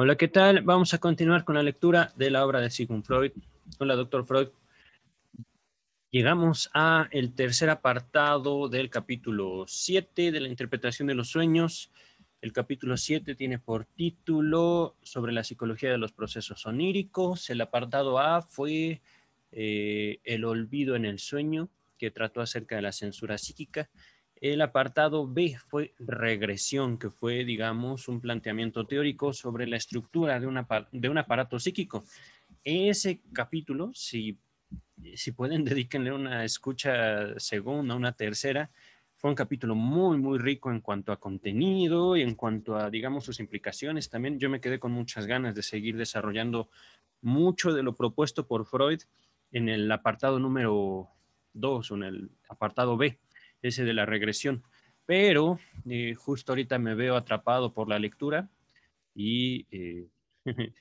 Hola, ¿qué tal? Vamos a continuar con la lectura de la obra de Sigmund Freud. Hola, doctor Freud. Llegamos a el tercer apartado del capítulo 7 de la interpretación de los sueños. El capítulo 7 tiene por título sobre la psicología de los procesos oníricos. El apartado A fue eh, el olvido en el sueño, que trató acerca de la censura psíquica. El apartado B fue regresión, que fue, digamos, un planteamiento teórico sobre la estructura de, un aparato psíquico. Ese capítulo, si, si pueden, dedíquenle una escucha segunda, una tercera. Fue un capítulo muy, muy rico en cuanto a contenido y en cuanto a, digamos, sus implicaciones. También yo me quedé con muchas ganas de seguir desarrollando mucho de lo propuesto por Freud en el apartado número 2 o en el apartado B ese de la regresión. Pero eh, justo ahorita me veo atrapado por la lectura y eh,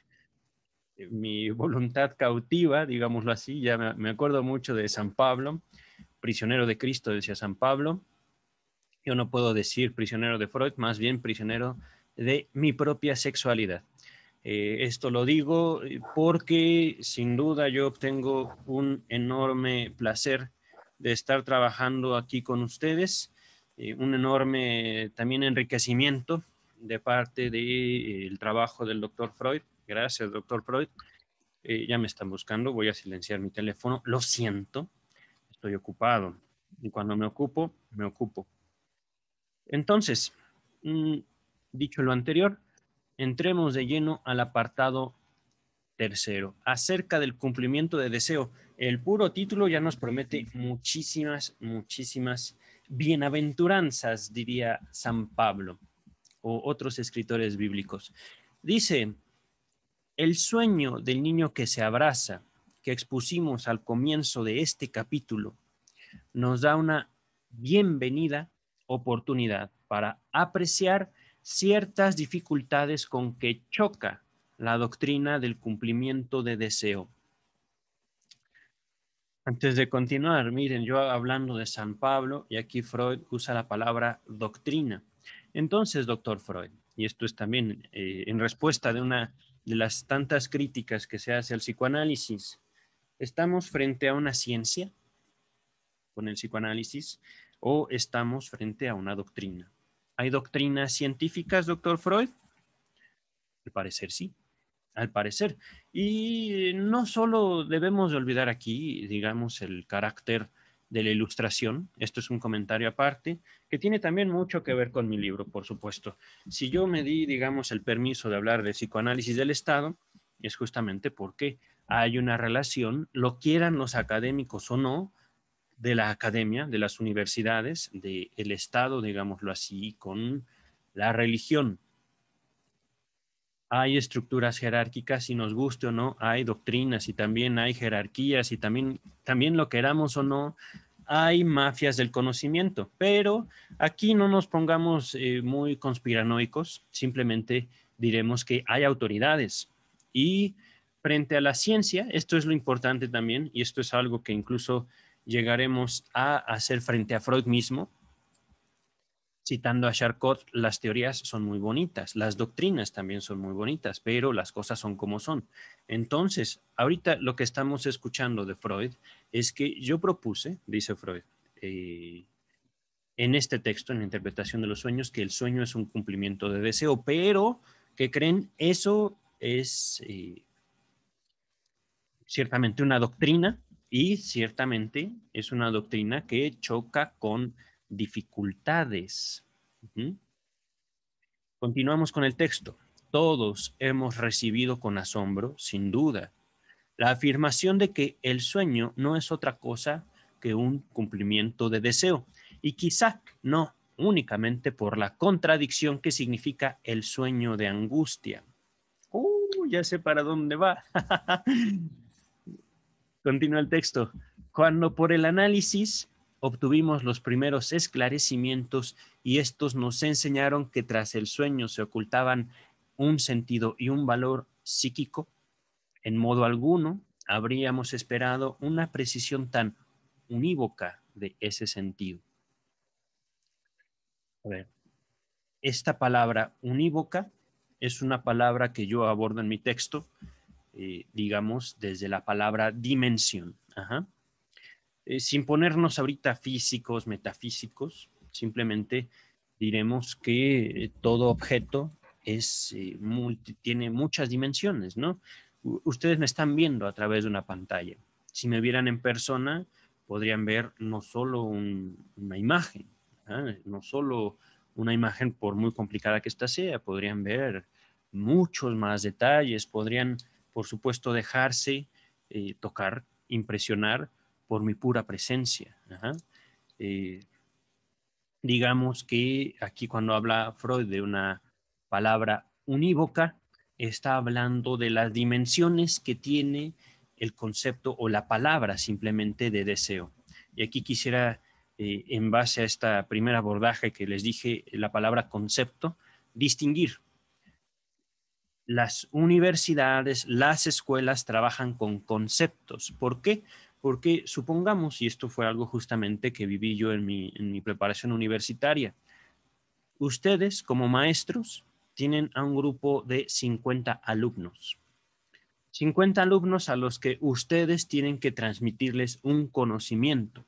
mi voluntad cautiva, digámoslo así, ya me acuerdo mucho de San Pablo, prisionero de Cristo, decía San Pablo. Yo no puedo decir prisionero de Freud, más bien prisionero de mi propia sexualidad. Eh, esto lo digo porque sin duda yo obtengo un enorme placer de estar trabajando aquí con ustedes. Eh, un enorme también enriquecimiento de parte del de, eh, trabajo del doctor Freud. Gracias, doctor Freud. Eh, ya me están buscando, voy a silenciar mi teléfono. Lo siento, estoy ocupado. Y cuando me ocupo, me ocupo. Entonces, mm, dicho lo anterior, entremos de lleno al apartado Tercero, acerca del cumplimiento de deseo. El puro título ya nos promete muchísimas, muchísimas bienaventuranzas, diría San Pablo o otros escritores bíblicos. Dice, el sueño del niño que se abraza, que expusimos al comienzo de este capítulo, nos da una bienvenida oportunidad para apreciar ciertas dificultades con que choca la doctrina del cumplimiento de deseo. Antes de continuar, miren, yo hablando de San Pablo y aquí Freud usa la palabra doctrina. Entonces, doctor Freud, y esto es también eh, en respuesta de una de las tantas críticas que se hace al psicoanálisis, ¿estamos frente a una ciencia con el psicoanálisis o estamos frente a una doctrina? ¿Hay doctrinas científicas, doctor Freud? Al parecer sí al parecer. Y no solo debemos olvidar aquí, digamos, el carácter de la ilustración, esto es un comentario aparte, que tiene también mucho que ver con mi libro, por supuesto. Si yo me di, digamos, el permiso de hablar de psicoanálisis del Estado, es justamente porque hay una relación, lo quieran los académicos o no, de la academia, de las universidades, del Estado, digámoslo así, con la religión hay estructuras jerárquicas si nos guste o no, hay doctrinas y también hay jerarquías y también, también lo queramos o no, hay mafias del conocimiento. Pero aquí no nos pongamos eh, muy conspiranoicos, simplemente diremos que hay autoridades y frente a la ciencia, esto es lo importante también y esto es algo que incluso llegaremos a hacer frente a Freud mismo, citando a Charcot, las teorías son muy bonitas, las doctrinas también son muy bonitas, pero las cosas son como son. Entonces, ahorita lo que estamos escuchando de Freud es que yo propuse, dice Freud, eh, en este texto, en la interpretación de los sueños, que el sueño es un cumplimiento de deseo, pero que creen eso es eh, ciertamente una doctrina y ciertamente es una doctrina que choca con dificultades. Continuamos con el texto. Todos hemos recibido con asombro, sin duda, la afirmación de que el sueño no es otra cosa que un cumplimiento de deseo, y quizá no únicamente por la contradicción que significa el sueño de angustia. Uh, ya sé para dónde va. Continúa el texto. Cuando por el análisis obtuvimos los primeros esclarecimientos y estos nos enseñaron que tras el sueño se ocultaban un sentido y un valor psíquico. En modo alguno habríamos esperado una precisión tan unívoca de ese sentido. A ver, esta palabra unívoca es una palabra que yo abordo en mi texto, eh, digamos, desde la palabra dimensión. Ajá. Eh, sin ponernos ahorita físicos, metafísicos, simplemente diremos que eh, todo objeto es, eh, tiene muchas dimensiones, ¿no? ustedes me están viendo a través de una pantalla. Si me vieran en persona, podrían ver no solo una imagen, ¿ah? no solo una imagen por muy complicada que ésta sea, podrían ver muchos más detalles, podrían, por supuesto, dejarse tocar, impresionar por mi pura presencia. Eh, digamos que aquí cuando habla Freud de una palabra unívoca, está hablando de las dimensiones que tiene el concepto o la palabra simplemente de deseo. Y aquí quisiera, eh, en base a este primer abordaje que les dije, la palabra concepto, distinguir. Las universidades, las escuelas trabajan con conceptos. ¿Por qué? Porque supongamos, y esto fue algo justamente que viví yo en mi, preparación universitaria, ustedes como maestros tienen a un grupo de 50 alumnos. 50 alumnos a los que ustedes tienen que transmitirles un conocimiento.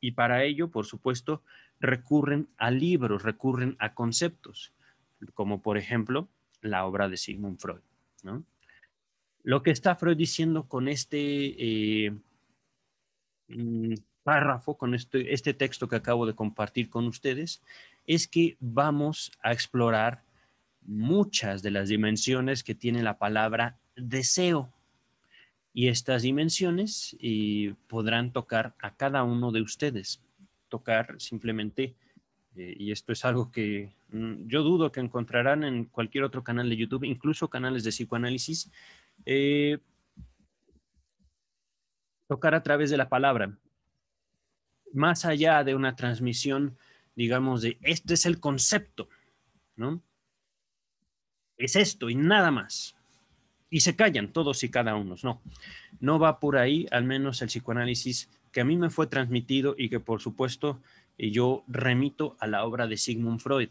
Y para ello, por supuesto, recurren a libros, recurren a conceptos, como por ejemplo la obra de Sigmund Freud. Lo que está Freud diciendo con este eh, Mm, párrafo, con este, este, texto que acabo de compartir con ustedes, es que vamos a explorar muchas de las dimensiones que tiene la palabra deseo. Y estas dimensiones y eh, podrán tocar a cada uno de ustedes. Tocar simplemente, eh, y esto es algo que mm, yo dudo que encontrarán en cualquier otro canal de YouTube, incluso canales de psicoanálisis, eh, tocar a través de la palabra, más allá de una transmisión, digamos, de este es el concepto, ¿no? Es esto y nada más. Y se callan todos y cada uno, no. No va por ahí, al menos el psicoanálisis que a mí me fue transmitido y que por supuesto eh, yo remito a la obra de Sigmund Freud.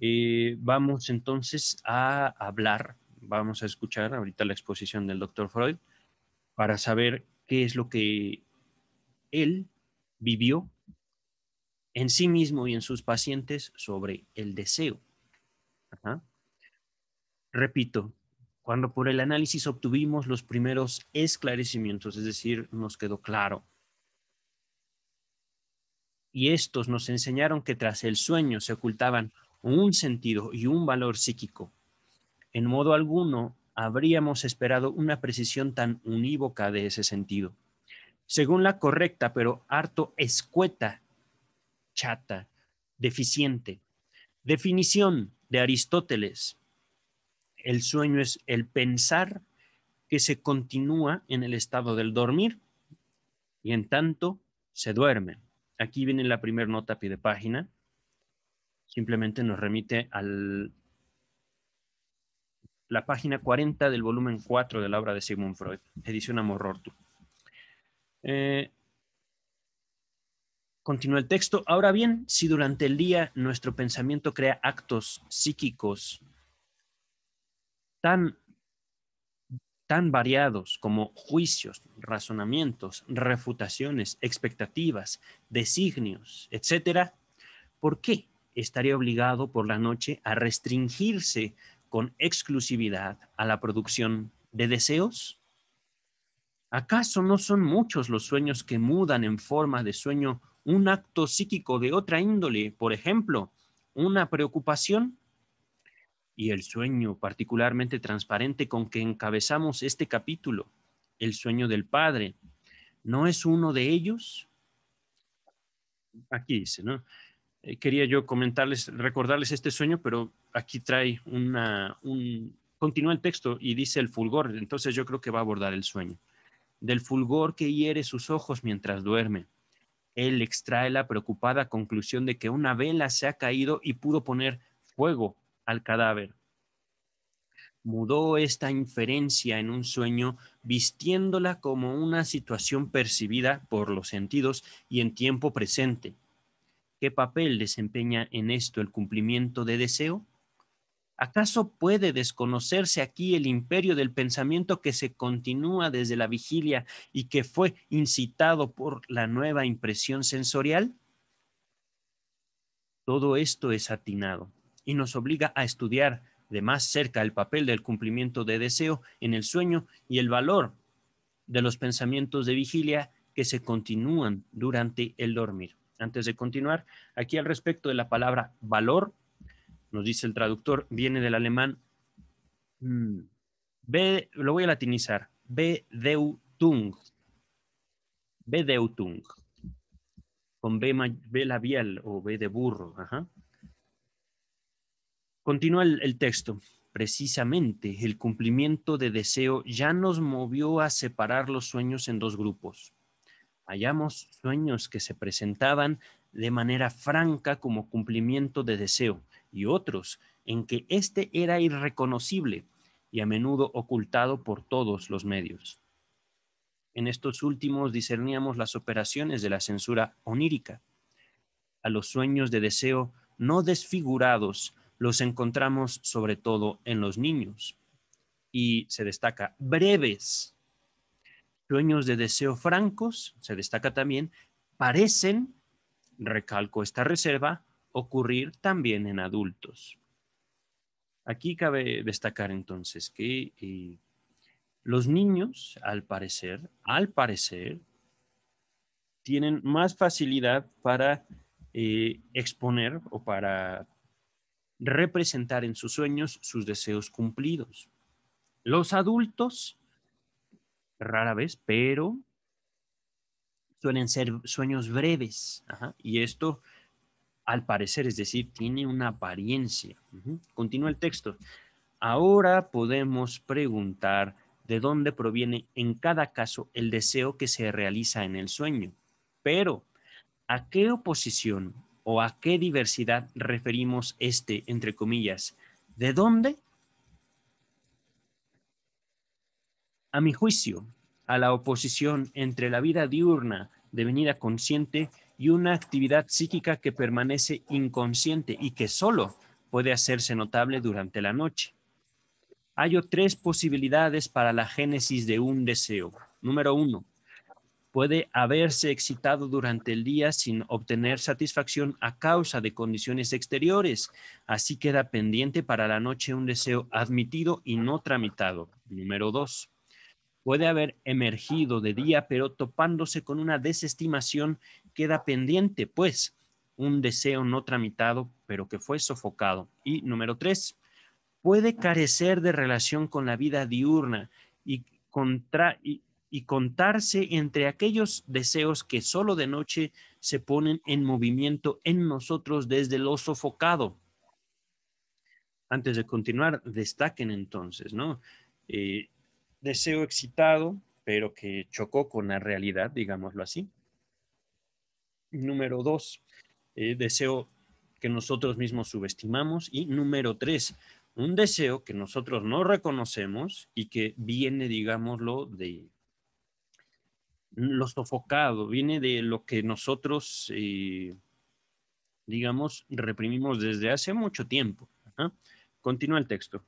Eh, vamos entonces a hablar, vamos a escuchar ahorita la exposición del doctor Freud para saber qué es lo que él vivió en sí mismo y en sus pacientes sobre el deseo. Repito, cuando por el análisis obtuvimos los primeros esclarecimientos, es decir, nos quedó claro. Y estos nos enseñaron que tras el sueño se ocultaban un sentido y un valor psíquico. En modo alguno habríamos esperado una precisión tan unívoca de ese sentido. Según la correcta, pero harto escueta, chata, deficiente. Definición de Aristóteles. El sueño es el pensar que se continúa en el estado del dormir y en tanto se duerme. Aquí viene la primera nota pie de página. Simplemente nos remite al la página 40 del volumen 4 de la obra de Sigmund Freud, edición Amorortu. Eh, continúa el texto. Ahora bien, si durante el día nuestro pensamiento crea actos psíquicos tan tan variados como juicios, razonamientos, refutaciones, expectativas, designios, etcétera, ¿por qué estaría obligado por la noche a restringirse con exclusividad a la producción de deseos? ¿Acaso no son muchos los sueños que mudan en forma de sueño un acto psíquico de otra índole, por ejemplo, una preocupación? Y el sueño particularmente transparente con que encabezamos este capítulo, el sueño del Padre, ¿no es uno de ellos? Aquí dice, ¿no? Eh, quería yo comentarles, recordarles este sueño, pero aquí trae una, un, continúa el texto y dice el fulgor, entonces yo creo que va a abordar el sueño. Del fulgor que hiere sus ojos mientras duerme. Él extrae la preocupada conclusión de que una vela se ha caído y pudo poner fuego al cadáver. Mudó esta inferencia en un sueño, vistiéndola como una situación percibida por los sentidos y en tiempo presente, ¿Qué papel desempeña en esto el cumplimiento de deseo? ¿Acaso puede desconocerse aquí el imperio del pensamiento que se continúa desde la vigilia y que fue incitado por la nueva impresión sensorial? Todo esto es atinado y nos obliga a estudiar de más cerca el papel del cumplimiento de deseo en el sueño y el valor de los pensamientos de vigilia que se continúan durante el dormir. Antes de continuar, aquí al respecto de la palabra valor, nos dice el traductor, viene del alemán, mm, lo voy a latinizar, bedeutung, bedeutung, con b, b labial o b de burro. Continúa el texto. Precisamente el cumplimiento de deseo ya nos movió a separar los sueños en dos grupos hallamos sueños que se presentaban de manera franca como cumplimiento de deseo y otros en que éste era irreconocible y a menudo ocultado por todos los medios. En estos últimos discerníamos las operaciones de la censura onírica. A los sueños de deseo no desfigurados los encontramos sobre todo en los niños y se destaca breves Sueños de deseo francos, se destaca también, parecen, recalco esta reserva, ocurrir también en adultos. Aquí cabe destacar entonces que eh, los niños, al parecer, al parecer, tienen más facilidad para eh, exponer o para representar en sus sueños sus deseos cumplidos. Los adultos rara vez, pero suelen ser sueños breves. Y esto, al parecer, es decir, tiene una apariencia. Continúa el texto. Ahora podemos preguntar de dónde proviene en cada caso el deseo que se realiza en el sueño. Pero, ¿a qué oposición o a qué diversidad referimos este, entre comillas? ¿De dónde A mi juicio, a la oposición entre la vida diurna devenida consciente y una actividad psíquica que permanece inconsciente y que solo puede hacerse notable durante la noche. Hay tres posibilidades para la génesis de un deseo. Número uno, puede haberse excitado durante el día sin obtener satisfacción a causa de condiciones exteriores. Así queda pendiente para la noche un deseo admitido y no tramitado. Número dos, puede haber emergido de día, pero topándose con una desestimación queda pendiente, pues un deseo no tramitado, pero que fue sofocado. Y número tres, puede carecer de relación con la vida diurna y, y, contarse entre aquellos deseos que solo de noche se ponen en movimiento en nosotros desde lo sofocado. Antes de continuar, destaquen entonces, ¿no? Eh, deseo excitado, pero que chocó con la realidad, digámoslo así. Número dos, eh, deseo que nosotros mismos subestimamos. Y número tres, un deseo que nosotros no reconocemos y que viene, digámoslo, de lo sofocado, viene de lo que nosotros, eh, digamos, reprimimos desde hace mucho tiempo. Continúa el texto.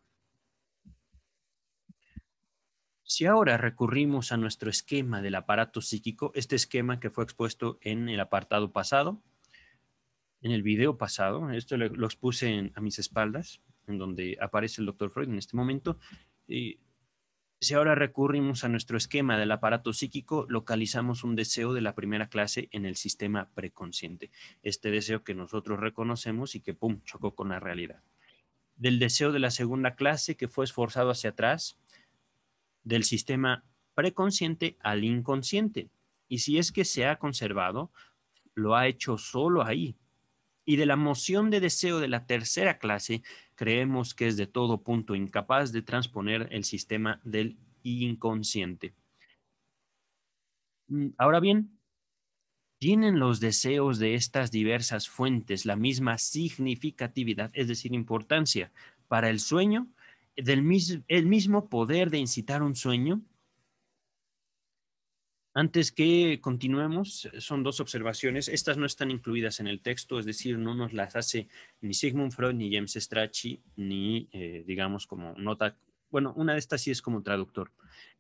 Si ahora recurrimos a nuestro esquema del aparato psíquico, este esquema que fue expuesto en el apartado pasado, en el video pasado, esto lo, expuse en, a mis espaldas, en donde aparece el doctor Freud en este momento, y si ahora recurrimos a nuestro esquema del aparato psíquico, localizamos un deseo de la primera clase en el sistema preconsciente, este deseo que nosotros reconocemos y que, ¡pum!, chocó con la realidad. Del deseo de la segunda clase que fue esforzado hacia atrás, del sistema preconsciente al inconsciente. Y si es que se ha conservado, lo ha hecho solo ahí. Y de la moción de deseo de la tercera clase, creemos que es de todo punto incapaz de transponer el sistema del inconsciente. Mm, ahora bien, ¿tienen los deseos de estas diversas fuentes la misma significatividad, es decir, importancia para el sueño del el mismo poder de incitar un sueño. Antes que continuemos, son dos observaciones. Estas no están incluidas en el texto, es decir, no nos las hace ni Sigmund Freud, ni James Strachey, ni, eh, digamos, como nota. Bueno, una de estas sí es como traductor.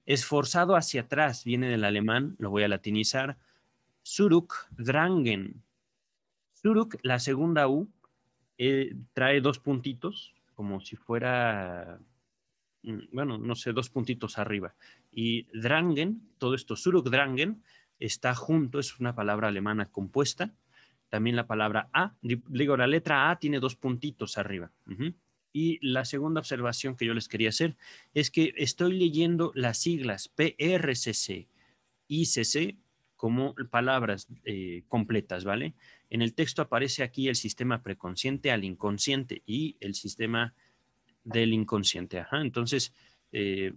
Esforzado hacia atrás, viene del alemán, lo voy a latinizar. suruk Drangen. suruk la segunda U, eh, trae dos puntitos, como si fuera, mm, bueno, no sé, dos puntitos arriba. Y Drangen, todo esto, Suruk Drangen, está junto, es una palabra alemana compuesta. También la palabra A, digo, la letra A tiene dos puntitos arriba. Y la segunda observación que yo les quería hacer es que estoy leyendo las siglas PRCC, ICC como palabras eh, completas, ¿vale? En el texto aparece aquí el sistema preconsciente al inconsciente y el sistema del inconsciente. Ajá, entonces, eh,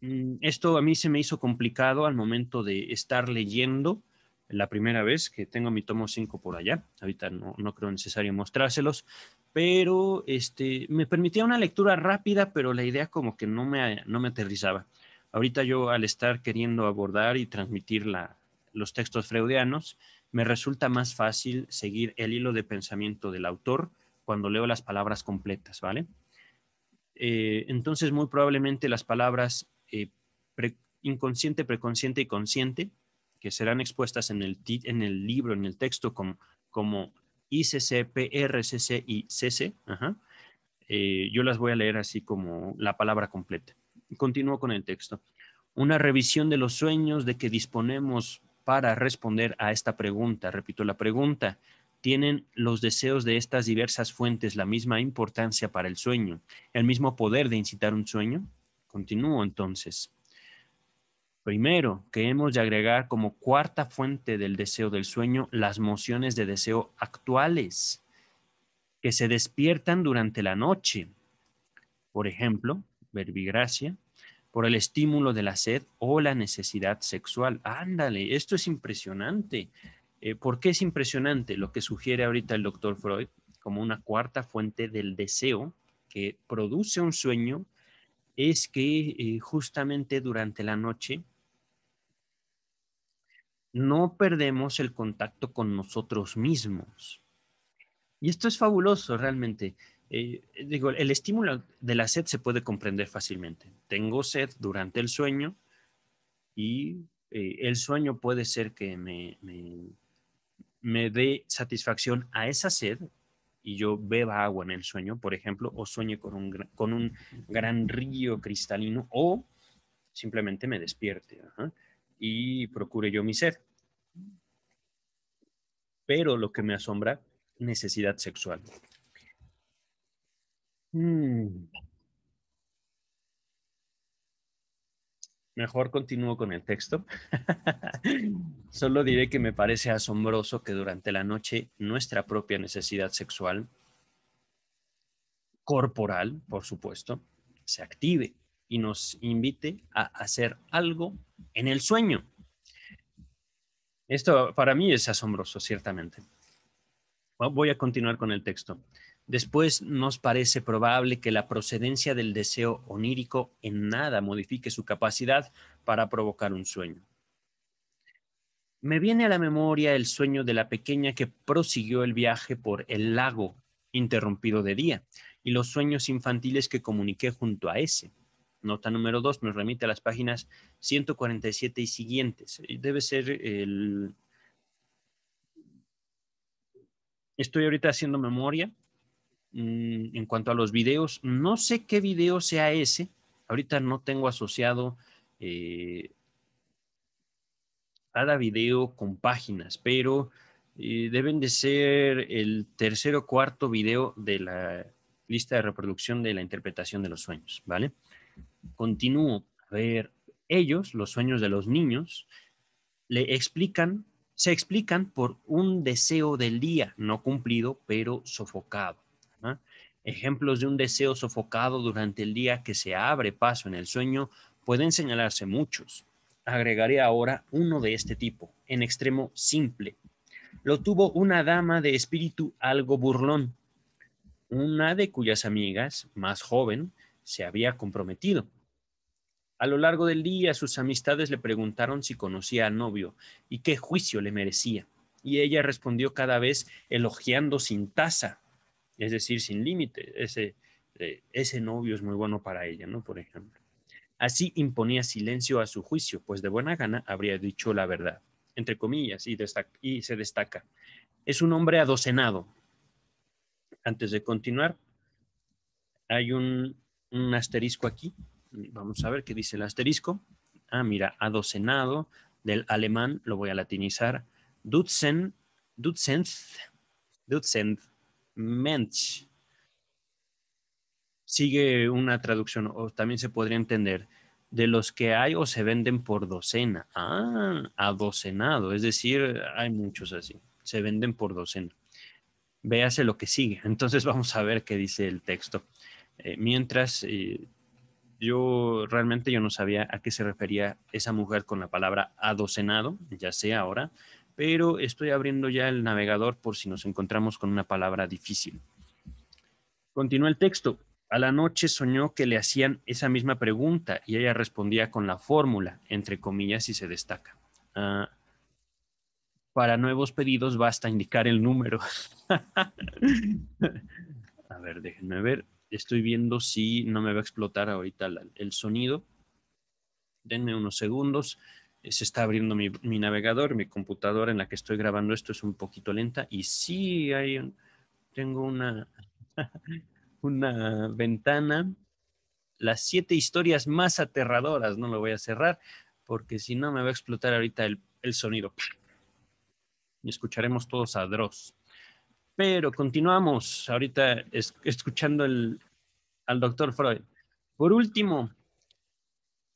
mm, esto a mí se me hizo complicado al momento de estar leyendo la primera vez que tengo mi tomo 5 por allá. Ahorita no, creo necesario mostrárselos, pero este, me permitía una lectura rápida, pero la idea como que no me, no me aterrizaba. Ahorita yo al estar queriendo abordar y transmitir los textos freudianos, me resulta más fácil seguir el hilo de pensamiento del autor cuando leo las palabras completas, ¿vale? Eh, entonces, muy probablemente las palabras eh, inconsciente, preconsciente y consciente, que serán expuestas en el, en el libro, en el texto, como, como ICC, PRCC y CC, eh, yo las voy a leer así como la palabra completa. Continúo con el texto. Una revisión de los sueños de que disponemos para responder a esta pregunta. Repito la pregunta. ¿Tienen los deseos de estas diversas fuentes la misma importancia para el sueño, el mismo poder de incitar un sueño? Continúo entonces. Primero, que hemos de agregar como cuarta fuente del deseo del sueño las mociones de deseo actuales que se despiertan durante la noche. Por ejemplo, verbigracia, por el estímulo de la sed o la necesidad sexual. Ándale, esto es impresionante. Eh, ¿Por qué es impresionante lo que sugiere ahorita el doctor Freud como una cuarta fuente del deseo que produce un sueño? Es que eh, justamente durante la noche no perdemos el contacto con nosotros mismos. Y esto es fabuloso realmente. Eh, digo, el estímulo de la sed se puede comprender fácilmente. Tengo sed durante el sueño y eh, el sueño puede ser que me, me, dé satisfacción a esa sed y yo beba agua en el sueño, por ejemplo, o sueñe con un, gran río cristalino o simplemente me despierte y procure yo mi sed. Pero lo que me asombra, necesidad sexual. Mm. Mejor continúo con el texto. Solo diré que me parece asombroso que durante la noche nuestra propia necesidad sexual, corporal, por supuesto, se active y nos invite a hacer algo en el sueño. Esto para mí es asombroso, ciertamente. Voy a continuar con el texto. Después nos parece probable que la procedencia del deseo onírico en nada modifique su capacidad para provocar un sueño. Me viene a la memoria el sueño de la pequeña que prosiguió el viaje por el lago interrumpido de día y los sueños infantiles que comuniqué junto a ese. Nota número 2 nos remite a las páginas 147 y siguientes. Debe ser el... Estoy ahorita haciendo memoria Mm, en cuanto a los videos, no sé qué video sea ese. Ahorita no tengo asociado eh, cada video con páginas, pero eh, deben de ser el tercer o cuarto video de la lista de reproducción de la interpretación de los sueños, ¿vale? Continúo. A ver, ellos, los sueños de los niños, le explican, se explican por un deseo del día no cumplido, pero sofocado. Ejemplos de un deseo sofocado durante el día que se abre paso en el sueño pueden señalarse muchos. Agregaré ahora uno de este tipo, en extremo simple. Lo tuvo una dama de espíritu algo burlón, una de cuyas amigas, más joven, se había comprometido. A lo largo del día sus amistades le preguntaron si conocía al novio y qué juicio le merecía, y ella respondió cada vez elogiando sin tasa es decir, sin límite. Ese, eh, ese novio es muy bueno para ella, ¿no? Por ejemplo. Así imponía silencio a su juicio, pues de buena gana habría dicho la verdad, entre comillas, y, y se destaca. Es un hombre adocenado. Antes de continuar, hay un, un asterisco aquí. Vamos a ver qué dice el asterisco. Ah, mira, adocenado del alemán, lo voy a latinizar, Dutzen, Dutzend, Dutzend, Mensch. Sigue una traducción, o también se podría entender, de los que hay o se venden por docena. Ah, adocenado, es decir, hay muchos así, se venden por docena. Véase lo que sigue. Entonces vamos a ver qué dice el texto. Eh, mientras eh, yo realmente yo no sabía a qué se refería esa mujer con la palabra adocenado, ya sé ahora, pero estoy abriendo ya el navegador por si nos encontramos con una palabra difícil. Continúa el texto. A la noche soñó que le hacían esa misma pregunta y ella respondía con la fórmula, entre comillas, y se destaca. Ah, para nuevos pedidos basta indicar el número. a ver, déjenme ver. Estoy viendo si no me va a explotar ahorita el sonido. Denme unos segundos. Eh, se está abriendo mi, navegador, mi computadora en la que estoy grabando esto es un poquito lenta y sí hay tengo una, una ventana, las siete historias más aterradoras, no lo voy a cerrar porque si no me va a explotar ahorita el, el sonido y escucharemos todos a Dross. Pero continuamos ahorita escuchando al doctor Freud. Por último,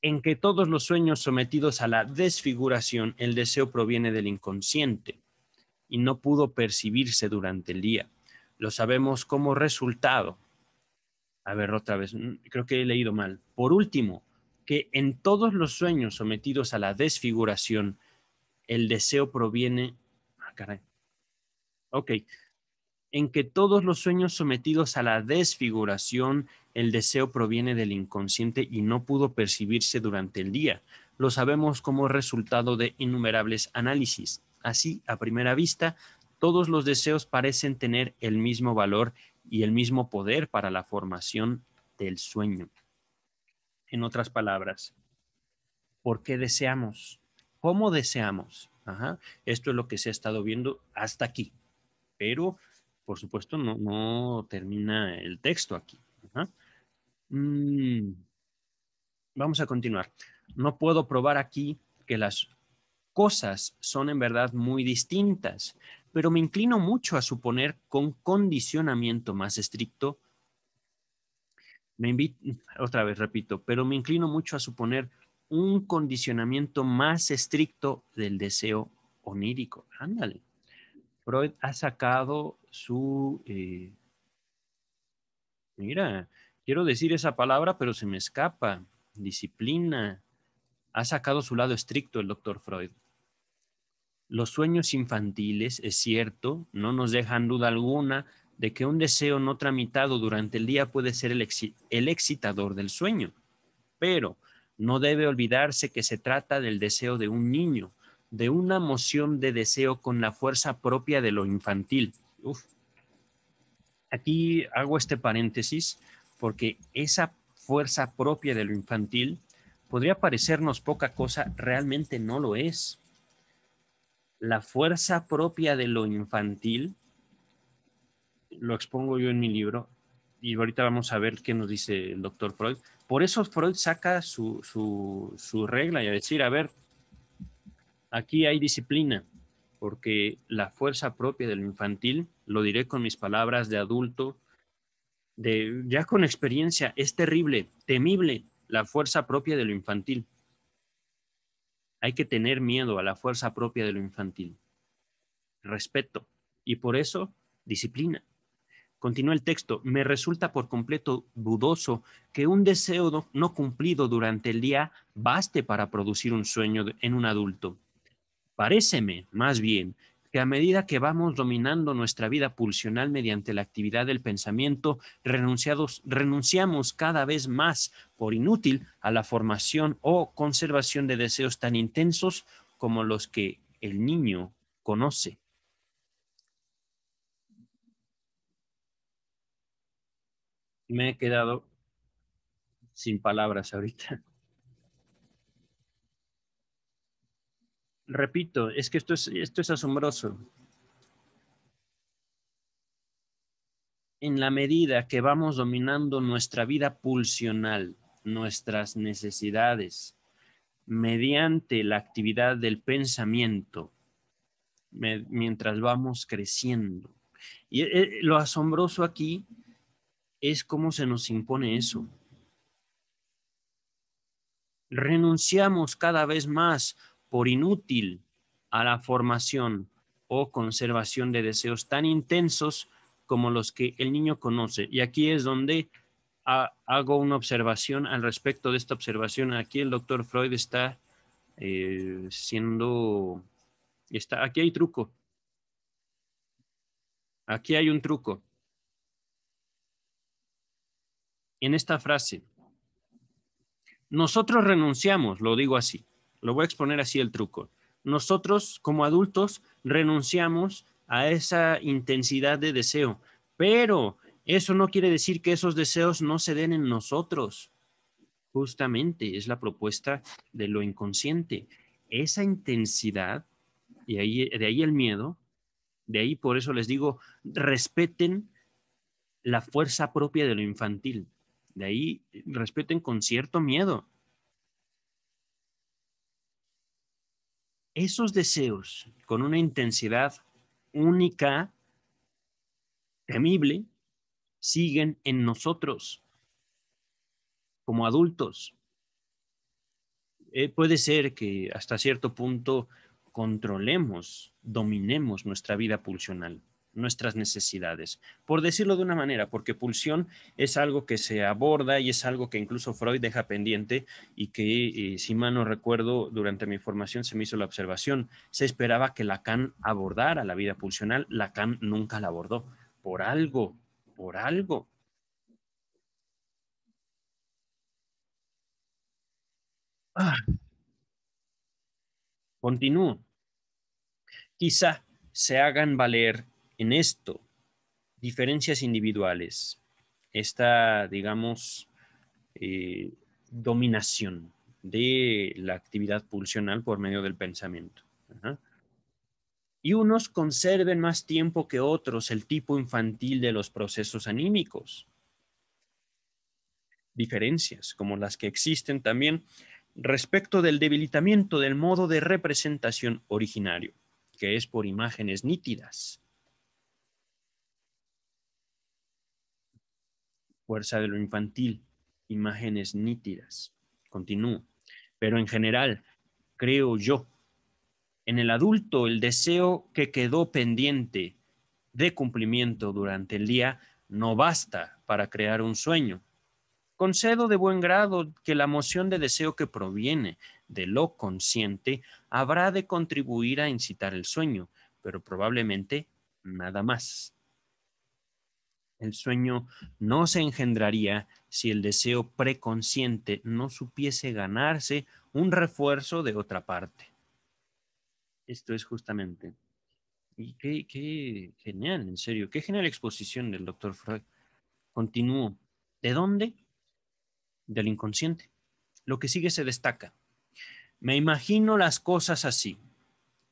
en que todos los sueños sometidos a la desfiguración, el deseo proviene del inconsciente y no pudo percibirse durante el día. Lo sabemos como resultado. A ver, otra vez, mm, creo que he leído mal. Por último, que en todos los sueños sometidos a la desfiguración, el deseo proviene... Ah, caray. Ok, en que todos los sueños sometidos a la desfiguración, el deseo proviene del inconsciente y no pudo percibirse durante el día. Lo sabemos como resultado de innumerables análisis. Así, a primera vista, todos los deseos parecen tener el mismo valor y el mismo poder para la formación del sueño. En otras palabras, ¿por qué deseamos? ¿Cómo deseamos? Esto es lo que se ha estado viendo hasta aquí. Pero por supuesto, no, termina el texto aquí. Mm, vamos a continuar. No puedo probar aquí que las cosas son en verdad muy distintas, pero me inclino mucho a suponer con condicionamiento más estricto. Me invito, otra vez repito, pero me inclino mucho a suponer un condicionamiento más estricto del deseo onírico. Ándale. Freud ha sacado su... Eh, mira, quiero decir esa palabra, pero se me escapa. Disciplina. Ha sacado su lado estricto el doctor Freud. Los sueños infantiles, es cierto, no nos dejan duda alguna de que un deseo no tramitado durante el día puede ser el, el excitador del sueño. Pero no debe olvidarse que se trata del deseo de un niño, de una moción de deseo con la fuerza propia de lo infantil Aquí hago este paréntesis porque esa fuerza propia de lo infantil podría parecernos poca cosa, realmente no lo es. La fuerza propia de lo infantil, lo expongo yo en mi libro, y ahorita vamos a ver qué nos dice el doctor Freud. Por eso Freud saca su, su regla y a decir, a ver, aquí hay disciplina, porque la fuerza propia de lo infantil, lo diré con mis palabras de adulto, de, ya con experiencia, es terrible, temible la fuerza propia de lo infantil. Hay que tener miedo a la fuerza propia de lo infantil. Respeto. Y por eso, disciplina. Continúa el texto. Me resulta por completo dudoso que un deseo no cumplido durante el día baste para producir un sueño en un adulto. Paréceme, más bien, que a medida que vamos dominando nuestra vida pulsional mediante la actividad del pensamiento, renunciamos cada vez más por inútil a la formación o conservación de deseos tan intensos como los que el niño conoce. Me he quedado sin palabras ahorita. repito, es que esto es, esto es asombroso. En la medida que vamos dominando nuestra vida pulsional, nuestras necesidades, mediante la actividad del pensamiento, mientras vamos creciendo. Y eh, lo asombroso aquí es cómo se nos impone eso. Renunciamos cada vez más por inútil a la formación o conservación de deseos tan intensos como los que el niño conoce. Y aquí es donde hago una observación al respecto de esta observación. Aquí el doctor Freud está eh, siendo, está, aquí hay truco. Aquí hay un truco. En esta frase, nosotros renunciamos, lo digo así, lo voy a exponer así el truco. Nosotros como adultos renunciamos a esa intensidad de deseo, pero eso no quiere decir que esos deseos no se den en nosotros. Justamente es la propuesta de lo inconsciente. Esa intensidad, y ahí, de ahí el miedo, de ahí por eso les digo, respeten la fuerza propia de lo infantil. De ahí respeten con cierto miedo. esos deseos con una intensidad única, temible, siguen en nosotros como adultos. Eh, puede ser que hasta cierto punto controlemos, dominemos nuestra vida pulsional, nuestras necesidades. Por decirlo de una manera, porque pulsión es algo que se aborda y es algo que incluso Freud deja pendiente y que, eh, si mal no recuerdo, durante mi formación se me hizo la observación. Se esperaba que Lacan abordara la vida pulsional. Lacan nunca la abordó. Por algo, por algo. Ah. Continúo. Quizá se hagan valer en esto diferencias individuales, esta, digamos, eh, dominación de la actividad pulsional por medio del pensamiento. Y unos conserven más tiempo que otros el tipo infantil de los procesos anímicos. Diferencias como las que existen también respecto del debilitamiento del modo de representación originario, que es por imágenes nítidas, fuerza de lo infantil, imágenes nítidas. Continúo. Pero en general, creo yo, en el adulto el deseo que quedó pendiente de cumplimiento durante el día no basta para crear un sueño. Concedo de buen grado que la moción de deseo que proviene de lo consciente habrá de contribuir a incitar el sueño, pero probablemente nada más. El sueño no se engendraría si el deseo preconsciente no supiese ganarse un refuerzo de otra parte. Esto es justamente. Y qué, qué genial, en serio, qué genial exposición del doctor Freud. Continúo. ¿De dónde? Del inconsciente. Lo que sigue se destaca. Me imagino las cosas así.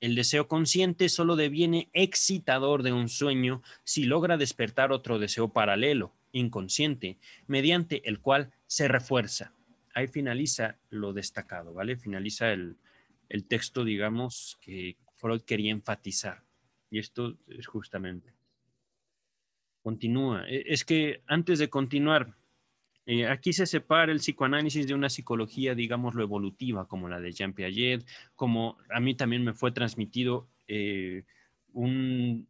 El deseo consciente solo deviene excitador de un sueño si logra despertar otro deseo paralelo, inconsciente, mediante el cual se refuerza. Ahí finaliza lo destacado, ¿vale? Finaliza el, el texto, digamos, que Freud quería enfatizar. Y esto es justamente. Continúa. E, es que antes de continuar, eh, aquí se separa el psicoanálisis de una psicología, digamos, lo evolutiva, como la de Jean Piaget, como a mí también me fue transmitido eh, un,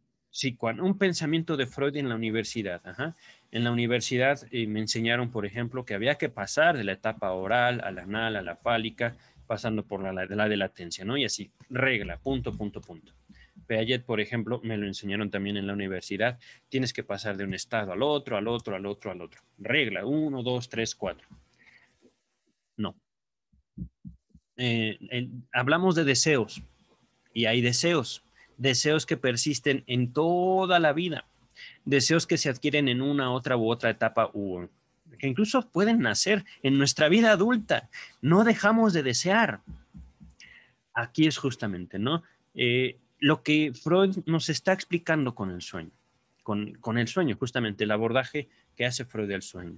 un pensamiento de Freud en la universidad. En la universidad eh, me enseñaron, por ejemplo, que había que pasar de la etapa oral a la anal, a la fálica, pasando por la, la de latencia, ¿no? Y así, regla, punto, punto, punto. Peayet, por ejemplo, me lo enseñaron también en la universidad. Tienes que pasar de un estado al otro, al otro, al otro, al otro. Regla, 1, 2, 3, 4. No. Eh, hablamos de deseos y hay deseos. Deseos que persisten en toda la vida. Deseos que se adquieren en una, otra u otra etapa u que incluso pueden nacer en nuestra vida adulta. No dejamos de desear. Aquí es justamente, ¿no? Eh, lo que Freud nos está explicando con el sueño, con, el sueño, justamente el abordaje que hace Freud al sueño.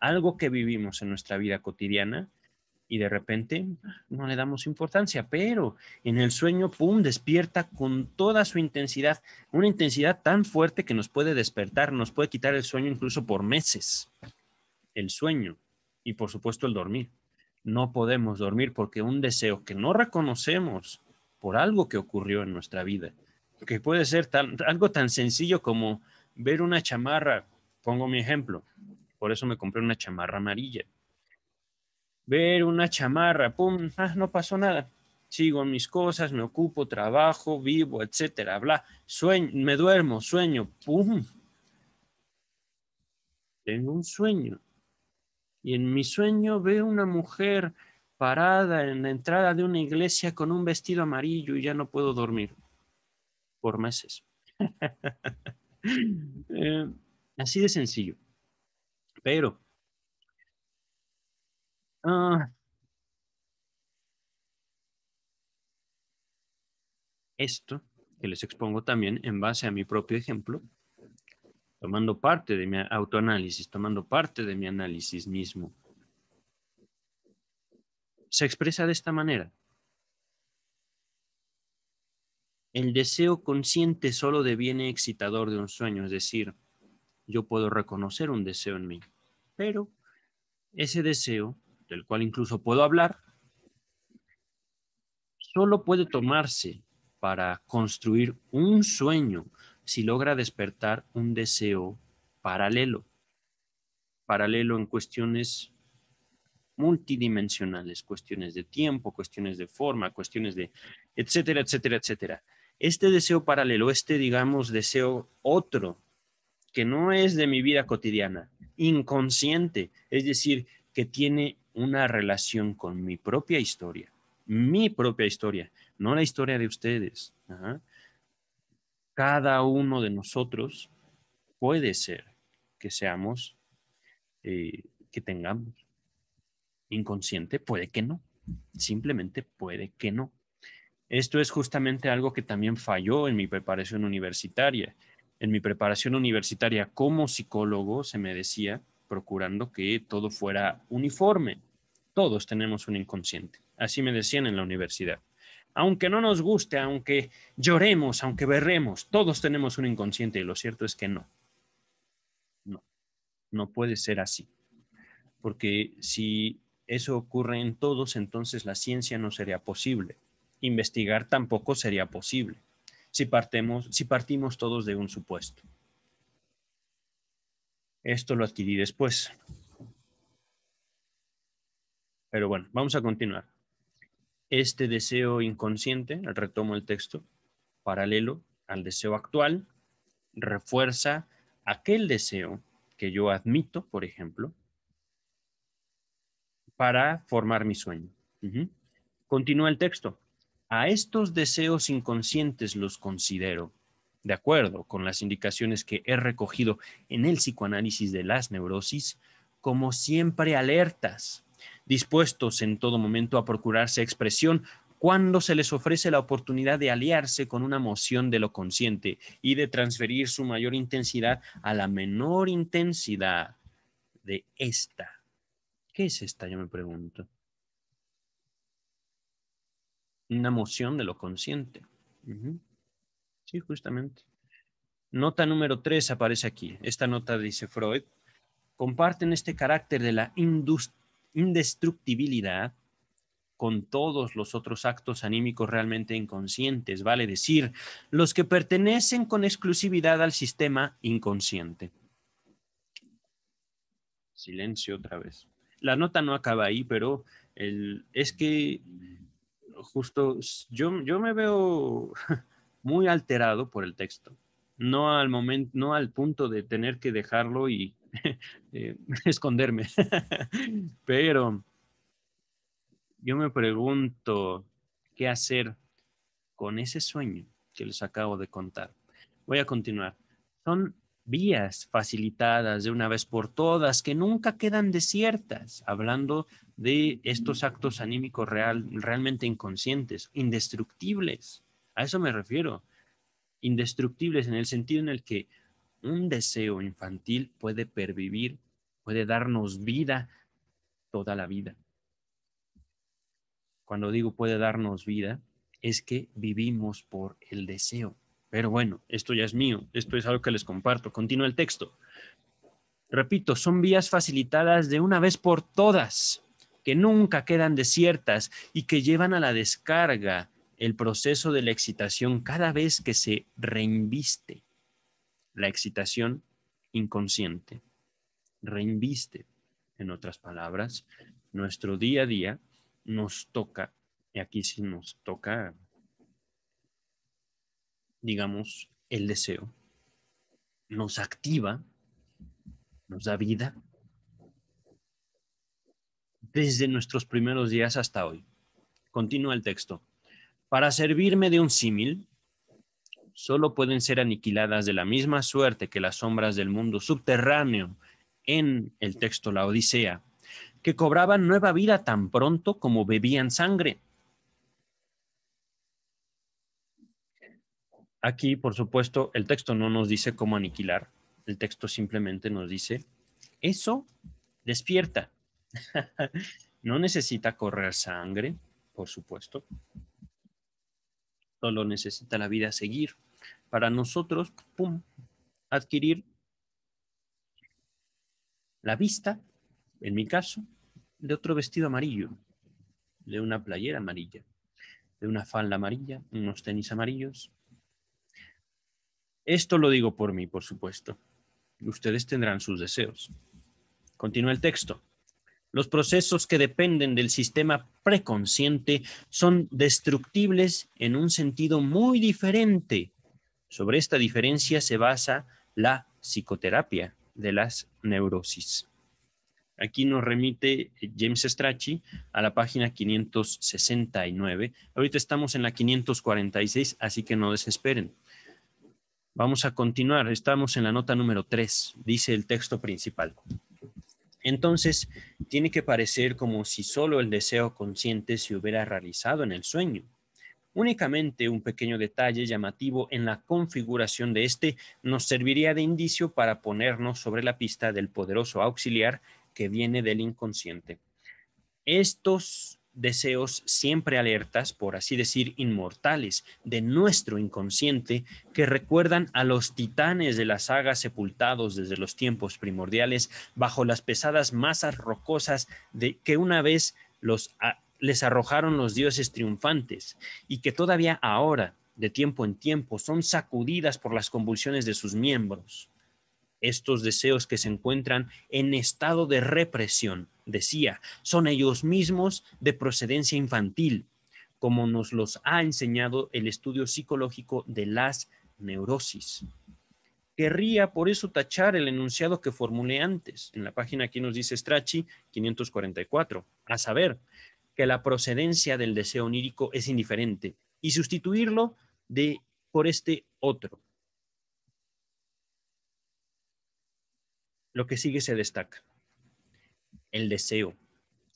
Algo que vivimos en nuestra vida cotidiana y de repente ah, no le damos importancia, pero en el sueño, ¡pum!, despierta con toda su intensidad, una intensidad tan fuerte que nos puede despertar, nos puede quitar el sueño incluso por meses. El sueño y por supuesto el dormir. No podemos dormir porque un deseo que no reconocemos por algo que ocurrió en nuestra vida, que puede ser algo tan sencillo como ver una chamarra, pongo mi ejemplo, por eso me compré una chamarra amarilla. Ver una chamarra, pum, ah, no pasó nada. Sigo mis cosas, me ocupo, trabajo, vivo, etcétera, bla. Sueño, me duermo, sueño, pum. Tengo un sueño. Y en mi sueño veo una mujer parada en la entrada de una iglesia con un vestido amarillo y ya no puedo dormir por meses. Eh, así de sencillo. Pero ah, esto que les expongo también en base a mi propio ejemplo, tomando parte de mi autoanálisis, tomando parte de mi análisis mismo se expresa de esta manera. El deseo consciente solo deviene excitador de un sueño, es decir, yo puedo reconocer un deseo en mí, pero ese deseo, del cual incluso puedo hablar, solo puede tomarse para construir un sueño si logra despertar un deseo paralelo, paralelo en cuestiones multidimensionales, cuestiones de tiempo, cuestiones de forma, cuestiones de, etcétera, etcétera, etcétera. Este deseo paralelo, este, digamos, deseo otro, que no es de mi vida cotidiana, inconsciente, es decir, que tiene una relación con mi propia historia, mi propia historia, no la historia de ustedes. Cada uno de nosotros puede ser que seamos, eh, que tengamos inconsciente, puede que no. Simplemente puede que no. Esto es justamente algo que también falló en mi preparación universitaria. En mi preparación universitaria como psicólogo se me decía, procurando que todo fuera uniforme. Todos tenemos un inconsciente. Así me decían en la universidad. Aunque no nos guste, aunque lloremos, aunque berremos, todos tenemos un inconsciente y lo cierto es que no. No, no puede ser así. Porque si eso ocurre en todos, entonces la ciencia no sería posible. Investigar tampoco sería posible si, partemos, si partimos todos de un supuesto. Esto lo adquirí después. Pero bueno, vamos a continuar. Este deseo inconsciente, retomo el texto, paralelo al deseo actual, refuerza aquel deseo que yo admito, por ejemplo, para formar mi sueño. Continúa el texto. A estos deseos inconscientes los considero, de acuerdo con las indicaciones que he recogido en el psicoanálisis de las neurosis, como siempre alertas, dispuestos en todo momento a procurarse expresión cuando se les ofrece la oportunidad de aliarse con una emoción de lo consciente y de transferir su mayor intensidad a la menor intensidad de esta ¿Qué es esta? Yo me pregunto. Una moción de lo consciente. Sí, justamente. Nota número 3 aparece aquí. Esta nota dice Freud. Comparten este carácter de la indestructibilidad con todos los otros actos anímicos realmente inconscientes, vale decir, los que pertenecen con exclusividad al sistema inconsciente. Silencio otra vez la nota no acaba ahí, pero es que justo yo, me veo muy alterado por el texto, no al momento, no al punto de tener que dejarlo y eh, esconderme, pero yo me pregunto qué hacer con ese sueño que les acabo de contar. Voy a continuar. Son vías facilitadas de una vez por todas, que nunca quedan desiertas, hablando de estos actos anímicos realmente inconscientes, indestructibles. A eso me refiero, indestructibles en el sentido en el que un deseo infantil puede pervivir, puede darnos vida toda la vida. Cuando digo puede darnos vida, es que vivimos por el deseo. Pero bueno, esto ya es mío, esto es algo que les comparto. Continúa el texto. Repito, son vías facilitadas de una vez por todas, que nunca quedan desiertas y que llevan a la descarga el proceso de la excitación cada vez que se reinviste la excitación inconsciente. Reinviste, en otras palabras, nuestro día a día nos toca, y aquí sí nos toca digamos, el deseo, nos activa, nos da vida desde nuestros primeros días hasta hoy. Continúa el texto. Para servirme de un símil, solo pueden ser aniquiladas de la misma suerte que las sombras del mundo subterráneo en el texto La Odisea, que cobraban nueva vida tan pronto como bebían sangre Aquí, por supuesto, el texto no nos dice cómo aniquilar, el texto simplemente nos dice, eso despierta. no necesita correr sangre, por supuesto. Solo necesita la vida seguir. Para nosotros, pum, adquirir la vista, en mi caso, de otro vestido amarillo, de una playera amarilla, de una falda amarilla, unos tenis amarillos, esto lo digo por mí, por supuesto. Ustedes tendrán sus deseos. Continúa el texto. Los procesos que dependen del sistema preconsciente son destructibles en un sentido muy diferente. Sobre esta diferencia se basa la psicoterapia de las neurosis. Aquí nos remite James Strachey a la página 569. Ahorita estamos en la 546, así que no desesperen. Vamos a continuar. Estamos en la nota número 3, dice el texto principal. Entonces, tiene que parecer como si solo el deseo consciente se hubiera realizado en el sueño. Únicamente un pequeño detalle llamativo en la configuración de este nos serviría de indicio para ponernos sobre la pista del poderoso auxiliar que viene del inconsciente. Estos deseos siempre alertas, por así decir, inmortales de nuestro inconsciente que recuerdan a los titanes de las sagas sepultados desde los tiempos primordiales bajo las pesadas masas rocosas de que una vez les arrojaron los dioses triunfantes y que todavía ahora, de tiempo en tiempo, son sacudidas por las convulsiones de sus miembros estos deseos que se encuentran en estado de represión, decía, son ellos mismos de procedencia infantil, como nos los ha enseñado el estudio psicológico de las neurosis. Querría por eso tachar el enunciado que formulé antes. En la página que nos dice Strachi 544, a saber, que la procedencia del deseo onírico es indiferente y sustituirlo de, por este otro, Lo que sigue se destaca. El deseo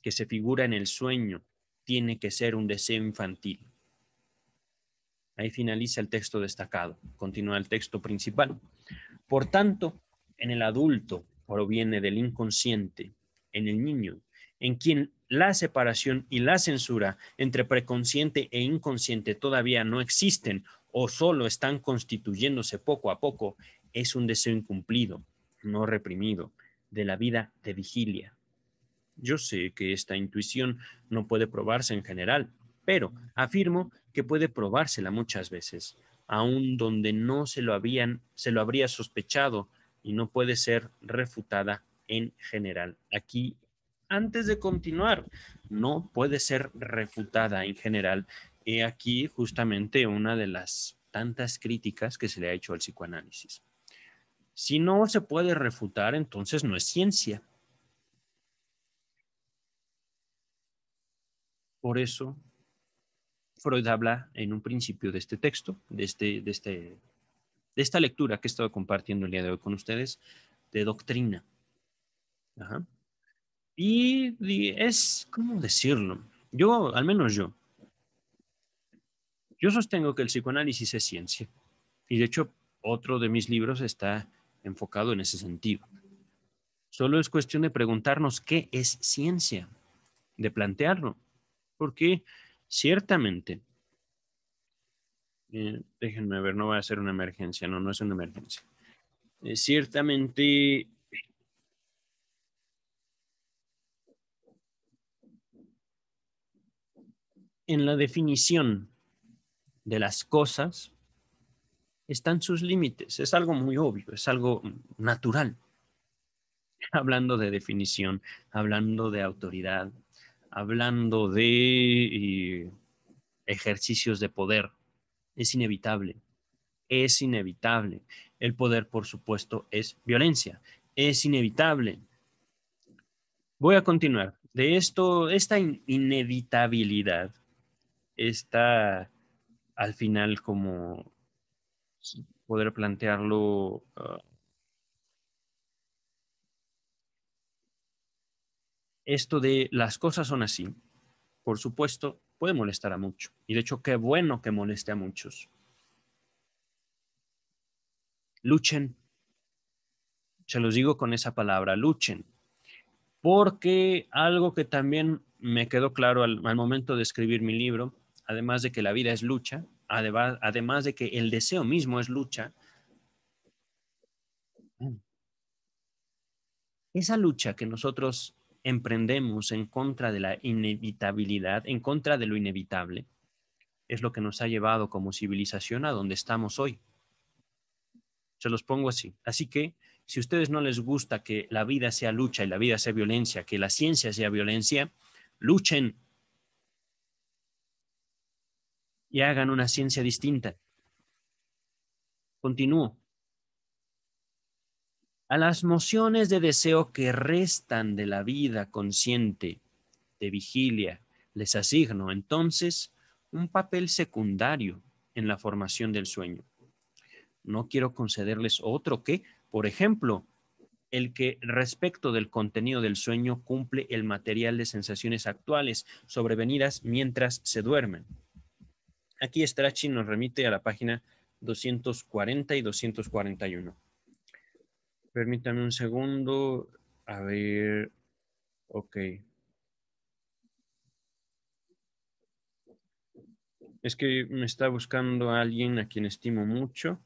que se figura en el sueño tiene que ser un deseo infantil. Ahí finaliza el texto destacado, continúa el texto principal. Por tanto, en el adulto proviene del inconsciente, en el niño, en quien la separación y la censura entre preconsciente e inconsciente todavía no existen o solo están constituyéndose poco a poco, es un deseo incumplido, no reprimido, de la vida de vigilia. Yo sé que esta intuición no puede probarse en general, pero afirmo que puede probársela muchas veces, aun donde no se lo habían se lo habría sospechado y no puede ser refutada en general. Aquí antes de continuar, no puede ser refutada en general. He aquí justamente una de las tantas críticas que se le ha hecho al psicoanálisis. Si no se puede refutar, entonces no es ciencia. Por eso, Freud habla en un principio de este texto, de, este, de, este, esta lectura que he estado compartiendo el día de hoy con ustedes, de doctrina. y es, ¿cómo decirlo? Yo, al menos yo, yo sostengo que el psicoanálisis es ciencia. Y de hecho, otro de mis libros está enfocado en ese sentido. Solo es cuestión de preguntarnos qué es ciencia, de plantearlo, porque ciertamente, eh, déjenme ver, no va a ser una emergencia, no, no es una emergencia. Eh, ciertamente en la definición de las cosas, están sus límites. Es algo muy obvio, es algo natural. Hablando de definición, hablando de autoridad, hablando de eh, ejercicios de poder, es inevitable, es inevitable. El poder, por supuesto, es violencia, es inevitable. Voy a continuar. De esto, esta inevitabilidad está al final como poder plantearlo ah, esto de las cosas son así, por supuesto, puede molestar a muchos Y de hecho, qué bueno que moleste a muchos. Luchen. Se los digo con esa palabra, luchen. Porque algo que también me quedó claro al momento de escribir mi libro, además de que la vida es lucha, además de que el deseo mismo es lucha, mm, esa lucha que nosotros emprendemos en contra de la inevitabilidad, en contra de lo inevitable, es lo que nos ha llevado como civilización a donde estamos hoy. Se los pongo así. Así que si a ustedes no les gusta que la vida sea lucha y la vida sea violencia, que la ciencia sea violencia, luchen y hagan una ciencia distinta. Continúo. A las mociones de deseo que restan de la vida consciente de vigilia les asigno entonces un papel secundario en la formación del sueño. No quiero concederles otro que, por ejemplo, el que respecto del contenido del sueño cumple el material de sensaciones actuales sobrevenidas mientras se duermen Aquí Strachi nos remite a la página 240 y 241. Permítame un segundo. A ver. Ok. Es que me está buscando alguien a quien estimo mucho.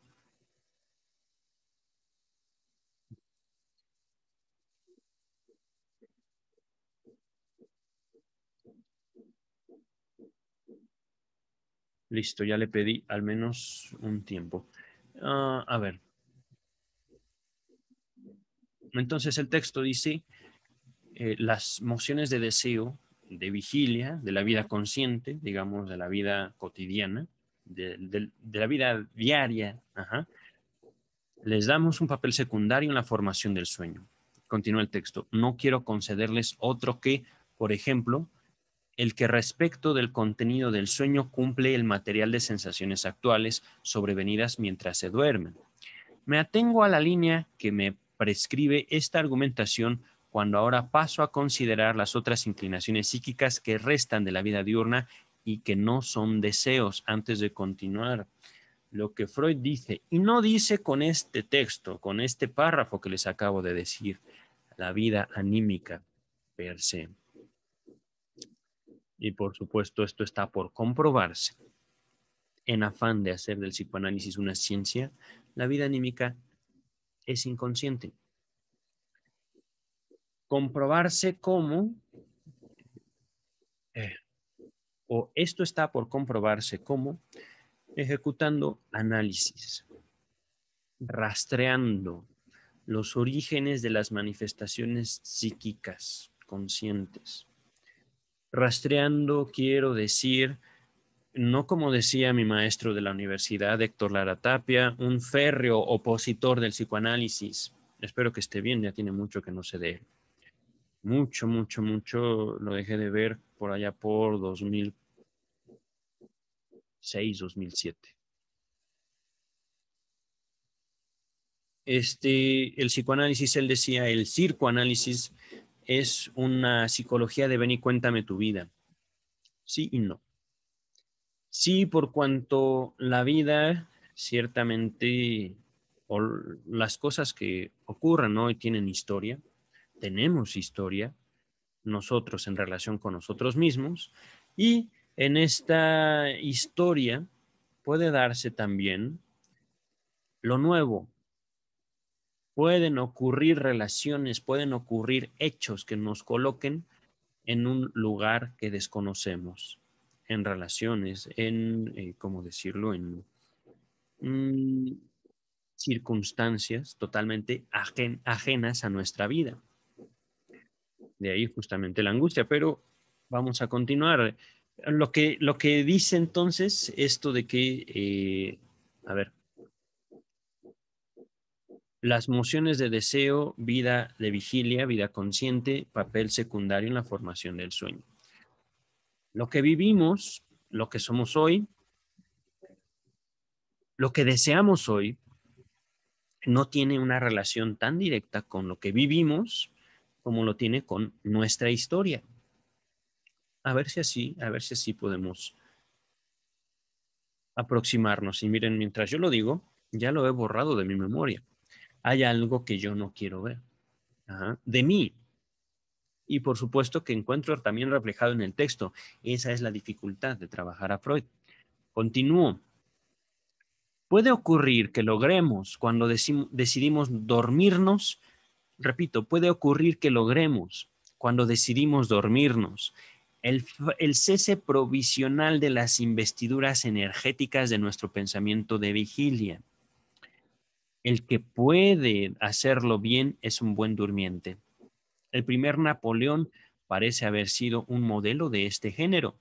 Listo, ya le pedí al menos un tiempo. Ah, a ver. Entonces el texto dice, eh, las mociones de deseo, de vigilia, de la vida consciente, digamos, de la vida cotidiana, de, la vida diaria, les damos un papel secundario en la formación del sueño. Continúa el texto. No quiero concederles otro que, por ejemplo, el que respecto del contenido del sueño cumple el material de sensaciones actuales sobrevenidas mientras se duermen. Me atengo a la línea que me prescribe esta argumentación cuando ahora paso a considerar las otras inclinaciones psíquicas que restan de la vida diurna y que no son deseos antes de continuar. Lo que Freud dice, y no dice con este texto, con este párrafo que les acabo de decir, la vida anímica per se y por supuesto esto está por comprobarse, en afán de hacer del psicoanálisis una ciencia, la vida anímica es inconsciente. Comprobarse cómo, eh, o esto está por comprobarse cómo, ejecutando análisis, rastreando los orígenes de las manifestaciones psíquicas conscientes Rastreando quiero decir, no como decía mi maestro de la universidad, Héctor Lara Tapia, un férreo opositor del psicoanálisis. Espero que esté bien, ya tiene mucho que no se dé. Mucho, mucho, mucho lo dejé de ver por allá por 2006, 2007. Este, el psicoanálisis, él decía, el circoanálisis es una psicología de ven y cuéntame tu vida. Sí y no. Sí, por cuanto la vida ciertamente o las cosas que ocurren hoy tienen historia, tenemos historia nosotros en relación con nosotros mismos y en esta historia puede darse también lo nuevo, pueden ocurrir relaciones, pueden ocurrir hechos que nos coloquen en un lugar que desconocemos, en relaciones, en, eh, ¿cómo decirlo?, en mm, circunstancias totalmente ajenas a nuestra vida. De ahí justamente la angustia, pero vamos a continuar. Lo que, lo que dice entonces esto de que, eh, a ver, las mociones de deseo, vida de vigilia, vida consciente, papel secundario en la formación del sueño. Lo que vivimos, lo que somos hoy, lo que deseamos hoy, no tiene una relación tan directa con lo que vivimos como lo tiene con nuestra historia. A ver si así, a ver si así podemos aproximarnos. Y miren, mientras yo lo digo, ya lo he borrado de mi memoria hay algo que yo no quiero ver de mí. Y por supuesto que encuentro también reflejado en el texto, esa es la dificultad de trabajar a Freud. Continúo. Puede ocurrir que logremos cuando decidimos dormirnos, repito, puede ocurrir que logremos cuando decidimos dormirnos el, cese provisional de las investiduras energéticas de nuestro pensamiento de vigilia. El que puede hacerlo bien es un buen durmiente. El primer Napoleón parece haber sido un modelo de este género,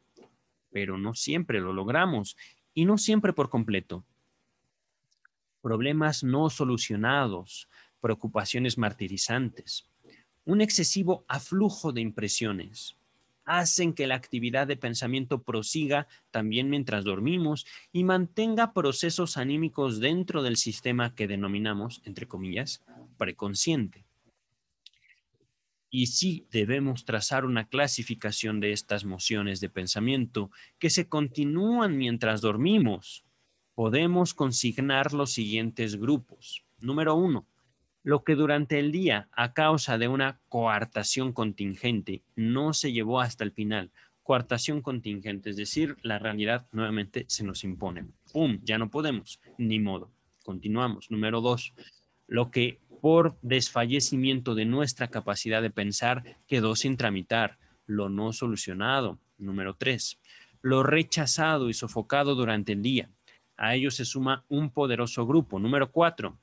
pero no siempre lo logramos y no siempre por completo. Problemas no solucionados, preocupaciones martirizantes, un excesivo aflujo de impresiones, hacen que la actividad de pensamiento prosiga también mientras dormimos y mantenga procesos anímicos dentro del sistema que denominamos, entre comillas, preconsciente. Y si debemos trazar una clasificación de estas mociones de pensamiento que se continúan mientras dormimos. Podemos consignar los siguientes grupos. Número uno, lo que durante el día, a causa de una coartación contingente, no se llevó hasta el final. Coartación contingente, es decir, la realidad nuevamente se nos impone. ¡Pum! Ya no podemos, ni modo. Continuamos. Número dos, lo que por desfallecimiento de nuestra capacidad de pensar quedó sin tramitar, lo no solucionado. Número tres, lo rechazado y sofocado durante el día. A ello se suma un poderoso grupo. Número cuatro,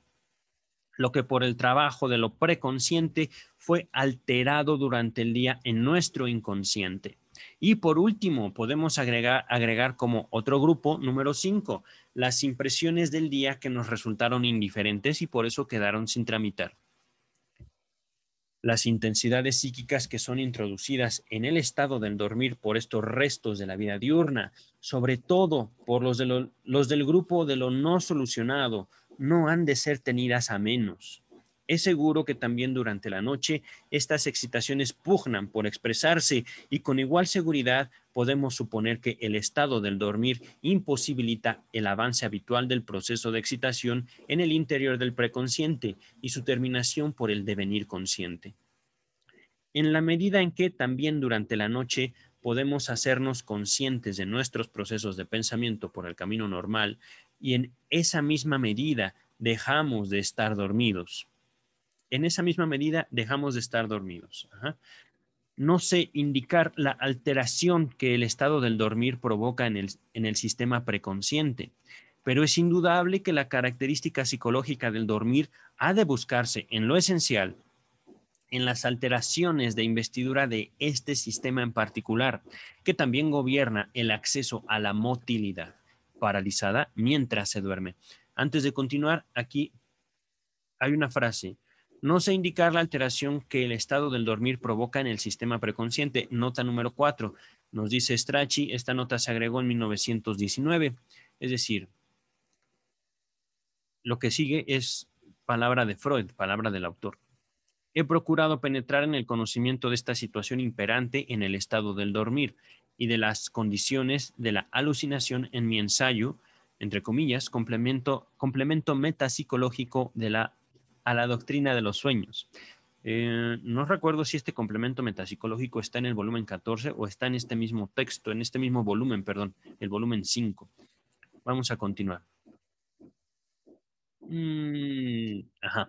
lo que por el trabajo de lo preconsciente fue alterado durante el día en nuestro inconsciente. Y por último, podemos agregar, agregar como otro grupo, número 5, las impresiones del día que nos resultaron indiferentes y por eso quedaron sin tramitar. Las intensidades psíquicas que son introducidas en el estado del dormir por estos restos de la vida diurna, sobre todo por los, los del grupo de lo no solucionado, no han de ser tenidas a menos. Es seguro que también durante la noche estas excitaciones pugnan por expresarse y con igual seguridad podemos suponer que el estado del dormir imposibilita el avance habitual del proceso de excitación en el interior del preconsciente y su terminación por el devenir consciente. En la medida en que también durante la noche podemos hacernos conscientes de nuestros procesos de pensamiento por el camino normal, y en esa misma medida dejamos de estar dormidos. En esa misma medida dejamos de estar dormidos. No sé indicar la alteración que el estado del dormir provoca en el, en el sistema preconsciente, pero es indudable que la característica psicológica del dormir ha de buscarse en lo esencial en las alteraciones de investidura de este sistema en particular, que también gobierna el acceso a la motilidad paralizada mientras se duerme. Antes de continuar, aquí hay una frase. No sé indicar la alteración que el estado del dormir provoca en el sistema preconsciente. Nota número 4. Nos dice strachi esta nota se agregó en 1919. Es decir, lo que sigue es palabra de Freud, palabra del autor. He procurado penetrar en el conocimiento de esta situación imperante en el estado del dormir, y de las condiciones de la alucinación en mi ensayo, entre comillas, complemento, complemento metapsicológico de la, a la doctrina de los sueños. Eh, no recuerdo si este complemento metapsicológico está en el volumen 14 o está en este mismo texto, en este mismo volumen, perdón, el volumen 5. Vamos a continuar. Mm, ajá.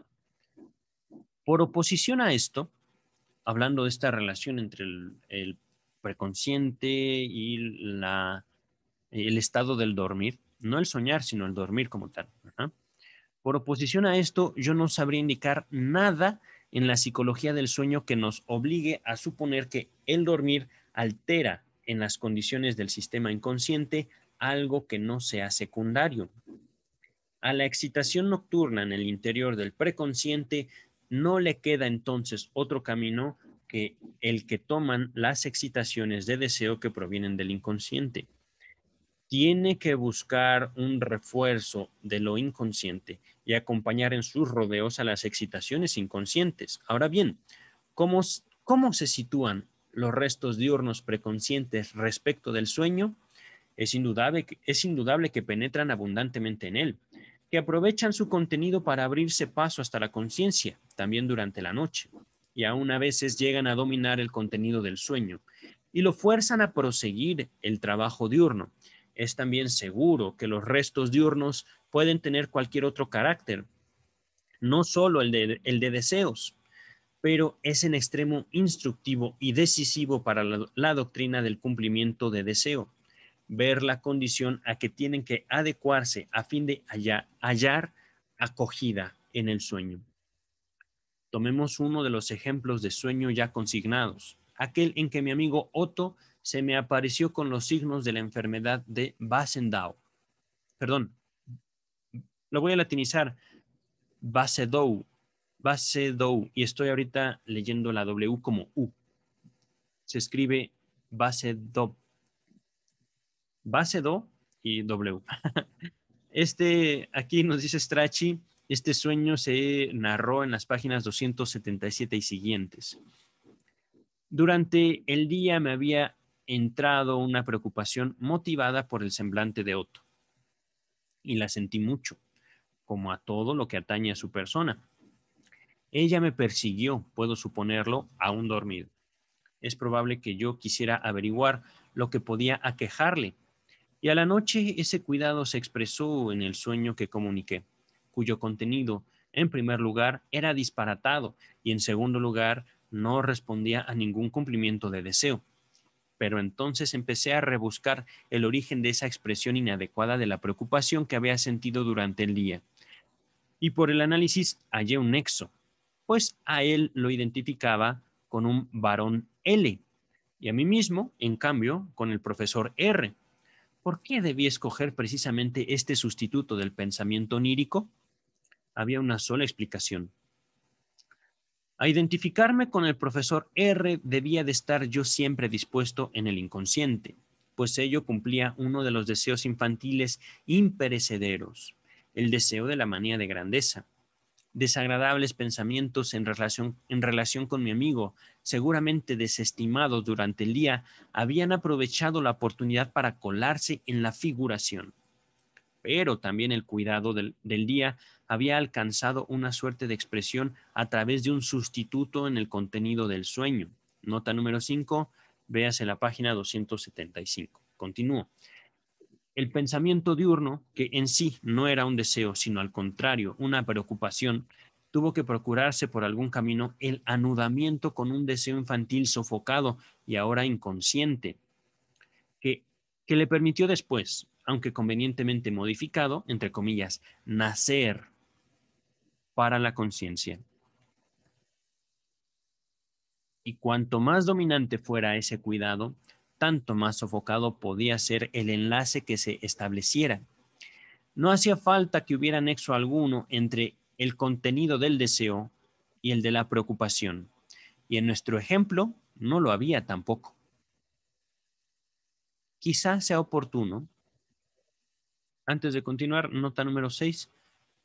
Por oposición a esto, hablando de esta relación entre el, el preconsciente y el estado del dormir, no el soñar, sino el dormir como tal. Por oposición a esto, yo no sabría indicar nada en la psicología del sueño que nos obligue a suponer que el dormir altera en las condiciones del sistema inconsciente algo que no sea secundario. A la excitación nocturna en el interior del preconsciente no le queda entonces otro camino que el que toman las excitaciones de deseo que provienen del inconsciente. Tiene que buscar un refuerzo de lo inconsciente y acompañar en sus rodeos a las excitaciones inconscientes. Ahora bien, ¿cómo, se sitúan los restos diurnos preconscientes respecto del sueño? Es es indudable que penetran abundantemente en él, que aprovechan su contenido para abrirse paso hasta la conciencia, también durante la noche y aún a veces llegan a dominar el contenido del sueño y lo fuerzan a proseguir el trabajo diurno. Es también seguro que los restos diurnos pueden tener cualquier otro carácter, no solo el de, el de deseos, pero es en extremo instructivo y decisivo para la, doctrina del cumplimiento de deseo, ver la condición a que tienen que adecuarse a fin de hallar acogida en el sueño. Tomemos uno de los ejemplos de sueño ya consignados, aquel en que mi amigo Otto se me apareció con los signos de la enfermedad de Basendau. Perdón, lo voy a latinizar, Basedou. Basedou. y estoy ahorita leyendo la W como U. Se escribe Basedou. Basedou y W. Este aquí nos dice Strachi este sueño se narró en las páginas 277 y siguientes. Durante el día me había entrado una preocupación motivada por el semblante de Otto. Y la sentí mucho, como a todo lo que atañe a su persona. Ella me persiguió, puedo suponerlo, aún dormido. Es probable que yo quisiera averiguar lo que podía aquejarle. Y a la noche ese cuidado se expresó en el sueño que comuniqué cuyo contenido, en primer lugar, era disparatado y, en segundo lugar, no respondía a ningún cumplimiento de deseo. Pero entonces empecé a rebuscar el origen de esa expresión inadecuada de la preocupación que había sentido durante el día. Y por el análisis hallé un nexo, pues a él lo identificaba con un varón L y a mí mismo, en cambio, con el profesor R. ¿Por qué debí escoger precisamente este sustituto del pensamiento onírico? había una sola explicación. A identificarme con el profesor R debía de estar yo siempre dispuesto en el inconsciente, pues ello cumplía uno de los deseos infantiles imperecederos, el deseo de la manía de grandeza. Desagradables pensamientos en relación, en relación con mi amigo, seguramente desestimados durante el día, habían aprovechado la oportunidad para colarse en la figuración pero también el cuidado del, día había alcanzado una suerte de expresión a través de un sustituto en el contenido del sueño. Nota número 5, véase la página 275. Continúo. El pensamiento diurno, que en sí no era un deseo, sino al contrario, una preocupación, tuvo que procurarse por algún camino el anudamiento con un deseo infantil sofocado y ahora inconsciente, que, que le permitió después, aunque convenientemente modificado, entre comillas, nacer para la conciencia. Y cuanto más dominante fuera ese cuidado, tanto más sofocado podía ser el enlace que se estableciera. No hacía falta que hubiera nexo alguno entre el contenido del deseo y el de la preocupación. Y en nuestro ejemplo no lo había tampoco. Quizás sea oportuno antes de continuar, nota número 6,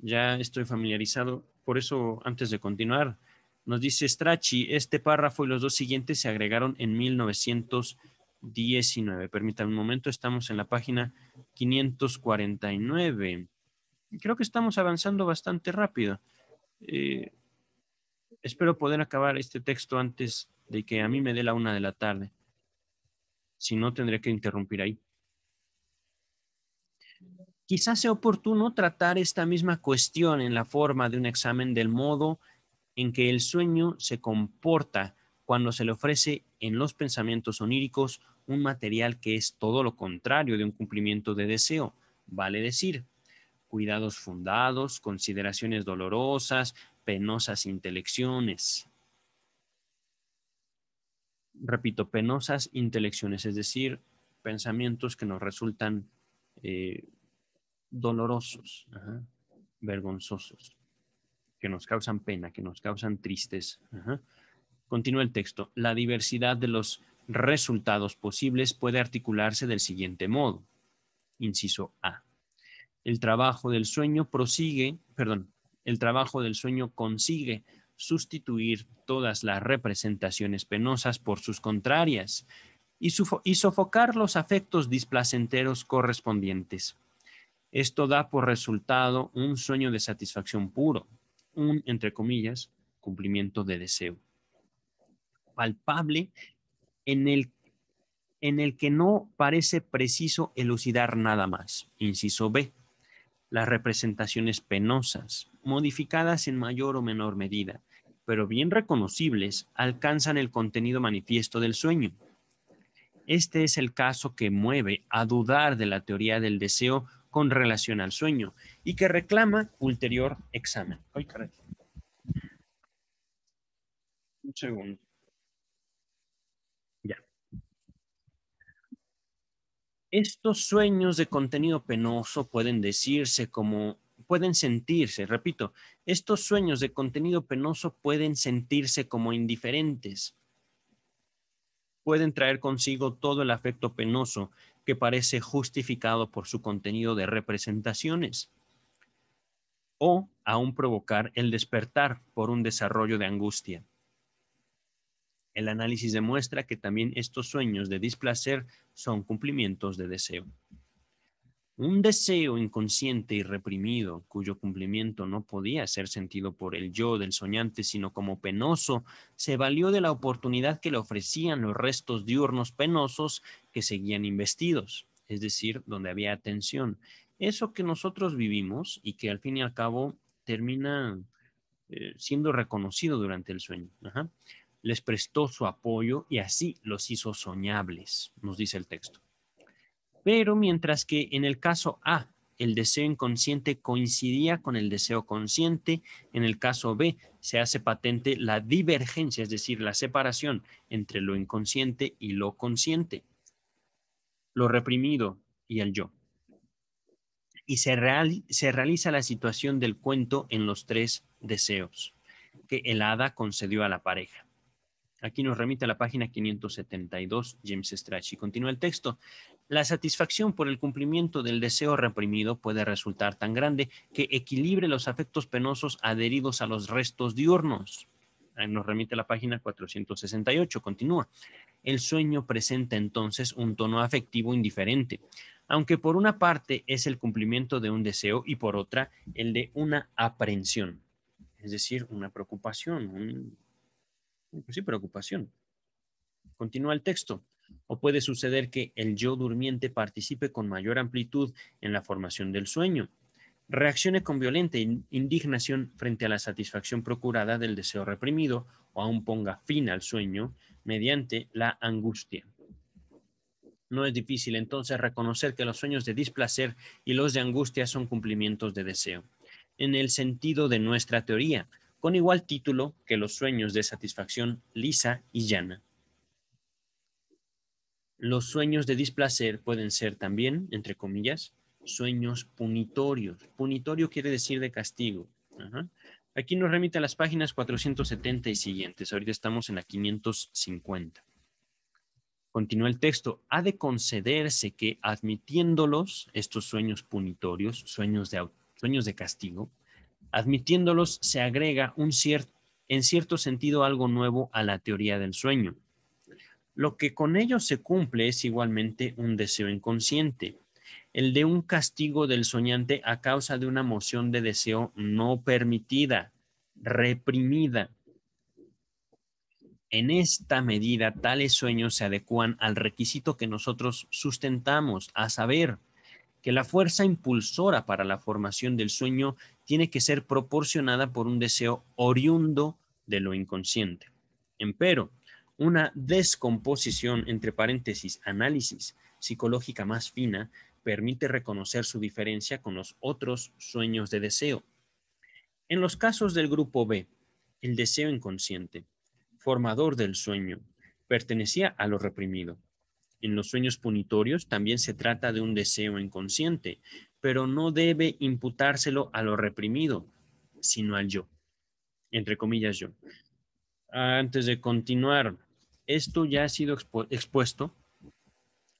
ya estoy familiarizado, por eso antes de continuar, nos dice Strachi, este párrafo y los dos siguientes se agregaron en 1919. Permítanme un momento, estamos en la página 549. Creo que estamos avanzando bastante rápido. Eh, espero poder acabar este texto antes de que a mí me dé la una de la tarde. Si no, tendré que interrumpir ahí quizás sea oportuno tratar esta misma cuestión en la forma de un examen del modo en que el sueño se comporta cuando se le ofrece en los pensamientos oníricos un material que es todo lo contrario de un cumplimiento de deseo, vale decir, cuidados fundados, consideraciones dolorosas, penosas intelecciones. Repito, penosas intelecciones, es decir, pensamientos que nos resultan eh, dolorosos, vergonzosos, que nos causan pena, que nos causan tristes. Continúa el texto. La diversidad de los resultados posibles puede articularse del siguiente modo. Inciso A. El trabajo del sueño prosigue, perdón, el trabajo del sueño consigue sustituir todas las representaciones penosas por sus contrarias y sofocar los afectos displacenteros correspondientes. Esto da por resultado un sueño de satisfacción puro, un, entre comillas, cumplimiento de deseo, palpable en el, en el que no parece preciso elucidar nada más. Inciso B, las representaciones penosas, modificadas en mayor o menor medida, pero bien reconocibles, alcanzan el contenido manifiesto del sueño. Este es el caso que mueve a dudar de la teoría del deseo con relación al sueño y que reclama ulterior examen. Un segundo. Ya. Estos sueños de contenido penoso pueden decirse como, pueden sentirse, repito, estos sueños de contenido penoso pueden sentirse como indiferentes. Pueden traer consigo todo el afecto penoso que parece justificado por su contenido de representaciones, o aún provocar el despertar por un desarrollo de angustia. El análisis demuestra que también estos sueños de displacer son cumplimientos de deseo. Un deseo inconsciente y reprimido, cuyo cumplimiento no podía ser sentido por el yo del soñante, sino como penoso, se valió de la oportunidad que le ofrecían los restos diurnos penosos que seguían investidos, es decir, donde había atención. Eso que nosotros vivimos y que al fin y al cabo termina eh, siendo reconocido durante el sueño. Les prestó su apoyo y así los hizo soñables, nos dice el texto. Pero mientras que en el caso A, el deseo inconsciente coincidía con el deseo consciente, en el caso B, se hace patente la divergencia, es decir, la separación entre lo inconsciente y lo consciente, lo reprimido y el yo. Y se, se realiza la situación del cuento en los tres deseos que el hada concedió a la pareja. Aquí nos remite a la página 572, James Strachey. Continúa el texto. La satisfacción por el cumplimiento del deseo reprimido puede resultar tan grande que equilibre los afectos penosos adheridos a los restos diurnos. Nos remite a la página 468. Continúa. El sueño presenta entonces un tono afectivo indiferente, aunque por una parte es el cumplimiento de un deseo y por otra el de una aprensión, es decir, una preocupación, un pues sí preocupación. Continúa el texto. O puede suceder que el yo durmiente participe con mayor amplitud en la formación del sueño, reaccione con violenta indignación frente a la satisfacción procurada del deseo reprimido o aún ponga fin al sueño mediante la angustia. No es difícil entonces reconocer que los sueños de displacer y los de angustia son cumplimientos de deseo, en el sentido de nuestra teoría, con igual título que los sueños de satisfacción lisa y llana. Los sueños de displacer pueden ser también, entre comillas, sueños punitorios. Punitorio quiere decir de castigo. Aquí nos remite a las páginas 470 y siguientes. Ahorita estamos en la 550. Continúa el texto. Ha de concederse que admitiéndolos, estos sueños punitorios, sueños de, sueños de castigo, Admitiéndolos se agrega un cierto en cierto sentido algo nuevo a la teoría del sueño. Lo que con ellos se cumple es igualmente un deseo inconsciente, el de un castigo del soñante a causa de una moción de deseo no permitida, reprimida. En esta medida, tales sueños se adecuan al requisito que nosotros sustentamos, a saber, que la fuerza impulsora para la formación del sueño tiene que ser proporcionada por un deseo oriundo de lo inconsciente. Empero, una descomposición, entre paréntesis, análisis psicológica más fina, permite reconocer su diferencia con los otros sueños de deseo. En los casos del grupo B, el deseo inconsciente, formador del sueño, pertenecía a lo reprimido. En los sueños punitorios también se trata de un deseo inconsciente, pero no debe imputárselo a lo reprimido, sino al yo, entre comillas yo. Antes de continuar, esto ya ha sido expuesto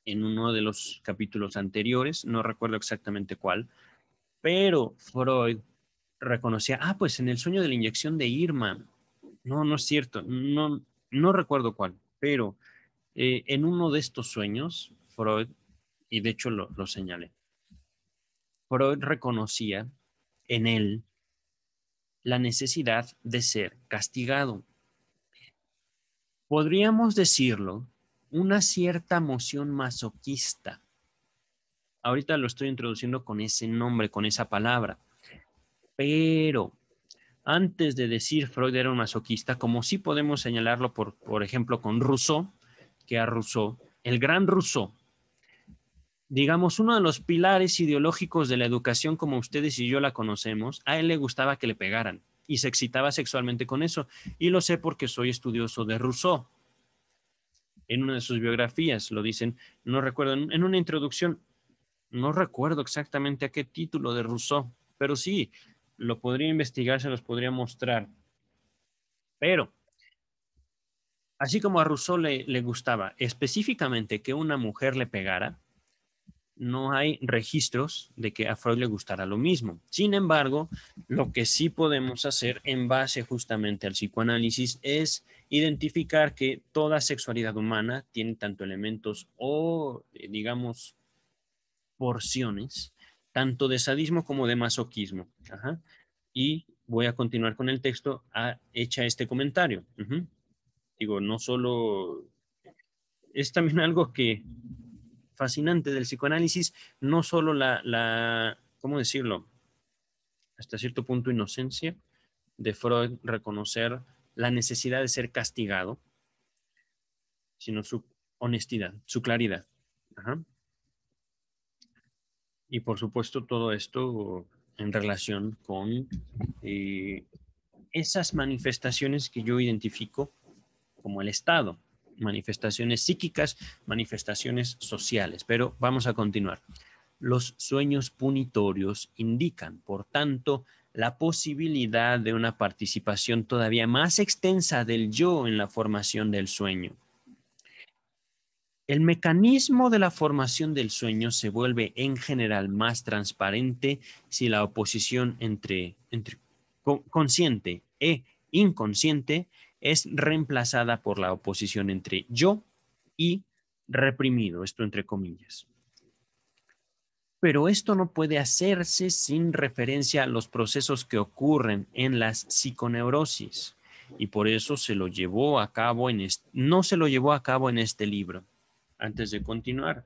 en uno de los capítulos anteriores, no recuerdo exactamente cuál, pero Freud reconocía, ah, pues en el sueño de la inyección de Irma, no, no es cierto, no, no recuerdo cuál, pero eh, en uno de estos sueños, Freud, y de hecho lo, lo señalé, Freud reconocía en él la necesidad de ser castigado. Podríamos decirlo, una cierta moción masoquista. Ahorita lo estoy introduciendo con ese nombre, con esa palabra. Pero antes de decir Freud era un masoquista, como sí podemos señalarlo, por, por ejemplo, con Rousseau, que a Rousseau, el gran Rousseau, digamos, uno de los pilares ideológicos de la educación como ustedes y yo la conocemos, a él le gustaba que le pegaran y se excitaba sexualmente con eso. Y lo sé porque soy estudioso de Rousseau. En una de sus biografías lo dicen, no recuerdo, en una introducción, no recuerdo exactamente a qué título de Rousseau, pero sí, lo podría investigar, se los podría mostrar. Pero, así como a Rousseau le, le gustaba específicamente que una mujer le pegara, no hay registros de que a Freud le gustara lo mismo. Sin embargo, lo que sí podemos hacer en base justamente al psicoanálisis es identificar que toda sexualidad humana tiene tanto elementos o, eh, digamos, porciones, tanto de sadismo como de masoquismo. Y voy a continuar con el texto, ah, hecha este comentario. Digo, no solo... Es también algo que fascinante del psicoanálisis, no solo la, la ¿cómo decirlo? Hasta cierto punto inocencia de Freud reconocer la necesidad de ser castigado, sino su honestidad, su claridad. Y por supuesto todo esto en relación con eh, esas manifestaciones que yo identifico como el Estado, manifestaciones psíquicas, manifestaciones sociales. Pero vamos a continuar. Los sueños punitorios indican, por tanto, la posibilidad de una participación todavía más extensa del yo en la formación del sueño. El mecanismo de la formación del sueño se vuelve en general más transparente si la oposición entre, entre consciente e inconsciente es reemplazada por la oposición entre yo y reprimido, esto entre comillas. Pero esto no puede hacerse sin referencia a los procesos que ocurren en las psiconeurosis y por eso se lo llevó a cabo en no se lo llevó a cabo en este libro. Antes de continuar,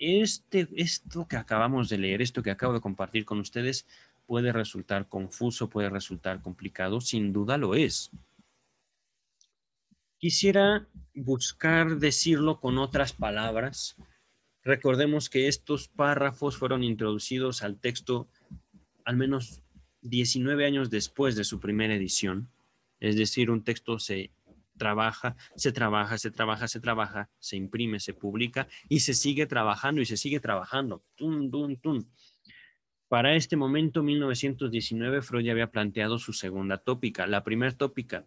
este, esto que acabamos de leer, esto que acabo de compartir con ustedes, puede resultar confuso, puede resultar complicado, sin duda lo es. Quisiera buscar decirlo con otras palabras. Recordemos que estos párrafos fueron introducidos al texto al menos 19 años después de su primera edición. Es decir, un texto se trabaja, se trabaja, se trabaja, se trabaja, se imprime, se publica y se sigue trabajando y se sigue trabajando. Para este momento, 1919, Freud ya había planteado su segunda tópica. La primera tópica,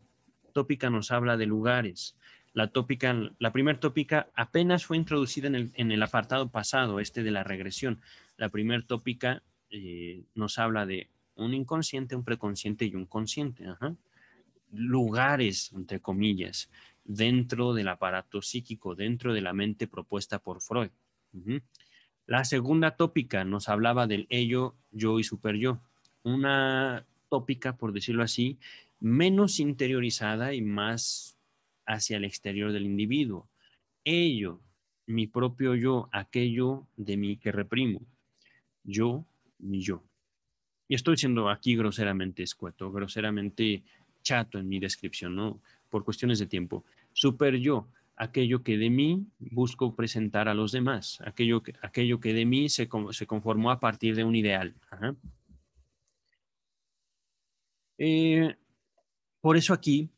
tópica nos habla de lugares. La, tópica, la primer tópica apenas fue introducida en el, apartado pasado, este de la regresión. La primer tópica eh, nos habla de un inconsciente, un preconsciente y un consciente. Lugares, entre comillas, dentro del aparato psíquico, dentro de la mente propuesta por Freud. La segunda tópica nos hablaba del ello, yo y super yo. Una tópica, por decirlo así, menos interiorizada y más hacia el exterior del individuo. Ello, mi propio yo, aquello de mí que reprimo. Yo, mi yo. Y estoy siendo aquí groseramente escueto, groseramente chato en mi descripción, ¿no? Por cuestiones de tiempo. Super yo, aquello que de mí busco presentar a los demás, aquello que, aquello que de mí se, conformó a partir de un ideal. Eh, por eso aquí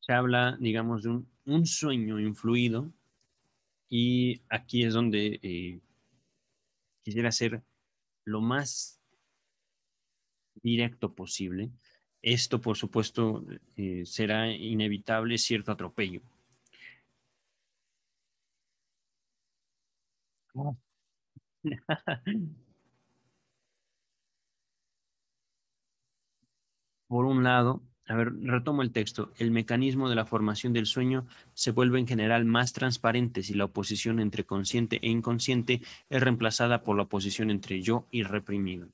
se habla, digamos, de un, sueño influido y aquí es donde eh, quisiera ser lo más directo posible. Esto, por supuesto, eh, será inevitable cierto atropello. Ah. Por un lado, a ver, retomo el texto. El mecanismo de la formación del sueño se vuelve en general más transparente si la oposición entre consciente e inconsciente es reemplazada por la oposición entre yo y reprimido.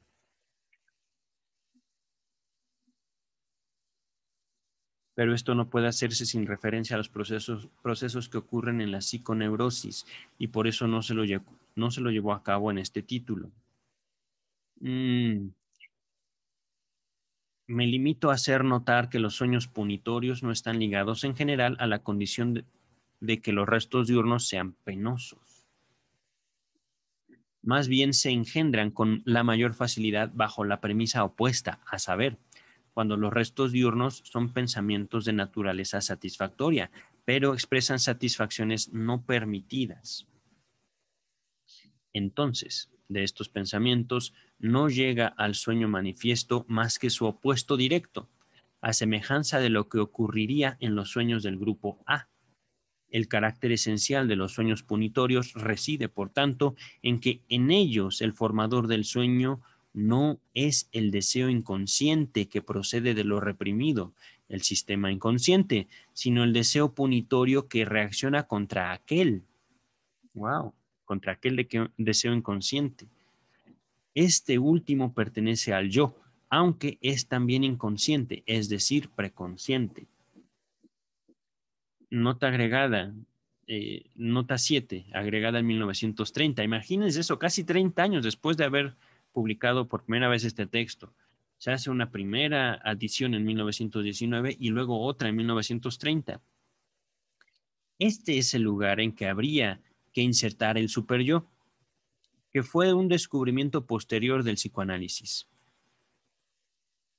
Pero esto no puede hacerse sin referencia a los procesos, procesos que ocurren en la psiconeurosis y por eso no se lo, no se lo llevó a cabo en este título. Mm me limito a hacer notar que los sueños punitorios no están ligados en general a la condición de, que los restos diurnos sean penosos. Más bien se engendran con la mayor facilidad bajo la premisa opuesta, a saber, cuando los restos diurnos son pensamientos de naturaleza satisfactoria, pero expresan satisfacciones no permitidas. Entonces, de estos pensamientos no llega al sueño manifiesto más que su opuesto directo, a semejanza de lo que ocurriría en los sueños del grupo A. El carácter esencial de los sueños punitorios reside, por tanto, en que en ellos el formador del sueño no es el deseo inconsciente que procede de lo reprimido, el sistema inconsciente, sino el deseo punitorio que reacciona contra aquel. Wow, contra aquel deseo inconsciente. Este último pertenece al yo, aunque es también inconsciente, es decir, preconsciente. Nota agregada, eh, nota 7, agregada en 1930. Imagínense eso, casi 30 años después de haber publicado por primera vez este texto. Se hace una primera adición en 1919 y luego otra en 1930. Este es el lugar en que habría que insertar el superyo que fue un descubrimiento posterior del psicoanálisis.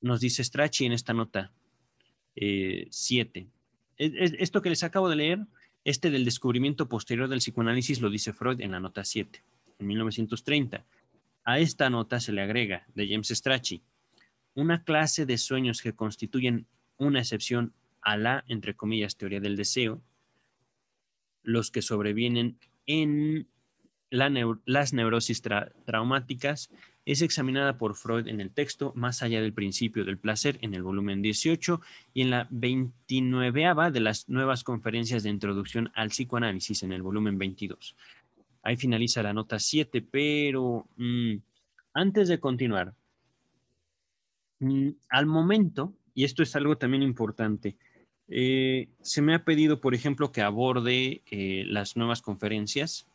Nos dice Strachey en esta nota 7. Eh, esto que les acabo de leer, este del descubrimiento posterior del psicoanálisis, lo dice Freud en la nota 7, en 1930. A esta nota se le agrega, de James Strachey, una clase de sueños que constituyen una excepción a la, entre comillas, teoría del deseo, los que sobrevienen en las neurosis traumáticas es examinada por Freud en el texto Más allá del principio del placer en el volumen 18 y en la 29 de las nuevas conferencias de introducción al psicoanálisis en el volumen 22. Ahí finaliza la nota 7, pero mm, antes de continuar, mm, al momento, y esto es algo también importante, eh, se me ha pedido, por ejemplo, que aborde eh, las nuevas conferencias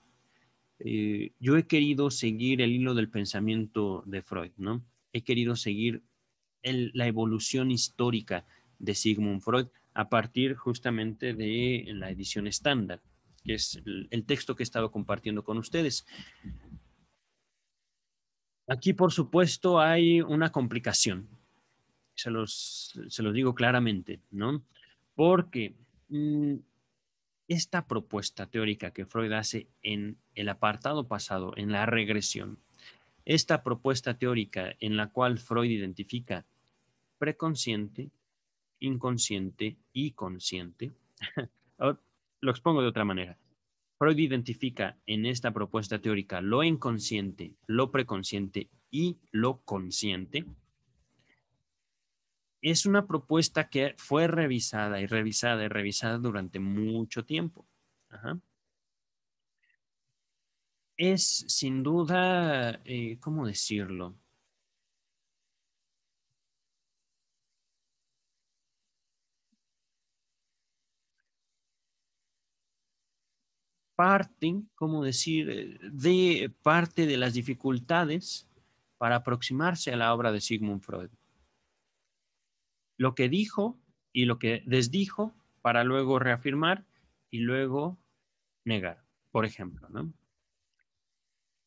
eh, yo he querido seguir el hilo del pensamiento de Freud, ¿no? He querido seguir la evolución histórica de Sigmund Freud a partir justamente de la edición estándar, que es el, texto que he estado compartiendo con ustedes. Aquí, por supuesto, hay una complicación. Se los, digo claramente, ¿no? Porque mm, esta propuesta teórica que Freud hace en el apartado pasado, en la regresión, esta propuesta teórica en la cual Freud identifica preconsciente, inconsciente y consciente, lo expongo de otra manera. Freud identifica en esta propuesta teórica lo inconsciente, lo preconsciente y lo consciente, es una propuesta que fue revisada y revisada y revisada durante mucho tiempo. Es sin duda, eh, ¿cómo decirlo? parte, ¿cómo decir, de parte de las dificultades para aproximarse a la obra de Sigmund Freud lo que dijo y lo que desdijo para luego reafirmar y luego negar, por ejemplo. ¿no?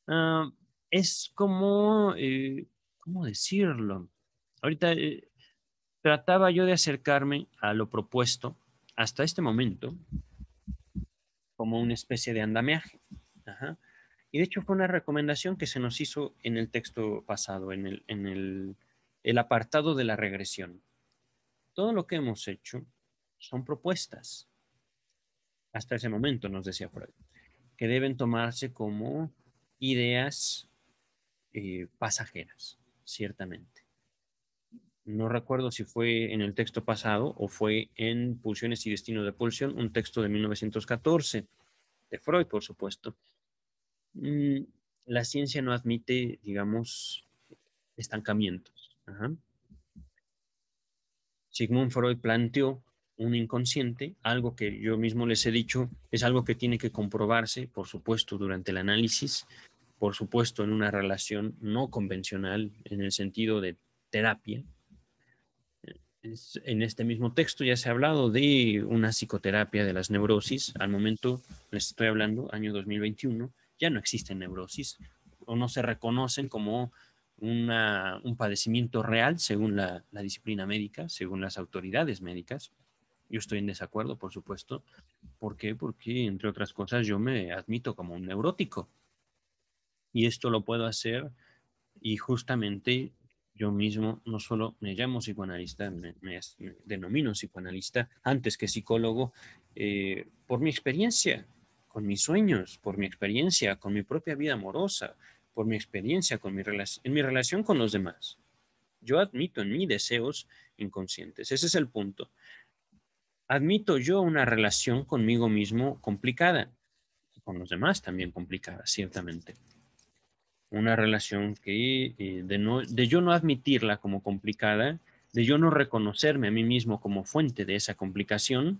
Ah, es como, eh, ¿cómo decirlo? Ahorita eh, trataba yo de acercarme a lo propuesto hasta este momento como una especie de andamiaje. Y de hecho fue una recomendación que se nos hizo en el texto pasado, en el apartado de la regresión todo lo que hemos hecho son propuestas. Hasta ese momento, nos decía Freud, que deben tomarse como ideas eh, pasajeras, ciertamente. No recuerdo si fue en el texto pasado o fue en Pulsiones y destino de Pulsión, un texto de 1914, de Freud, por supuesto. Mm, la ciencia no admite, digamos, estancamientos. Ajá. Sigmund Freud planteó un inconsciente, algo que yo mismo les he dicho, es algo que tiene que comprobarse, por supuesto, durante el análisis, por supuesto, en una relación no convencional, en el sentido de terapia. En este mismo texto ya se ha hablado de una psicoterapia de las neurosis. Al momento, les estoy hablando, año 2021, ya no existen neurosis o no se reconocen como un padecimiento real según la, disciplina médica, según las autoridades médicas. Yo estoy en desacuerdo, por supuesto. ¿Por qué? Porque, entre otras cosas, yo me admito como un neurótico. Y esto lo puedo hacer y justamente yo mismo no solo me llamo psicoanalista, me, denomino psicoanalista antes que psicólogo eh, por mi experiencia con mis sueños, por mi experiencia, con mi propia vida amorosa, por mi experiencia con mi en mi relación con los demás. Yo admito en mí deseos inconscientes. Ese es el punto. Admito yo una relación conmigo mismo complicada con los demás también complicada, ciertamente. Una relación que eh, de, yo no admitirla como complicada, de yo no reconocerme a mí mismo como fuente de esa complicación,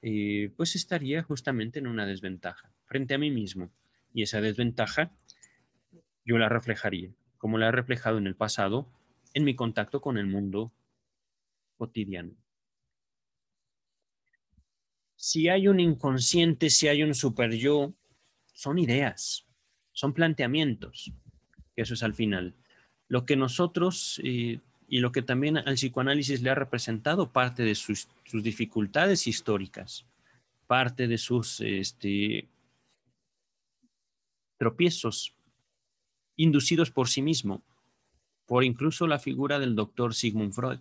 eh, pues estaría justamente en una desventaja frente a mí mismo. Y esa desventaja yo la reflejaría, como la he reflejado en el pasado, en mi contacto con el mundo cotidiano. Si hay un inconsciente, si hay un super yo, son ideas, son planteamientos. Eso es al final. Lo que nosotros eh, y lo que también al psicoanálisis le ha representado parte de sus, dificultades históricas, parte de sus este, tropiezos inducidos por sí mismo, por incluso la figura del doctor Sigmund Freud.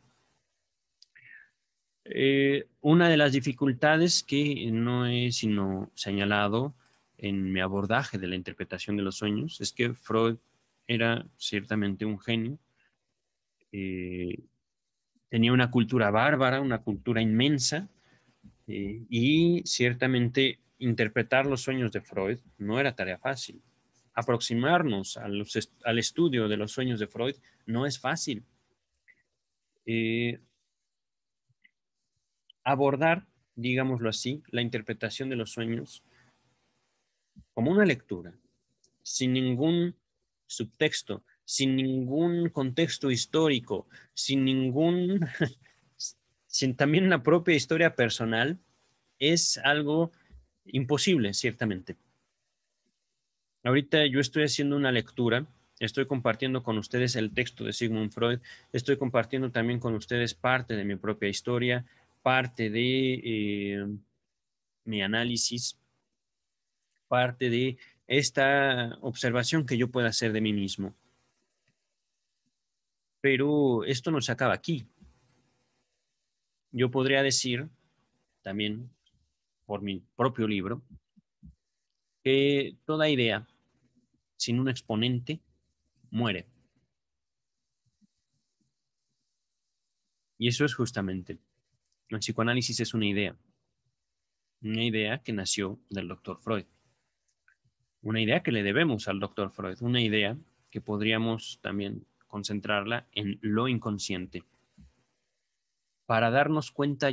Eh, una de las dificultades que no he sino señalado en mi abordaje de la interpretación de los sueños es que Freud era ciertamente un genio, eh, tenía una cultura bárbara, una cultura inmensa, eh, y ciertamente interpretar los sueños de Freud no era tarea fácil aproximarnos al estudio de los sueños de Freud no es fácil. Eh, abordar, digámoslo así, la interpretación de los sueños como una lectura, sin ningún subtexto, sin ningún contexto histórico, sin ningún, sin también la propia historia personal, es algo imposible, ciertamente. Ahorita yo estoy haciendo una lectura, estoy compartiendo con ustedes el texto de Sigmund Freud, estoy compartiendo también con ustedes parte de mi propia historia, parte de eh, mi análisis, parte de esta observación que yo pueda hacer de mí mismo. Pero esto no se acaba aquí. Yo podría decir, también por mi propio libro, que toda idea sin un exponente, muere. Y eso es justamente, el psicoanálisis es una idea, una idea que nació del doctor Freud, una idea que le debemos al doctor Freud, una idea que podríamos también concentrarla en lo inconsciente, para darnos cuenta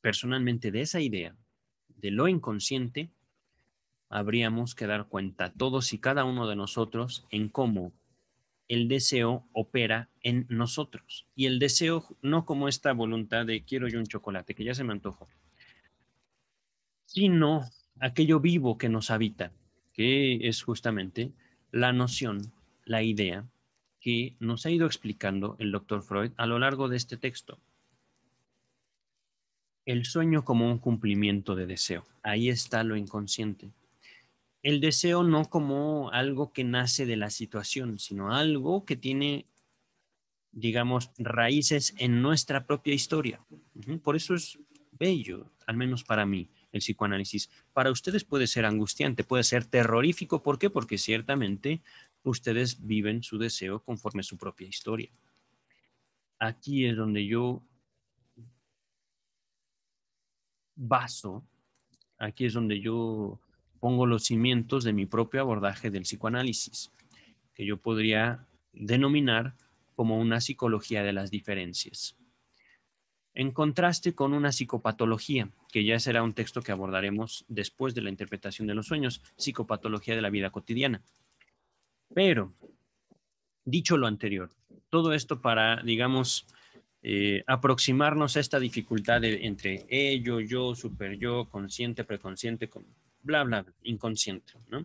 personalmente de esa idea, de lo inconsciente habríamos que dar cuenta todos y cada uno de nosotros en cómo el deseo opera en nosotros. Y el deseo no como esta voluntad de quiero yo un chocolate, que ya se me antojo sino aquello vivo que nos habita, que es justamente la noción, la idea que nos ha ido explicando el doctor Freud a lo largo de este texto. El sueño como un cumplimiento de deseo. Ahí está lo inconsciente el deseo no como algo que nace de la situación, sino algo que tiene, digamos, raíces en nuestra propia historia. Por eso es bello, al menos para mí, el psicoanálisis. Para ustedes puede ser angustiante, puede ser terrorífico. ¿Por qué? Porque ciertamente ustedes viven su deseo conforme a su propia historia. Aquí es donde yo baso, aquí es donde yo pongo los cimientos de mi propio abordaje del psicoanálisis, que yo podría denominar como una psicología de las diferencias. En contraste con una psicopatología, que ya será un texto que abordaremos después de la interpretación de los sueños, psicopatología de la vida cotidiana. Pero, dicho lo anterior, todo esto para, digamos, eh, aproximarnos a esta dificultad entre ello, yo, super yo, consciente, preconsciente, con, bla, bla, inconsciente. ¿no?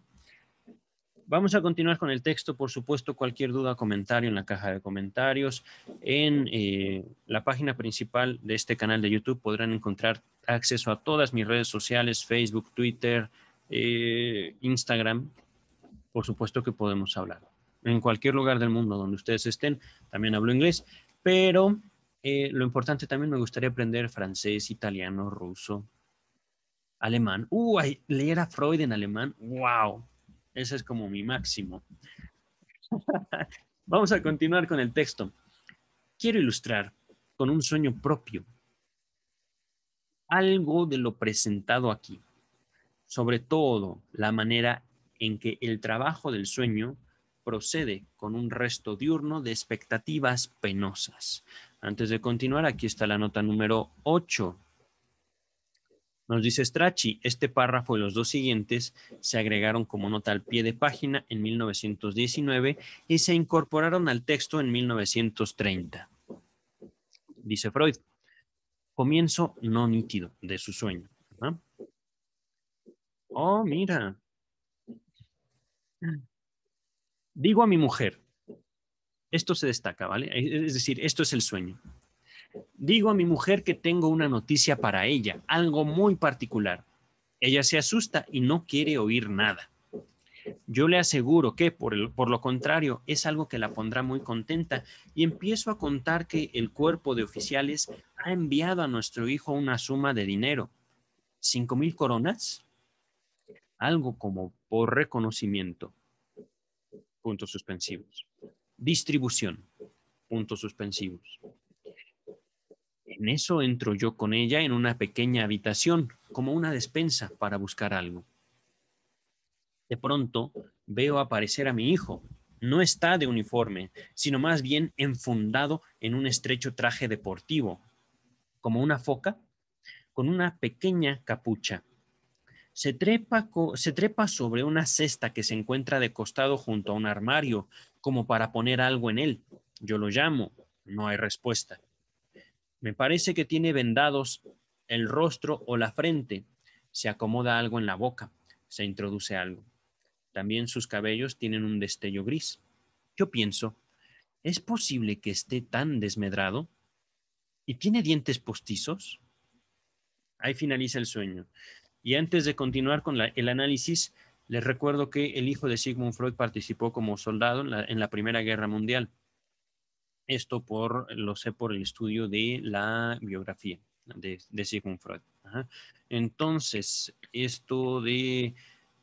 Vamos a continuar con el texto, por supuesto, cualquier duda, comentario en la caja de comentarios. En eh, la página principal de este canal de YouTube podrán encontrar acceso a todas mis redes sociales, Facebook, Twitter, eh, Instagram. Por supuesto que podemos hablar. En cualquier lugar del mundo donde ustedes estén, también hablo inglés, pero eh, lo importante también me gustaría aprender francés, italiano, ruso, alemán. Uh, leer a Freud en alemán, wow, ese es como mi máximo. Vamos a continuar con el texto. Quiero ilustrar con un sueño propio algo de lo presentado aquí, sobre todo la manera en que el trabajo del sueño procede con un resto diurno de expectativas penosas. Antes de continuar, aquí está la nota número 8 nos dice Strachi, este párrafo y los dos siguientes se agregaron como nota al pie de página en 1919 y se incorporaron al texto en 1930. Dice Freud, comienzo no nítido de su sueño. Oh, mira. Digo a mi mujer, esto se destaca, ¿vale? Es decir, esto es el sueño. Digo a mi mujer que tengo una noticia para ella, algo muy particular. Ella se asusta y no quiere oír nada. Yo le aseguro que, por, lo contrario, es algo que la pondrá muy contenta y empiezo a contar que el cuerpo de oficiales ha enviado a nuestro hijo una suma de dinero. ¿Cinco mil coronas? Algo como por reconocimiento. Puntos suspensivos. Distribución. Puntos suspensivos eso entro yo con ella en una pequeña habitación, como una despensa para buscar algo. De pronto veo aparecer a mi hijo. No está de uniforme, sino más bien enfundado en un estrecho traje deportivo, como una foca, con una pequeña capucha. Se trepa, se trepa sobre una cesta que se encuentra de costado junto a un armario, como para poner algo en él. Yo lo llamo, no hay respuesta. Me parece que tiene vendados el rostro o la frente. Se acomoda algo en la boca. Se introduce algo. También sus cabellos tienen un destello gris. Yo pienso, ¿es posible que esté tan desmedrado? ¿Y tiene dientes postizos? Ahí finaliza el sueño. Y antes de continuar con el análisis, les recuerdo que el hijo de Sigmund Freud participó como soldado en la Primera Guerra Mundial. Esto por, lo sé por el estudio de la biografía de, Sigmund Freud. Entonces, esto de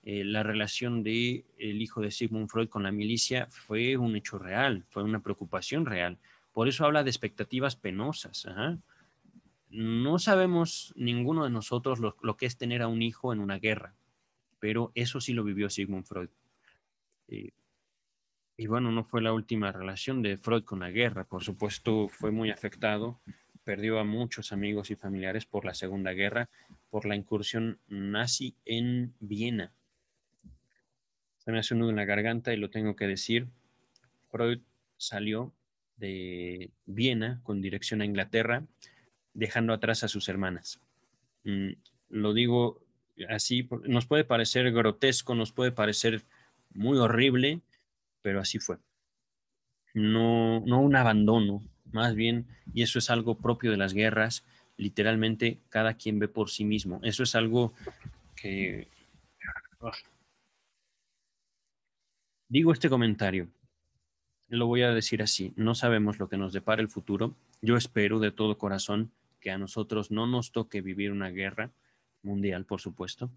eh, la relación de hijo de Sigmund Freud con la milicia fue un hecho real, fue una preocupación real. Por eso habla de expectativas penosas. No sabemos ninguno de nosotros lo, lo que es tener a un hijo en una guerra, pero eso sí lo vivió Sigmund Freud. Eh, y bueno, no fue la última relación de Freud con la guerra. Por supuesto, fue muy afectado. Perdió a muchos amigos y familiares por la Segunda Guerra, por la incursión nazi en Viena. Se me hace un nudo en la garganta y lo tengo que decir. Freud salió de Viena con dirección a Inglaterra, dejando atrás a sus hermanas. Mm, lo digo así, nos puede parecer grotesco, nos puede parecer muy horrible, pero así fue. No, no un abandono, más bien, y eso es algo propio de las guerras, literalmente cada quien ve por sí mismo. Eso es algo que... Ah, digo este comentario, lo voy a decir así, no sabemos lo que nos depara el futuro. Yo espero de todo corazón que a nosotros no nos toque vivir una guerra mundial, por supuesto.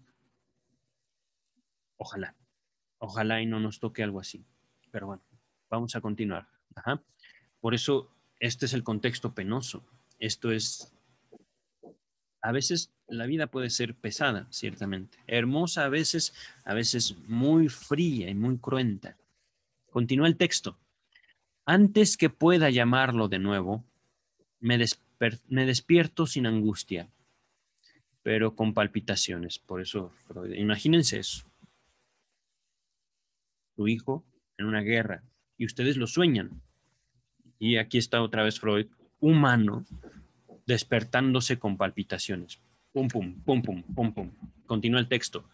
Ojalá, ojalá y no nos toque algo así pero bueno, vamos a continuar. Por eso, este es el contexto penoso. Esto es, a veces la vida puede ser pesada, ciertamente, hermosa a veces, a veces muy fría y muy cruenta. Continúa el texto. Antes que pueda llamarlo de nuevo, me, me despierto sin angustia, pero con palpitaciones. Por eso, imagínense eso. Tu hijo en una guerra y ustedes lo sueñan. Y aquí está otra vez Freud, humano, despertándose con palpitaciones. Pum, pum, pum, pum, pum, pum. Continúa el texto.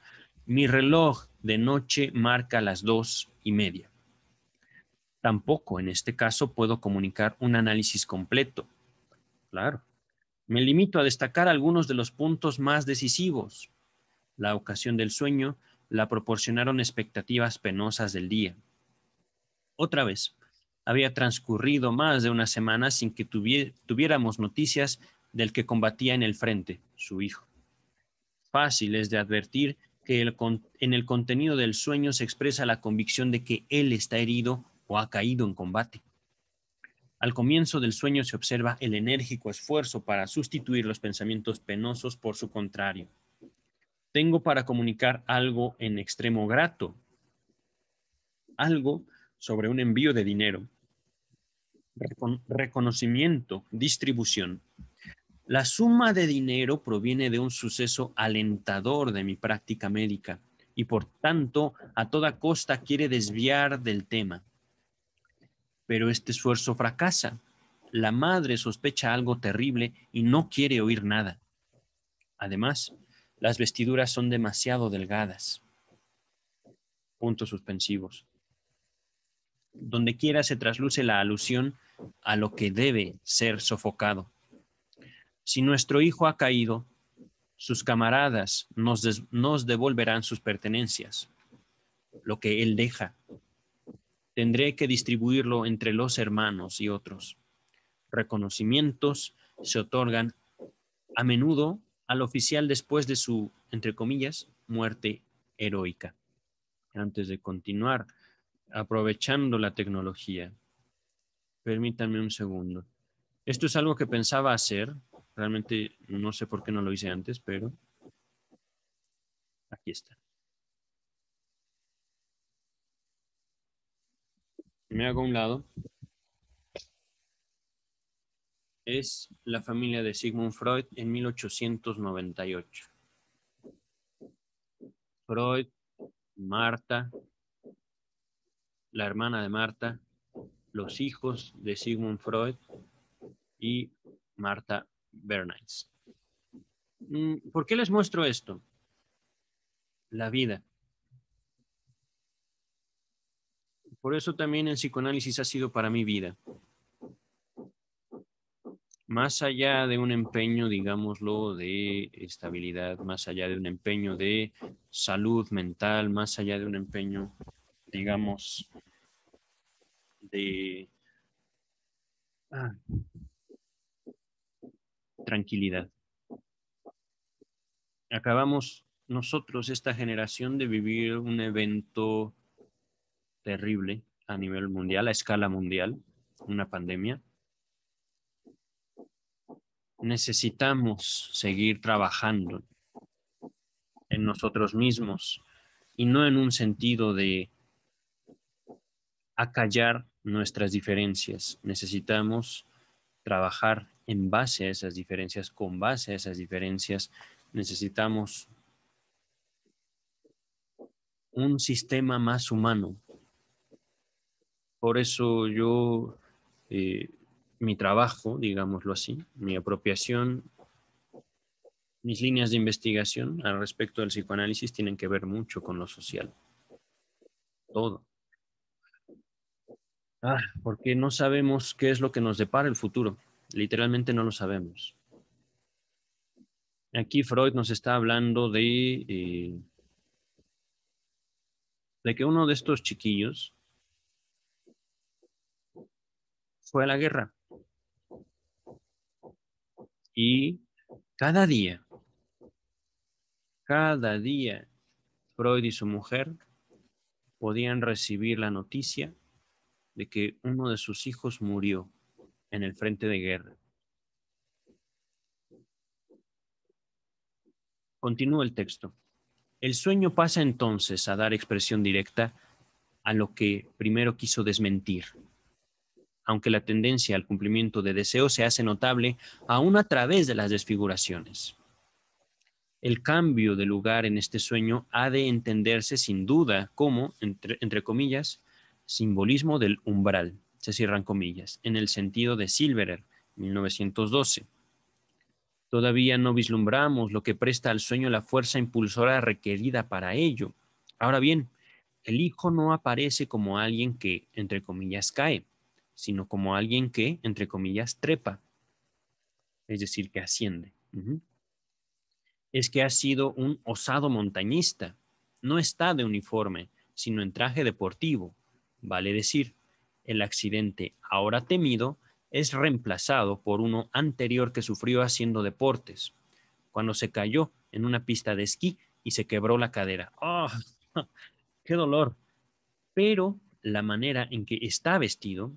Mi reloj de noche marca las dos y media. Tampoco en este caso puedo comunicar un análisis completo. Claro. Me limito a destacar algunos de los puntos más decisivos. La ocasión del sueño la proporcionaron expectativas penosas del día otra vez, había transcurrido más de una semana sin que tuviéramos noticias del que combatía en el frente, su hijo. Fácil es de advertir que en el contenido del sueño se expresa la convicción de que él está herido o ha caído en combate. Al comienzo del sueño se observa el enérgico esfuerzo para sustituir los pensamientos penosos por su contrario. Tengo para comunicar algo en extremo grato, algo sobre un envío de dinero. reconocimiento, distribución. La suma de dinero proviene de un suceso alentador de mi práctica médica y por tanto a toda costa quiere desviar del tema. Pero este esfuerzo fracasa. La madre sospecha algo terrible y no quiere oír nada. Además, las vestiduras son demasiado delgadas. Puntos suspensivos donde quiera se trasluce la alusión a lo que debe ser sofocado. Si nuestro hijo ha caído, sus camaradas nos, devolverán sus pertenencias, lo que él deja. Tendré que distribuirlo entre los hermanos y otros. Reconocimientos se otorgan a menudo al oficial después de su, entre comillas, muerte heroica. Antes de continuar, aprovechando la tecnología. Permítanme un segundo. Esto es algo que pensaba hacer. Realmente no sé por qué no lo hice antes, pero aquí está. Me hago un lado. Es la familia de Sigmund Freud en 1898. Freud, Marta, la hermana de Marta, los hijos de Sigmund Freud y Marta Bernays. Mm, ¿Por qué les muestro esto? La vida. Por eso también el psicoanálisis ha sido para mi vida. Más allá de un empeño, digámoslo, de estabilidad, más allá de un empeño de salud mental, más allá de un empeño digamos, de ah. tranquilidad. Acabamos nosotros, esta generación, de vivir un evento terrible a nivel mundial, a escala mundial, una pandemia. Necesitamos seguir trabajando en nosotros mismos y no en un sentido de callar nuestras diferencias. Necesitamos trabajar en base a esas diferencias, con base a esas diferencias. Necesitamos un sistema más humano. Por eso yo, eh, mi trabajo, digámoslo así, mi apropiación, mis líneas de investigación al respecto del psicoanálisis tienen que ver mucho con lo social. Todo Ah, porque no sabemos qué es lo que nos depara el futuro. Literalmente no lo sabemos. Aquí Freud nos está hablando de, eh, de que uno de estos chiquillos fue a la guerra. Y cada día, cada día, Freud y su mujer podían recibir la noticia de que uno de sus hijos murió en el frente de guerra. Continúa el texto. El sueño pasa entonces a dar expresión directa a lo que primero quiso desmentir. Aunque la tendencia al cumplimiento de deseos se hace notable aún a través de las desfiguraciones. El cambio de lugar en este sueño ha de entenderse sin duda como, entre, entre comillas, simbolismo del umbral, se cierran comillas, en el sentido de Silverer, 1912. Todavía no vislumbramos lo que presta al sueño la fuerza impulsora requerida para ello. Ahora bien, el hijo no aparece como alguien que, entre comillas, cae, sino como alguien que, entre comillas, trepa, es decir, que asciende. Es que ha sido un osado montañista. No está de uniforme, sino en traje deportivo, vale decir, el accidente ahora temido es reemplazado por uno anterior que sufrió haciendo deportes, cuando se cayó en una pista de esquí y se quebró la cadera. ¡Ah! ¡Qué dolor! Pero la manera en que está vestido,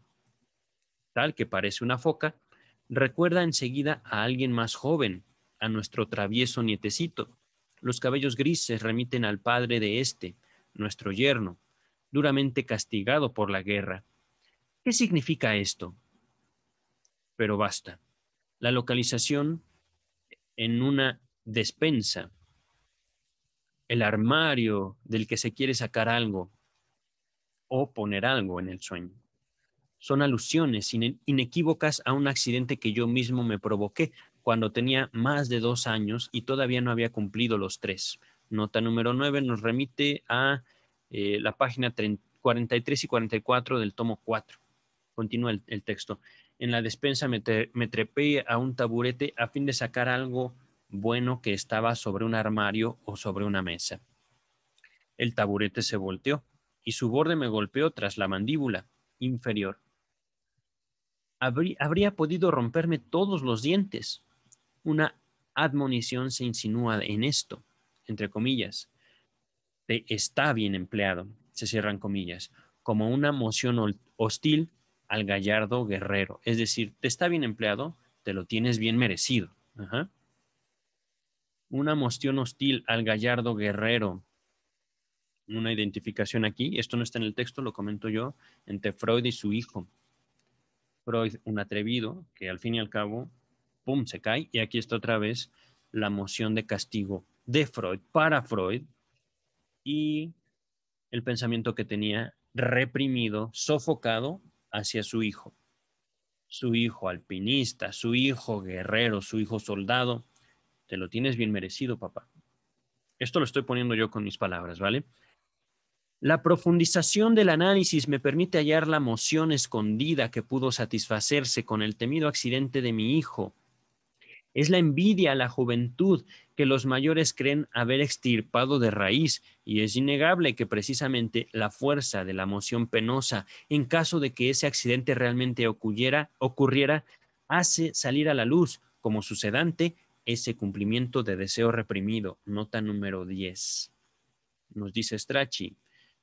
tal que parece una foca, recuerda enseguida a alguien más joven, a nuestro travieso nietecito. Los cabellos grises remiten al padre de este, nuestro yerno, duramente castigado por la guerra. ¿Qué significa esto? Pero basta. La localización en una despensa, el armario del que se quiere sacar algo o poner algo en el sueño. Son alusiones inequívocas a un accidente que yo mismo me provoqué cuando tenía más de dos años y todavía no había cumplido los tres. Nota número nueve nos remite a eh, la página 43 y 44 del tomo 4. Continúa el, texto. En la despensa me, trepé a un taburete a fin de sacar algo bueno que estaba sobre un armario o sobre una mesa. El taburete se volteó y su borde me golpeó tras la mandíbula inferior. habría podido romperme todos los dientes. Una admonición se insinúa en esto, entre comillas te está bien empleado, se cierran comillas, como una moción hostil al gallardo guerrero. Es decir, te está bien empleado, te lo tienes bien merecido. Ajá. Una moción hostil al gallardo guerrero. Una identificación aquí, esto no está en el texto, lo comento yo, entre Freud y su hijo. Freud, un atrevido, que al fin y al cabo, ¡pum!, se cae. Y aquí está otra vez la moción de castigo de Freud para Freud y el pensamiento que tenía reprimido, sofocado hacia su hijo. Su hijo alpinista, su hijo guerrero, su hijo soldado. Te lo tienes bien merecido, papá. Esto lo estoy poniendo yo con mis palabras, ¿vale? La profundización del análisis me permite hallar la emoción escondida que pudo satisfacerse con el temido accidente de mi hijo es la envidia a la juventud que los mayores creen haber extirpado de raíz, y es innegable que precisamente la fuerza de la emoción penosa, en caso de que ese accidente realmente ocurriera, hace salir a la luz, como sucedante, ese cumplimiento de deseo reprimido. Nota número 10. Nos dice Strachi,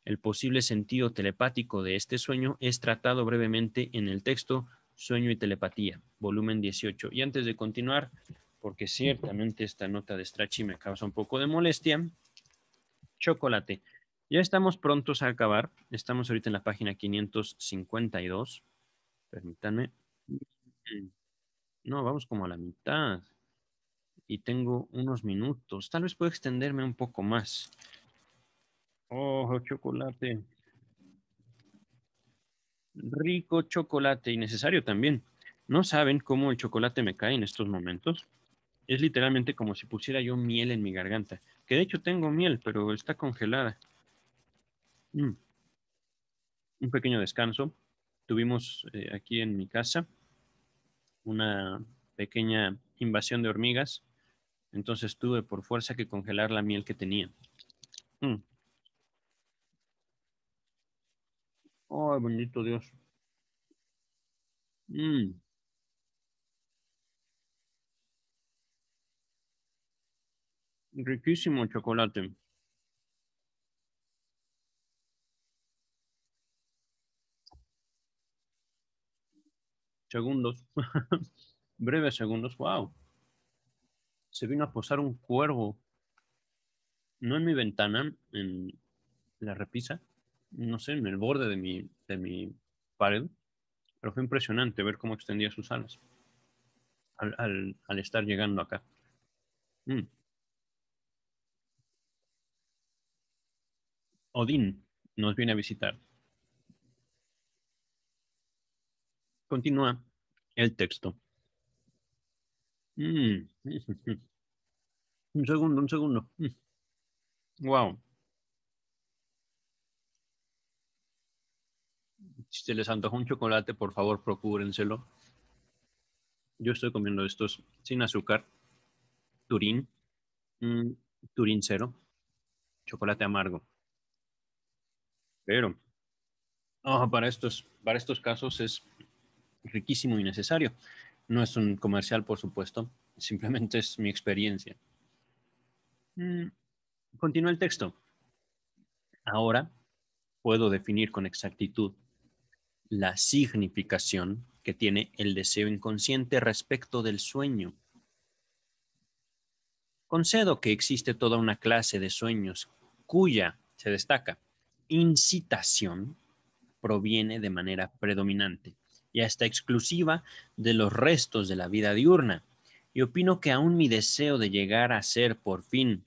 el posible sentido telepático de este sueño es tratado brevemente en el texto Sueño y Telepatía, volumen 18. Y antes de continuar, porque ciertamente esta nota de Strachi me causa un poco de molestia, chocolate. Ya estamos prontos a acabar. Estamos ahorita en la página 552. Permítanme. No, vamos como a la mitad. Y tengo unos minutos. Tal vez puedo extenderme un poco más. Oh, chocolate rico chocolate y necesario también. No saben cómo el chocolate me cae en estos momentos. Es literalmente como si pusiera yo miel en mi garganta. Que de hecho tengo miel, pero está congelada. Mm. Un pequeño descanso. Tuvimos eh, aquí en mi casa una pequeña invasión de hormigas. Entonces tuve por fuerza que congelar la miel que tenía. Mm. Ay, bendito Dios. Mm. Riquísimo chocolate. Segundos. Breves segundos. Wow. Se vino a posar un cuervo. No en mi ventana, en la repisa no sé, en el borde de mi, de mi pared, pero fue impresionante ver cómo extendía sus alas al, estar llegando acá. Mm. Odín nos viene a visitar. Continúa el texto. Mm. Un segundo, un segundo. Wow. Mm. si se les antoja un chocolate, por favor, procúrenselo. Yo estoy comiendo estos sin azúcar, turín, mm, turín cero, chocolate amargo. Pero para, estos, para estos casos es riquísimo y necesario. No es un comercial, por supuesto, simplemente es mi experiencia. Mm, continúa el texto. Ahora puedo definir con exactitud la significación que tiene el deseo inconsciente respecto del sueño. Concedo que existe toda una clase de sueños cuya, se destaca, incitación proviene de manera predominante y hasta exclusiva de los restos de la vida diurna. Y opino que aún mi deseo de llegar a ser por fin,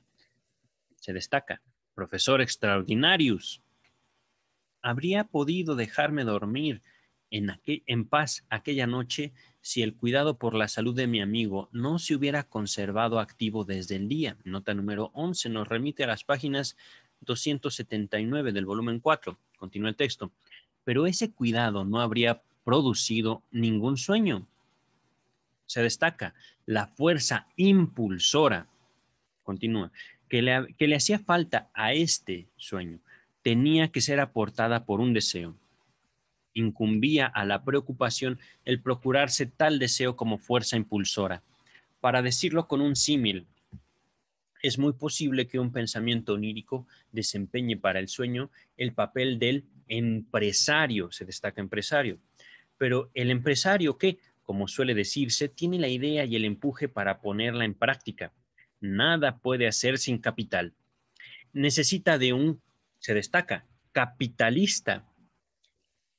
se destaca, profesor extraordinarius, habría podido dejarme dormir en, paz aquella noche si el cuidado por la salud de mi amigo no se hubiera conservado activo desde el día. Nota número 11 nos remite a las páginas 279 del volumen 4. Continúa el texto. Pero ese cuidado no habría producido ningún sueño. Se destaca la fuerza impulsora, continúa, que le hacía falta a este sueño tenía que ser aportada por un deseo. Incumbía a la preocupación el procurarse tal deseo como fuerza impulsora. Para decirlo con un símil, es muy posible que un pensamiento onírico desempeñe para el sueño el papel del empresario, se destaca empresario. Pero el empresario que, como suele decirse, tiene la idea y el empuje para ponerla en práctica. Nada puede hacer sin capital. Necesita de un se destaca capitalista,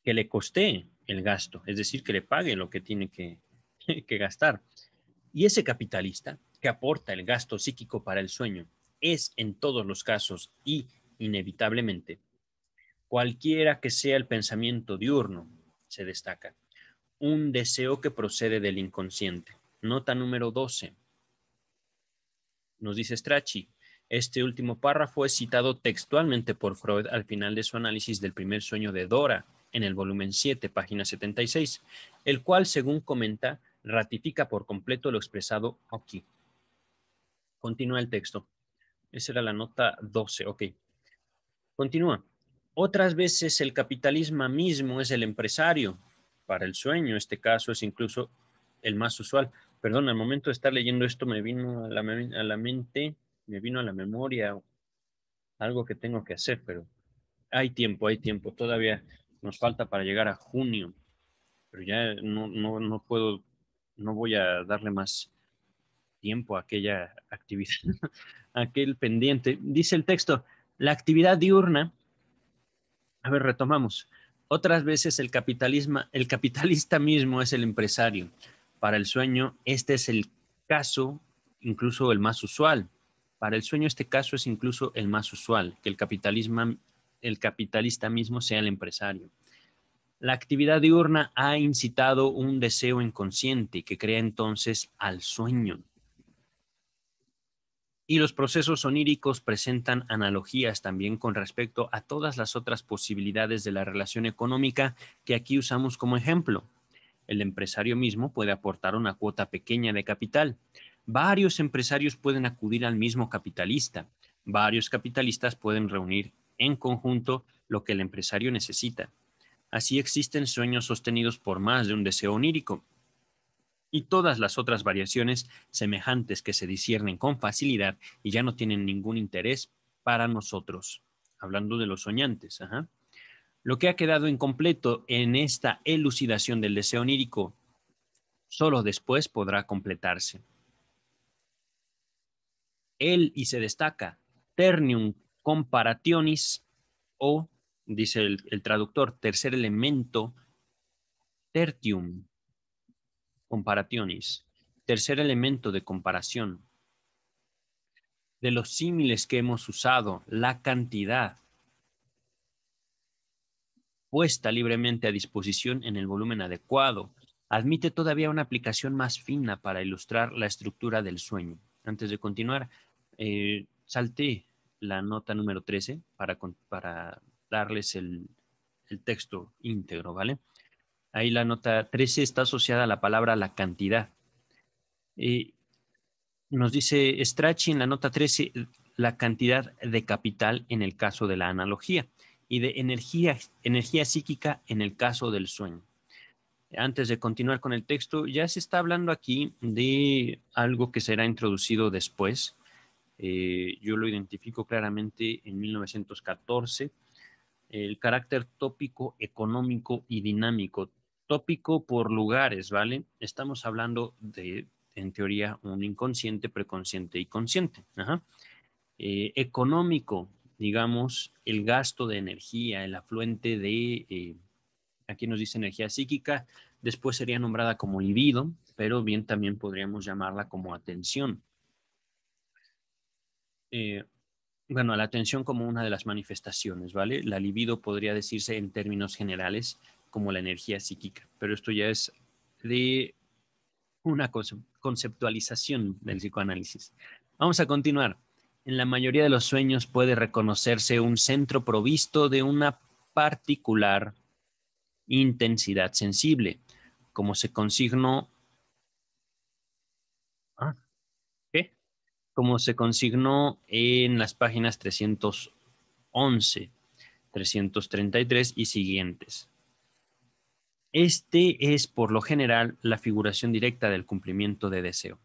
que le coste el gasto, es decir, que le pague lo que tiene que, que gastar. Y ese capitalista que aporta el gasto psíquico para el sueño es en todos los casos y inevitablemente, cualquiera que sea el pensamiento diurno, se destaca, un deseo que procede del inconsciente. Nota número 12. Nos dice Strachi, este último párrafo es citado textualmente por Freud al final de su análisis del primer sueño de Dora, en el volumen 7, página 76, el cual, según comenta, ratifica por completo lo expresado aquí. Continúa el texto. Esa era la nota 12, ok. Continúa. Otras veces el capitalismo mismo es el empresario. Para el sueño, este caso es incluso el más usual. Perdón, al momento de estar leyendo esto me vino a la, a la mente me vino a la memoria algo que tengo que hacer, pero hay tiempo, hay tiempo. Todavía nos falta para llegar a junio, pero ya no, no, no puedo, no voy a darle más tiempo a aquella actividad, a aquel pendiente. Dice el texto, la actividad diurna, a ver, retomamos. Otras veces el, capitalismo, el capitalista mismo es el empresario. Para el sueño, este es el caso, incluso el más usual. Para el sueño este caso es incluso el más usual, que el, capitalismo, el capitalista mismo sea el empresario. La actividad diurna ha incitado un deseo inconsciente que crea entonces al sueño. Y los procesos oníricos presentan analogías también con respecto a todas las otras posibilidades de la relación económica que aquí usamos como ejemplo. El empresario mismo puede aportar una cuota pequeña de capital, varios empresarios pueden acudir al mismo capitalista, varios capitalistas pueden reunir en conjunto lo que el empresario necesita. Así existen sueños sostenidos por más de un deseo onírico y todas las otras variaciones semejantes que se disciernen con facilidad y ya no tienen ningún interés para nosotros. Hablando de los soñantes, Lo que ha quedado incompleto en esta elucidación del deseo onírico solo después podrá completarse él y se destaca ternium comparationis o, dice el, traductor, tercer elemento, tertium comparationis, tercer elemento de comparación. De los símiles que hemos usado, la cantidad puesta libremente a disposición en el volumen adecuado, admite todavía una aplicación más fina para ilustrar la estructura del sueño. Antes de continuar, eh, salté la nota número 13 para, darles el, texto íntegro, ¿vale? Ahí la nota 13 está asociada a la palabra la cantidad. Eh, nos dice Strachi en la nota 13 la cantidad de capital en el caso de la analogía y de energía, energía psíquica en el caso del sueño. Antes de continuar con el texto, ya se está hablando aquí de algo que será introducido después, eh, yo lo identifico claramente en 1914. El carácter tópico, económico y dinámico. Tópico por lugares, ¿vale? Estamos hablando de, en teoría, un inconsciente, preconsciente y consciente. Eh, económico, digamos, el gasto de energía, el afluente de, eh, aquí nos dice energía psíquica, después sería nombrada como libido, pero bien también podríamos llamarla como atención bueno, eh, bueno, la atención como una de las manifestaciones, ¿vale? La libido podría decirse en términos generales como la energía psíquica, pero esto ya es de una conceptualización del psicoanálisis. Vamos a continuar. En la mayoría de los sueños puede reconocerse un centro provisto de una particular intensidad sensible, como se consignó. Ah, como se consignó en las páginas 311, 333 y siguientes. Este es, por lo general, la figuración directa del cumplimiento de deseo,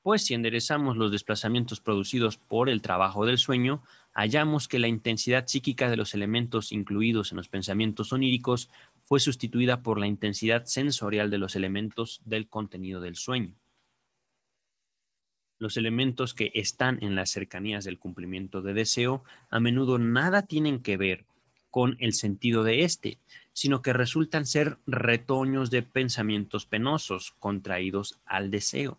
pues si enderezamos los desplazamientos producidos por el trabajo del sueño, hallamos que la intensidad psíquica de los elementos incluidos en los pensamientos oníricos fue sustituida por la intensidad sensorial de los elementos del contenido del sueño. Los elementos que están en las cercanías del cumplimiento de deseo a menudo nada tienen que ver con el sentido de éste, sino que resultan ser retoños de pensamientos penosos contraídos al deseo.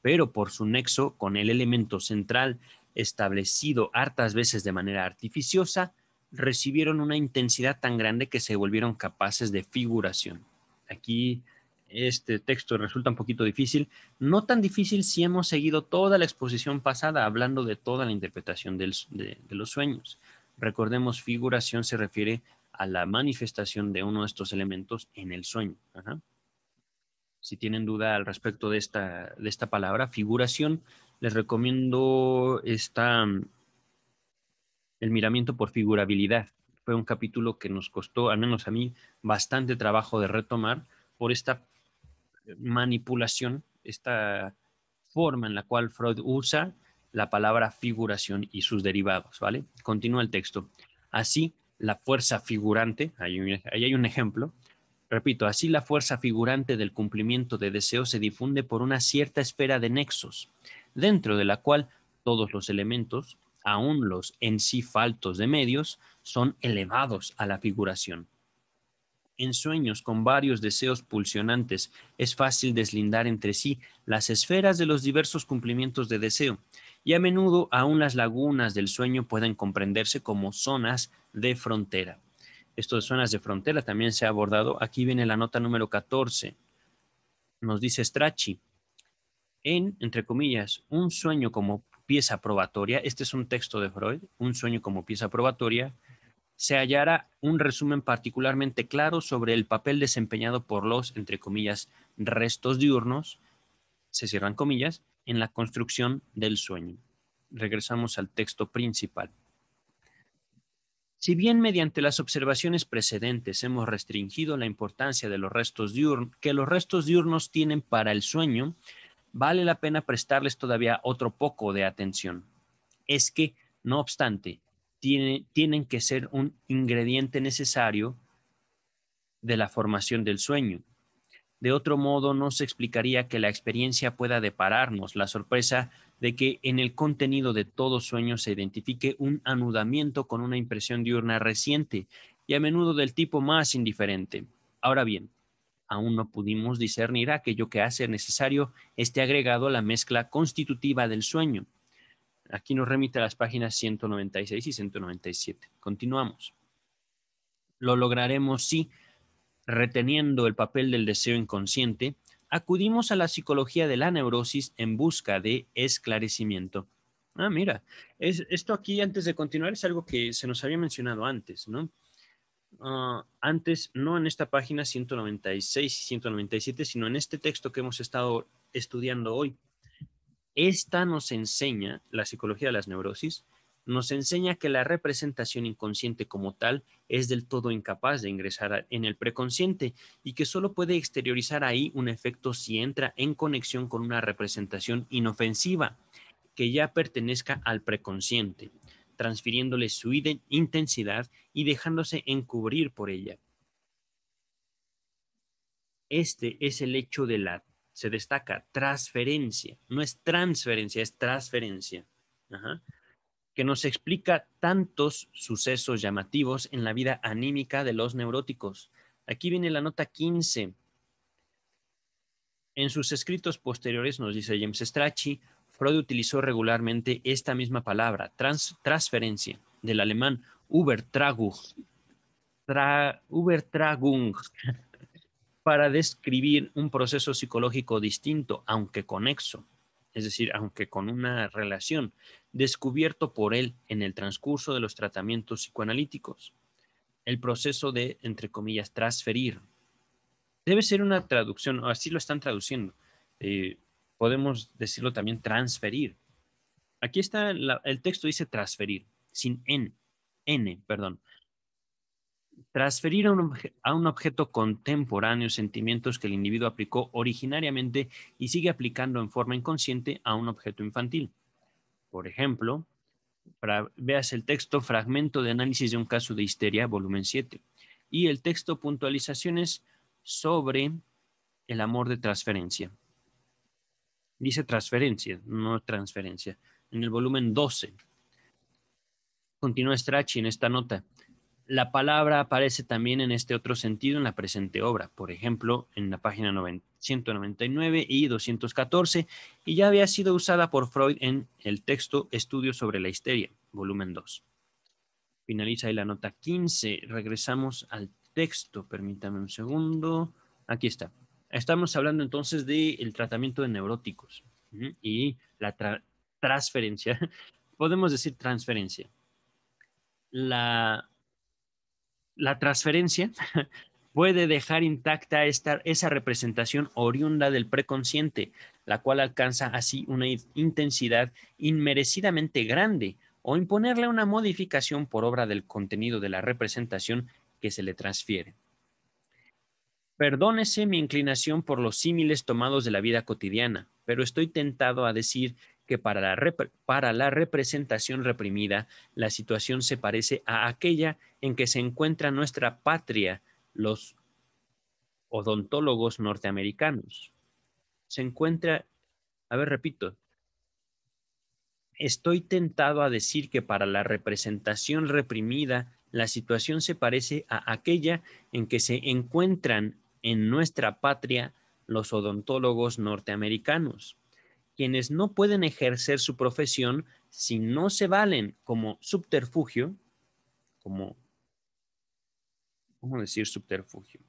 Pero por su nexo con el elemento central establecido hartas veces de manera artificiosa, recibieron una intensidad tan grande que se volvieron capaces de figuración. Aquí este texto resulta un poquito difícil, no tan difícil si hemos seguido toda la exposición pasada hablando de toda la interpretación de, los sueños. Recordemos, figuración se refiere a la manifestación de uno de estos elementos en el sueño. Si tienen duda al respecto de esta, de esta palabra, figuración, les recomiendo esta, el miramiento por figurabilidad. Fue un capítulo que nos costó, al menos a mí, bastante trabajo de retomar por esta manipulación, esta forma en la cual Freud usa la palabra figuración y sus derivados, ¿vale? Continúa el texto. Así, la fuerza figurante, ahí hay un ejemplo, repito, así la fuerza figurante del cumplimiento de deseos se difunde por una cierta esfera de nexos, dentro de la cual todos los elementos, aun los en sí faltos de medios, son elevados a la figuración en sueños con varios deseos pulsionantes, es fácil deslindar entre sí las esferas de los diversos cumplimientos de deseo, y a menudo aún las lagunas del sueño pueden comprenderse como zonas de frontera. Esto de zonas de frontera también se ha abordado. Aquí viene la nota número 14. Nos dice Strachi, en, entre comillas, un sueño como pieza probatoria, este es un texto de Freud, un sueño como pieza probatoria, se hallará un resumen particularmente claro sobre el papel desempeñado por los, entre comillas, restos diurnos, se cierran comillas, en la construcción del sueño. Regresamos al texto principal. Si bien mediante las observaciones precedentes hemos restringido la importancia de los restos diurnos, que los restos diurnos tienen para el sueño, vale la pena prestarles todavía otro poco de atención. Es que, no obstante, tienen que ser un ingrediente necesario de la formación del sueño. De otro modo, no se explicaría que la experiencia pueda depararnos la sorpresa de que en el contenido de todo sueño se identifique un anudamiento con una impresión diurna reciente y a menudo del tipo más indiferente. Ahora bien, aún no pudimos discernir aquello que hace necesario este agregado a la mezcla constitutiva del sueño. Aquí nos remite a las páginas 196 y 197. Continuamos. Lo lograremos si, reteniendo el papel del deseo inconsciente, acudimos a la psicología de la neurosis en busca de esclarecimiento. Ah, mira, esto aquí antes de continuar es algo que se nos había mencionado antes, ¿no? Ah, antes, no en esta página 196 y 197, sino en este texto que hemos estado estudiando hoy. Esta nos enseña, la psicología de las neurosis, nos enseña que la representación inconsciente como tal es del todo incapaz de ingresar en el preconsciente y que solo puede exteriorizar ahí un efecto si entra en conexión con una representación inofensiva que ya pertenezca al preconsciente, transfiriéndole su intensidad y dejándose encubrir por ella. Este es el hecho de la se destaca transferencia, no es transferencia, es transferencia, que nos explica tantos sucesos llamativos en la vida anímica de los neuróticos. Aquí viene la nota 15. En sus escritos posteriores, nos dice James Strachey, Freud utilizó regularmente esta misma palabra, transferencia, del alemán Übertragung, tra, para describir un proceso psicológico distinto, aunque conexo, es decir, aunque con una relación, descubierto por él en el transcurso de los tratamientos psicoanalíticos. El proceso de, entre comillas, transferir. Debe ser una traducción, así lo están traduciendo. Eh, podemos decirlo también transferir. Aquí está, el texto dice transferir, sin N, N, perdón transferir a un, objeto contemporáneo sentimientos que el individuo aplicó originariamente y sigue aplicando en forma inconsciente a un objeto infantil. Por ejemplo, para, veas el texto Fragmento de análisis de un caso de histeria, volumen 7, y el texto Puntualizaciones sobre el amor de transferencia. Dice transferencia, no transferencia, en el volumen 12. Continúa Strachi en esta nota. La palabra aparece también en este otro sentido en la presente obra, por ejemplo, en la página 199 y 214, y ya había sido usada por Freud en el texto Estudios sobre la histeria, volumen 2. Finaliza ahí la nota 15. Regresamos al texto, permítame un segundo. Aquí está. Estamos hablando entonces del el tratamiento de neuróticos y la transferencia, podemos decir transferencia. La la transferencia puede dejar intacta esa representación oriunda del preconsciente, la cual alcanza así una intensidad inmerecidamente grande, o imponerle una modificación por obra del contenido de la representación que se le transfiere. Perdónese mi inclinación por los símiles tomados de la vida cotidiana, pero estoy tentado a decir que para la, para la representación reprimida la situación se parece a aquella en que se encuentra nuestra patria, los odontólogos norteamericanos. Se encuentra, a ver, repito, estoy tentado a decir que para la representación reprimida la situación se parece a aquella en que se encuentran en nuestra patria los odontólogos norteamericanos quienes no pueden ejercer su profesión si no se valen como subterfugio, como, ¿cómo decir subterfugio?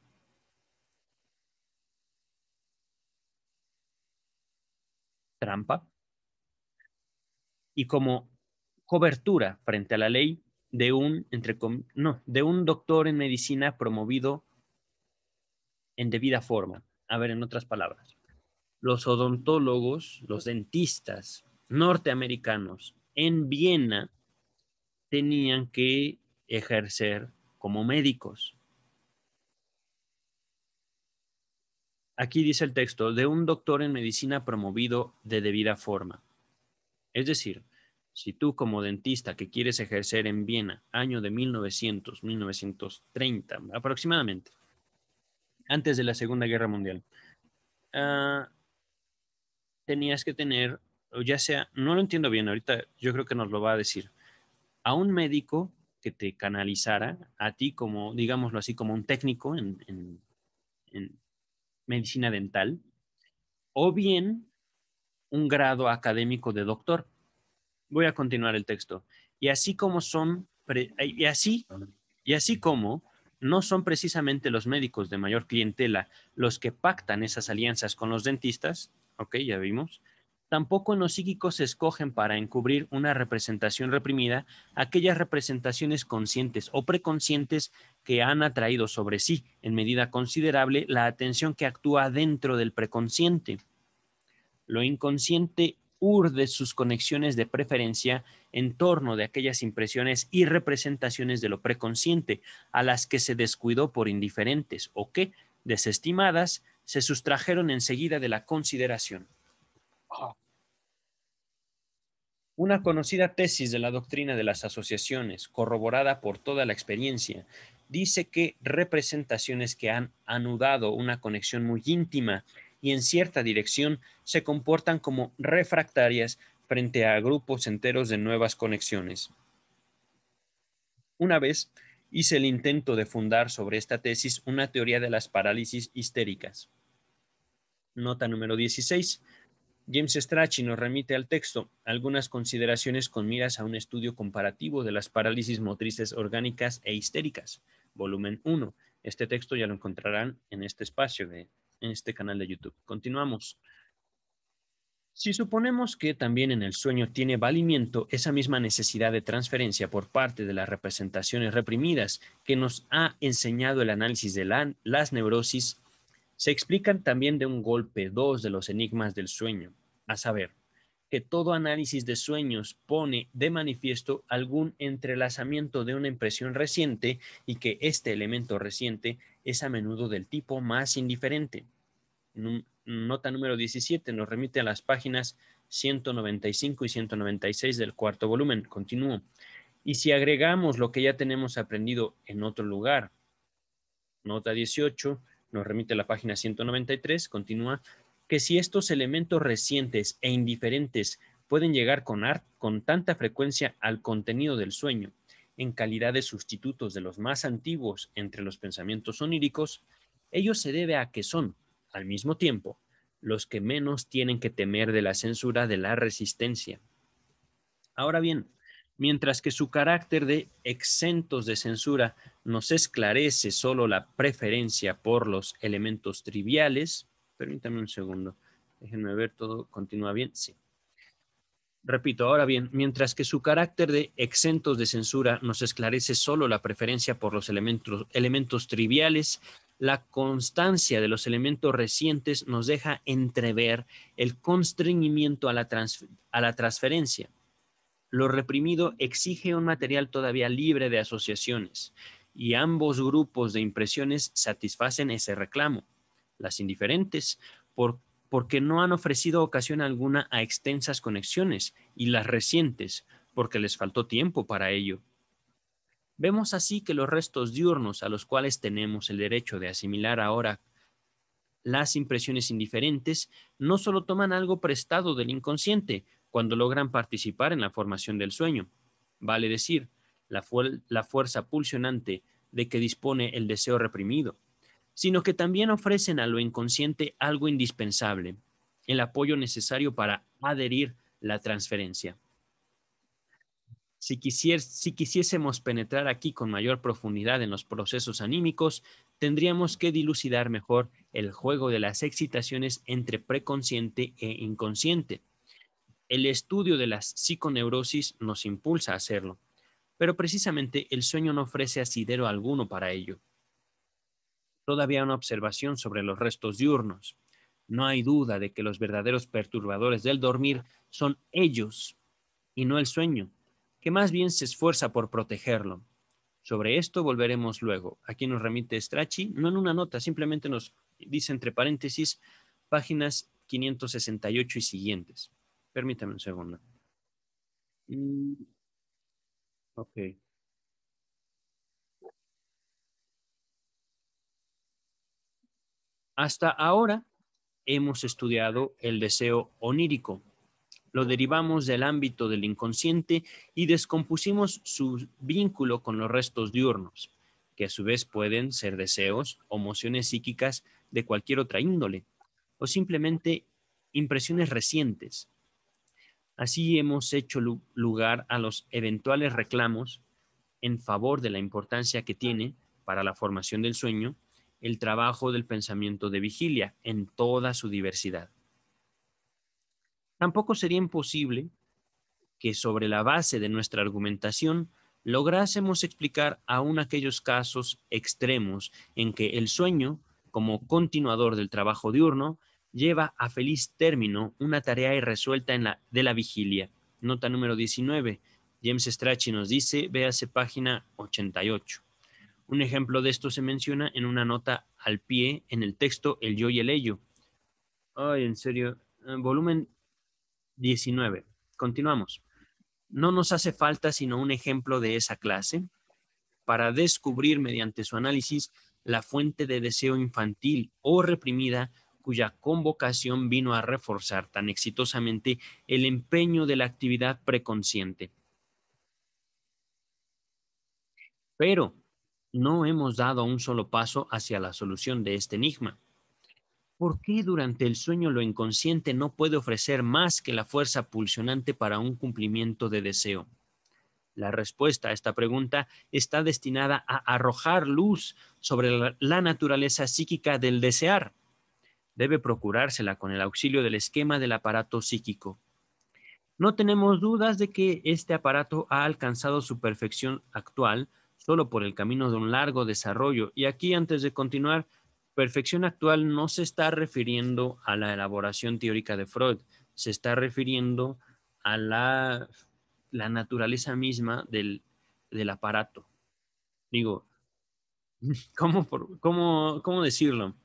Trampa. Y como cobertura frente a la ley de un, entre no, de un doctor en medicina promovido en debida forma. A ver, en otras palabras los odontólogos, los dentistas norteamericanos en Viena tenían que ejercer como médicos. Aquí dice el texto, de un doctor en medicina promovido de debida forma. Es decir, si tú como dentista que quieres ejercer en Viena, año de 1900, 1930 aproximadamente, antes de la Segunda Guerra Mundial, ah, tenías que tener, o ya sea, no lo entiendo bien, ahorita yo creo que nos lo va a decir, a un médico que te canalizara a ti como, digámoslo así, como un técnico en, medicina dental, o bien un grado académico de doctor. Voy a continuar el texto. Y así como son, y así, y así como no son precisamente los médicos de mayor clientela los que pactan esas alianzas con los dentistas, ok, ya vimos. Tampoco los psíquicos escogen para encubrir una representación reprimida aquellas representaciones conscientes o preconscientes que han atraído sobre sí, en medida considerable, la atención que actúa dentro del preconsciente. Lo inconsciente urde sus conexiones de preferencia en torno de aquellas impresiones y representaciones de lo preconsciente, a las que se descuidó por indiferentes o que, desestimadas, se sustrajeron enseguida de la consideración. Una conocida tesis de la doctrina de las asociaciones, corroborada por toda la experiencia, dice que representaciones que han anudado una conexión muy íntima y en cierta dirección se comportan como refractarias frente a grupos enteros de nuevas conexiones. Una vez hice el intento de fundar sobre esta tesis una teoría de las parálisis histéricas. Nota número 16. James Strachey nos remite al texto algunas consideraciones con miras a un estudio comparativo de las parálisis motrices orgánicas e histéricas, volumen 1. Este texto ya lo encontrarán en este espacio, en este canal de YouTube. Continuamos. Si suponemos que también en el sueño tiene valimiento esa misma necesidad de transferencia por parte de las representaciones reprimidas que nos ha enseñado el análisis de las neurosis, se explican también de un golpe dos de los enigmas del sueño, a saber, que todo análisis de sueños pone de manifiesto algún entrelazamiento de una impresión reciente y que este elemento reciente es a menudo del tipo más indiferente. En nota número 17 nos remite a las páginas 195 y 196 del cuarto volumen. Continúo. Y si agregamos lo que ya tenemos aprendido en otro lugar, nota 18 nos remite a la página 193, continúa, que si estos elementos recientes e indiferentes pueden llegar con, con tanta frecuencia al contenido del sueño, en calidad de sustitutos de los más antiguos entre los pensamientos oníricos, ello se debe a que son, al mismo tiempo, los que menos tienen que temer de la censura de la resistencia. Ahora bien, mientras que su carácter de exentos de censura nos esclarece solo la preferencia por los elementos triviales, permítame un segundo, déjenme ver todo, continúa bien, sí. Repito, ahora bien, mientras que su carácter de exentos de censura nos esclarece solo la preferencia por los elementos, elementos triviales, la constancia de los elementos recientes nos deja entrever el constreñimiento a la, a la transferencia. Lo reprimido exige un material todavía libre de asociaciones y ambos grupos de impresiones satisfacen ese reclamo. Las indiferentes, porque no han ofrecido ocasión alguna a extensas conexiones, y las recientes, porque les faltó tiempo para ello. Vemos así que los restos diurnos a los cuales tenemos el derecho de asimilar ahora las impresiones indiferentes no solo toman algo prestado del inconsciente cuando logran participar en la formación del sueño, vale decir, la, la fuerza pulsionante de que dispone el deseo reprimido, sino que también ofrecen a lo inconsciente algo indispensable, el apoyo necesario para adherir la transferencia. Si, quisiésemos penetrar aquí con mayor profundidad en los procesos anímicos, tendríamos que dilucidar mejor el juego de las excitaciones entre preconsciente e inconsciente. El estudio de las psiconeurosis nos impulsa a hacerlo, pero precisamente el sueño no ofrece asidero alguno para ello. Todavía una observación sobre los restos diurnos. No hay duda de que los verdaderos perturbadores del dormir son ellos y no el sueño que más bien se esfuerza por protegerlo. Sobre esto volveremos luego. Aquí nos remite Strachi, no en una nota, simplemente nos dice entre paréntesis páginas 568 y siguientes. Permítame un segundo. Mm, ok. Hasta ahora hemos estudiado el deseo onírico, lo derivamos del ámbito del inconsciente y descompusimos su vínculo con los restos diurnos, que a su vez pueden ser deseos o emociones psíquicas de cualquier otra índole, o simplemente impresiones recientes. Así hemos hecho lugar a los eventuales reclamos en favor de la importancia que tiene para la formación del sueño el trabajo del pensamiento de vigilia en toda su diversidad. Tampoco sería imposible que sobre la base de nuestra argumentación lográsemos explicar aún aquellos casos extremos en que el sueño, como continuador del trabajo diurno, lleva a feliz término una tarea irresuelta en la, de la vigilia. Nota número 19. James Strachey nos dice, véase página 88. Un ejemplo de esto se menciona en una nota al pie en el texto El yo y el ello. Ay, en serio, eh, volumen 19. Continuamos. No nos hace falta sino un ejemplo de esa clase para descubrir mediante su análisis la fuente de deseo infantil o reprimida cuya convocación vino a reforzar tan exitosamente el empeño de la actividad preconsciente. Pero no hemos dado un solo paso hacia la solución de este enigma. ¿Por qué durante el sueño lo inconsciente no puede ofrecer más que la fuerza pulsionante para un cumplimiento de deseo? La respuesta a esta pregunta está destinada a arrojar luz sobre la naturaleza psíquica del desear. Debe procurársela con el auxilio del esquema del aparato psíquico. No tenemos dudas de que este aparato ha alcanzado su perfección actual solo por el camino de un largo desarrollo. Y aquí, antes de continuar, perfección actual no se está refiriendo a la elaboración teórica de Freud, se está refiriendo a la, la naturaleza misma del, aparato. Digo, ¿cómo, cómo, cómo decirlo?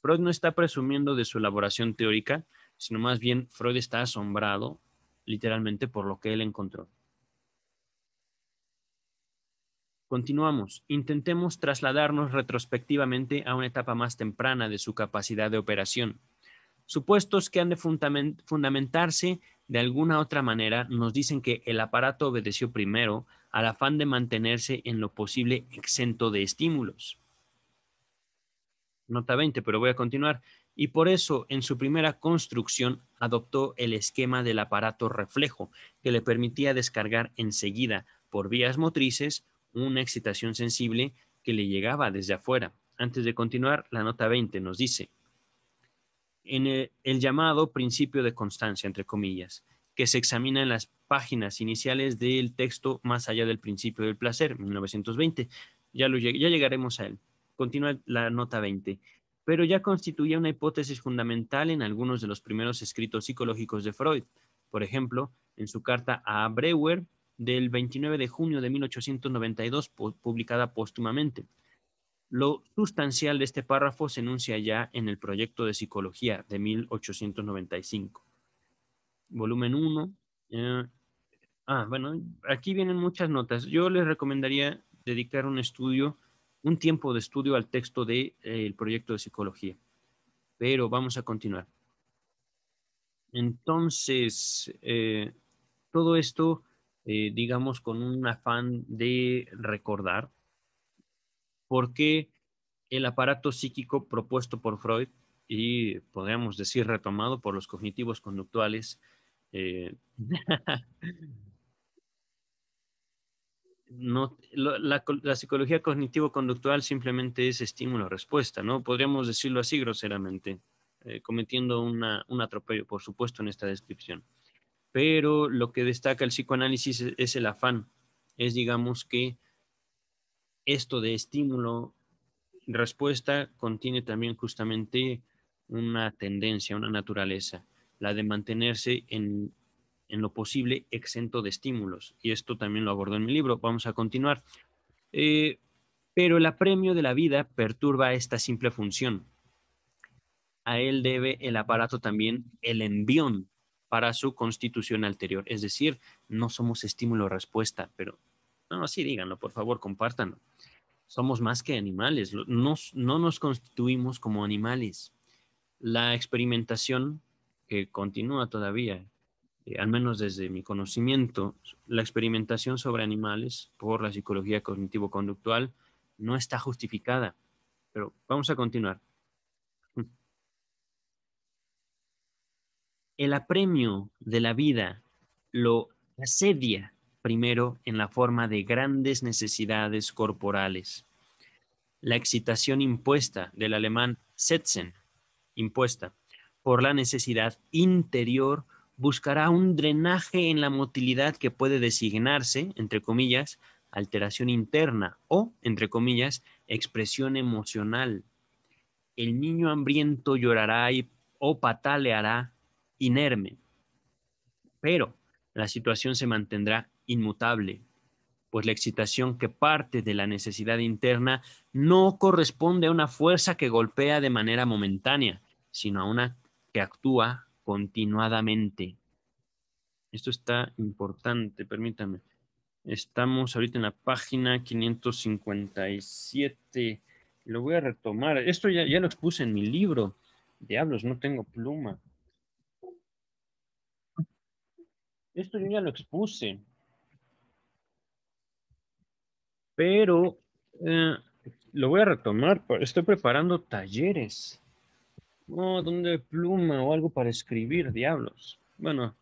Freud no está presumiendo de su elaboración teórica, sino más bien Freud está asombrado literalmente por lo que él encontró. Continuamos. Intentemos trasladarnos retrospectivamente a una etapa más temprana de su capacidad de operación. Supuestos que han de fundamentarse de alguna otra manera nos dicen que el aparato obedeció primero al afán de mantenerse en lo posible exento de estímulos. Nota 20, pero voy a continuar. Y por eso, en su primera construcción, adoptó el esquema del aparato reflejo, que le permitía descargar enseguida, por vías motrices, una excitación sensible que le llegaba desde afuera. Antes de continuar, la nota 20 nos dice, en el, llamado principio de constancia, entre comillas, que se examina en las páginas iniciales del texto Más allá del principio del placer, 1920. Ya, lo, ya llegaremos a él. Continúa la nota 20. Pero ya constituía una hipótesis fundamental en algunos de los primeros escritos psicológicos de Freud. Por ejemplo, en su carta a Breuer, del 29 de junio de 1892, publicada póstumamente. Lo sustancial de este párrafo se enuncia ya en el proyecto de psicología de 1895. Volumen 1. Eh, ah, bueno, aquí vienen muchas notas. Yo les recomendaría dedicar un estudio, un tiempo de estudio al texto del de, eh, proyecto de psicología. Pero vamos a continuar. Entonces, eh, todo esto eh, digamos, con un afán de recordar, porque el aparato psíquico propuesto por Freud y podríamos decir retomado por los cognitivos conductuales, eh, la, psicología cognitivo-conductual simplemente es estímulo-respuesta, ¿no? Podríamos decirlo así groseramente, eh, cometiendo un atropello, por supuesto, en esta descripción pero lo que destaca el psicoanálisis e, es, el afán, es digamos que esto de estímulo, respuesta, contiene también justamente una tendencia, una naturaleza, la de mantenerse en, lo posible exento de estímulos. Y esto también lo abordo en mi libro, vamos a continuar. Eh, pero el apremio de la vida perturba esta simple función. A él debe el aparato también el envión para su constitución anterior. Es decir, no somos estímulo-respuesta, pero no, díganlo, por favor, compártanlo. Somos más que animales, no nos constituimos como animales. La experimentación, que continúa todavía, eh, al menos desde mi conocimiento, la experimentación sobre animales por la psicología cognitivo-conductual no está justificada. Pero vamos a continuar. el apremio de la vida lo asedia primero en la forma de grandes necesidades corporales. La excitación impuesta del alemán setzen, impuesta por la necesidad interior, buscará un drenaje en la motilidad que puede designarse, entre comillas, alteración interna o, entre comillas, expresión emocional. El niño hambriento llorará y, o pataleará inerme. Pero la situación se mantendrá inmutable, pues la excitación que parte de la necesidad interna no corresponde a una fuerza que golpea de manera momentánea, sino a una que actúa continuadamente. Esto está importante, permítame Estamos ahorita en la página 557. Lo voy a retomar. Esto ya, ya lo expuse en mi libro. Diablos, no tengo pluma. Esto yo ya lo expuse. Pero eh, lo voy a retomar. Estoy preparando talleres. Oh, donde pluma o algo para escribir, diablos. Bueno,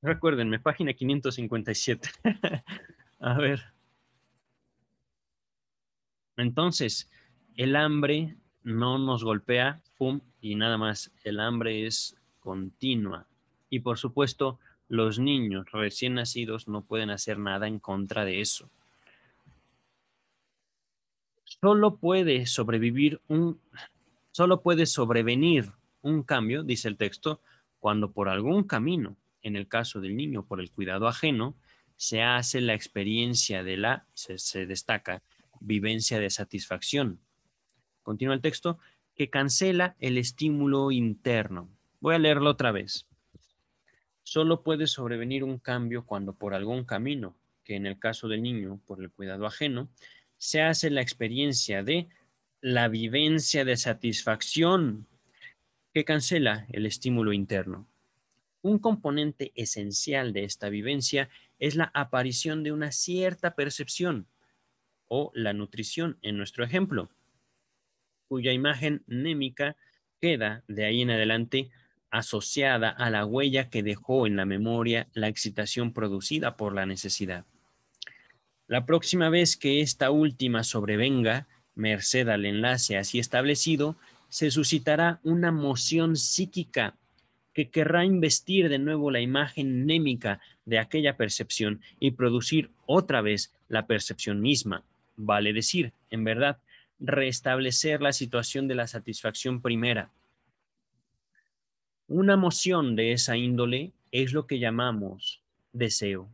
recuérdenme, página 557. a ver. Entonces, el hambre no nos golpea, pum, y nada más. El hambre es continua. Y por supuesto, los niños recién nacidos no pueden hacer nada en contra de eso. Solo puede sobrevivir un, solo puede sobrevenir un cambio, dice el texto, cuando por algún camino, en el caso del niño por el cuidado ajeno, se hace la experiencia de la, se, destaca, vivencia de satisfacción. Continúa el texto, que cancela el estímulo interno. Voy a leerlo otra vez Solo puede sobrevenir un cambio cuando por algún camino, que en el caso del niño, por el cuidado ajeno, se hace la experiencia de la vivencia de satisfacción que cancela el estímulo interno. Un componente esencial de esta vivencia es la aparición de una cierta percepción o la nutrición en nuestro ejemplo, cuya imagen némica queda de ahí en adelante asociada a la huella que dejó en la memoria la excitación producida por la necesidad. La próxima vez que esta última sobrevenga, merced al enlace así establecido, se suscitará una moción psíquica que querrá investir de nuevo la imagen némica de aquella percepción y producir otra vez la percepción misma, vale decir, en verdad, restablecer la situación de la satisfacción primera, una moción de esa índole es lo que llamamos deseo.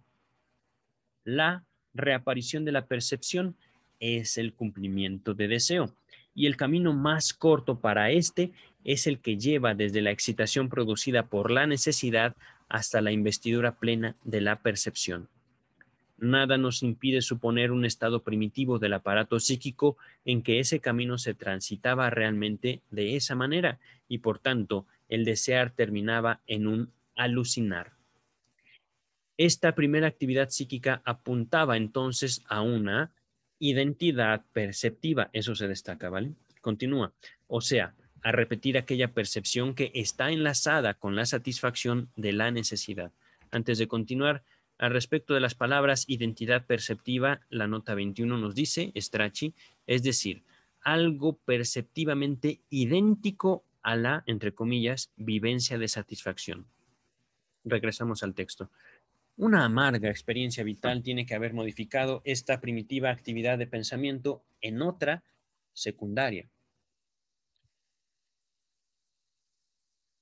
La reaparición de la percepción es el cumplimiento de deseo. Y el camino más corto para este es el que lleva desde la excitación producida por la necesidad hasta la investidura plena de la percepción. Nada nos impide suponer un estado primitivo del aparato psíquico en que ese camino se transitaba realmente de esa manera y por tanto el desear terminaba en un alucinar. Esta primera actividad psíquica apuntaba entonces a una identidad perceptiva, eso se destaca, ¿vale? Continúa, o sea, a repetir aquella percepción que está enlazada con la satisfacción de la necesidad. Antes de continuar, al respecto de las palabras identidad perceptiva, la nota 21 nos dice, Strachi, es decir, algo perceptivamente idéntico a la, entre comillas, vivencia de satisfacción. Regresamos al texto. Una amarga experiencia vital tiene que haber modificado esta primitiva actividad de pensamiento en otra secundaria.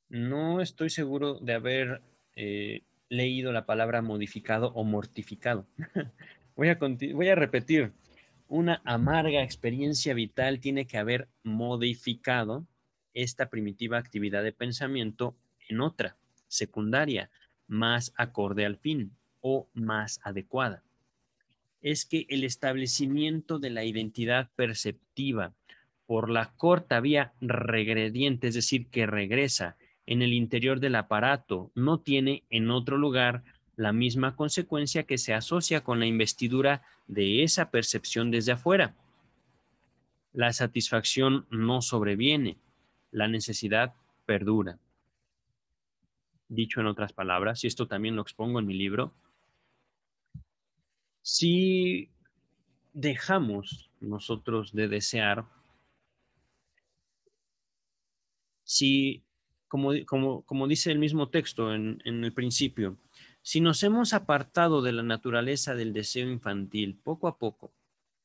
No estoy seguro de haber eh, leído la palabra modificado o mortificado. voy a repetir. Una amarga experiencia vital tiene que haber modificado esta primitiva actividad de pensamiento en otra, secundaria, más acorde al fin o más adecuada. Es que el establecimiento de la identidad perceptiva por la corta vía regrediente, es decir, que regresa en el interior del aparato, no tiene en otro lugar la misma consecuencia que se asocia con la investidura de esa percepción desde afuera. La satisfacción no sobreviene, la necesidad perdura. Dicho en otras palabras, y esto también lo expongo en mi libro, si dejamos nosotros de desear, si, como, dice el mismo texto en, en el principio, si nos hemos apartado de la naturaleza del deseo infantil poco a poco,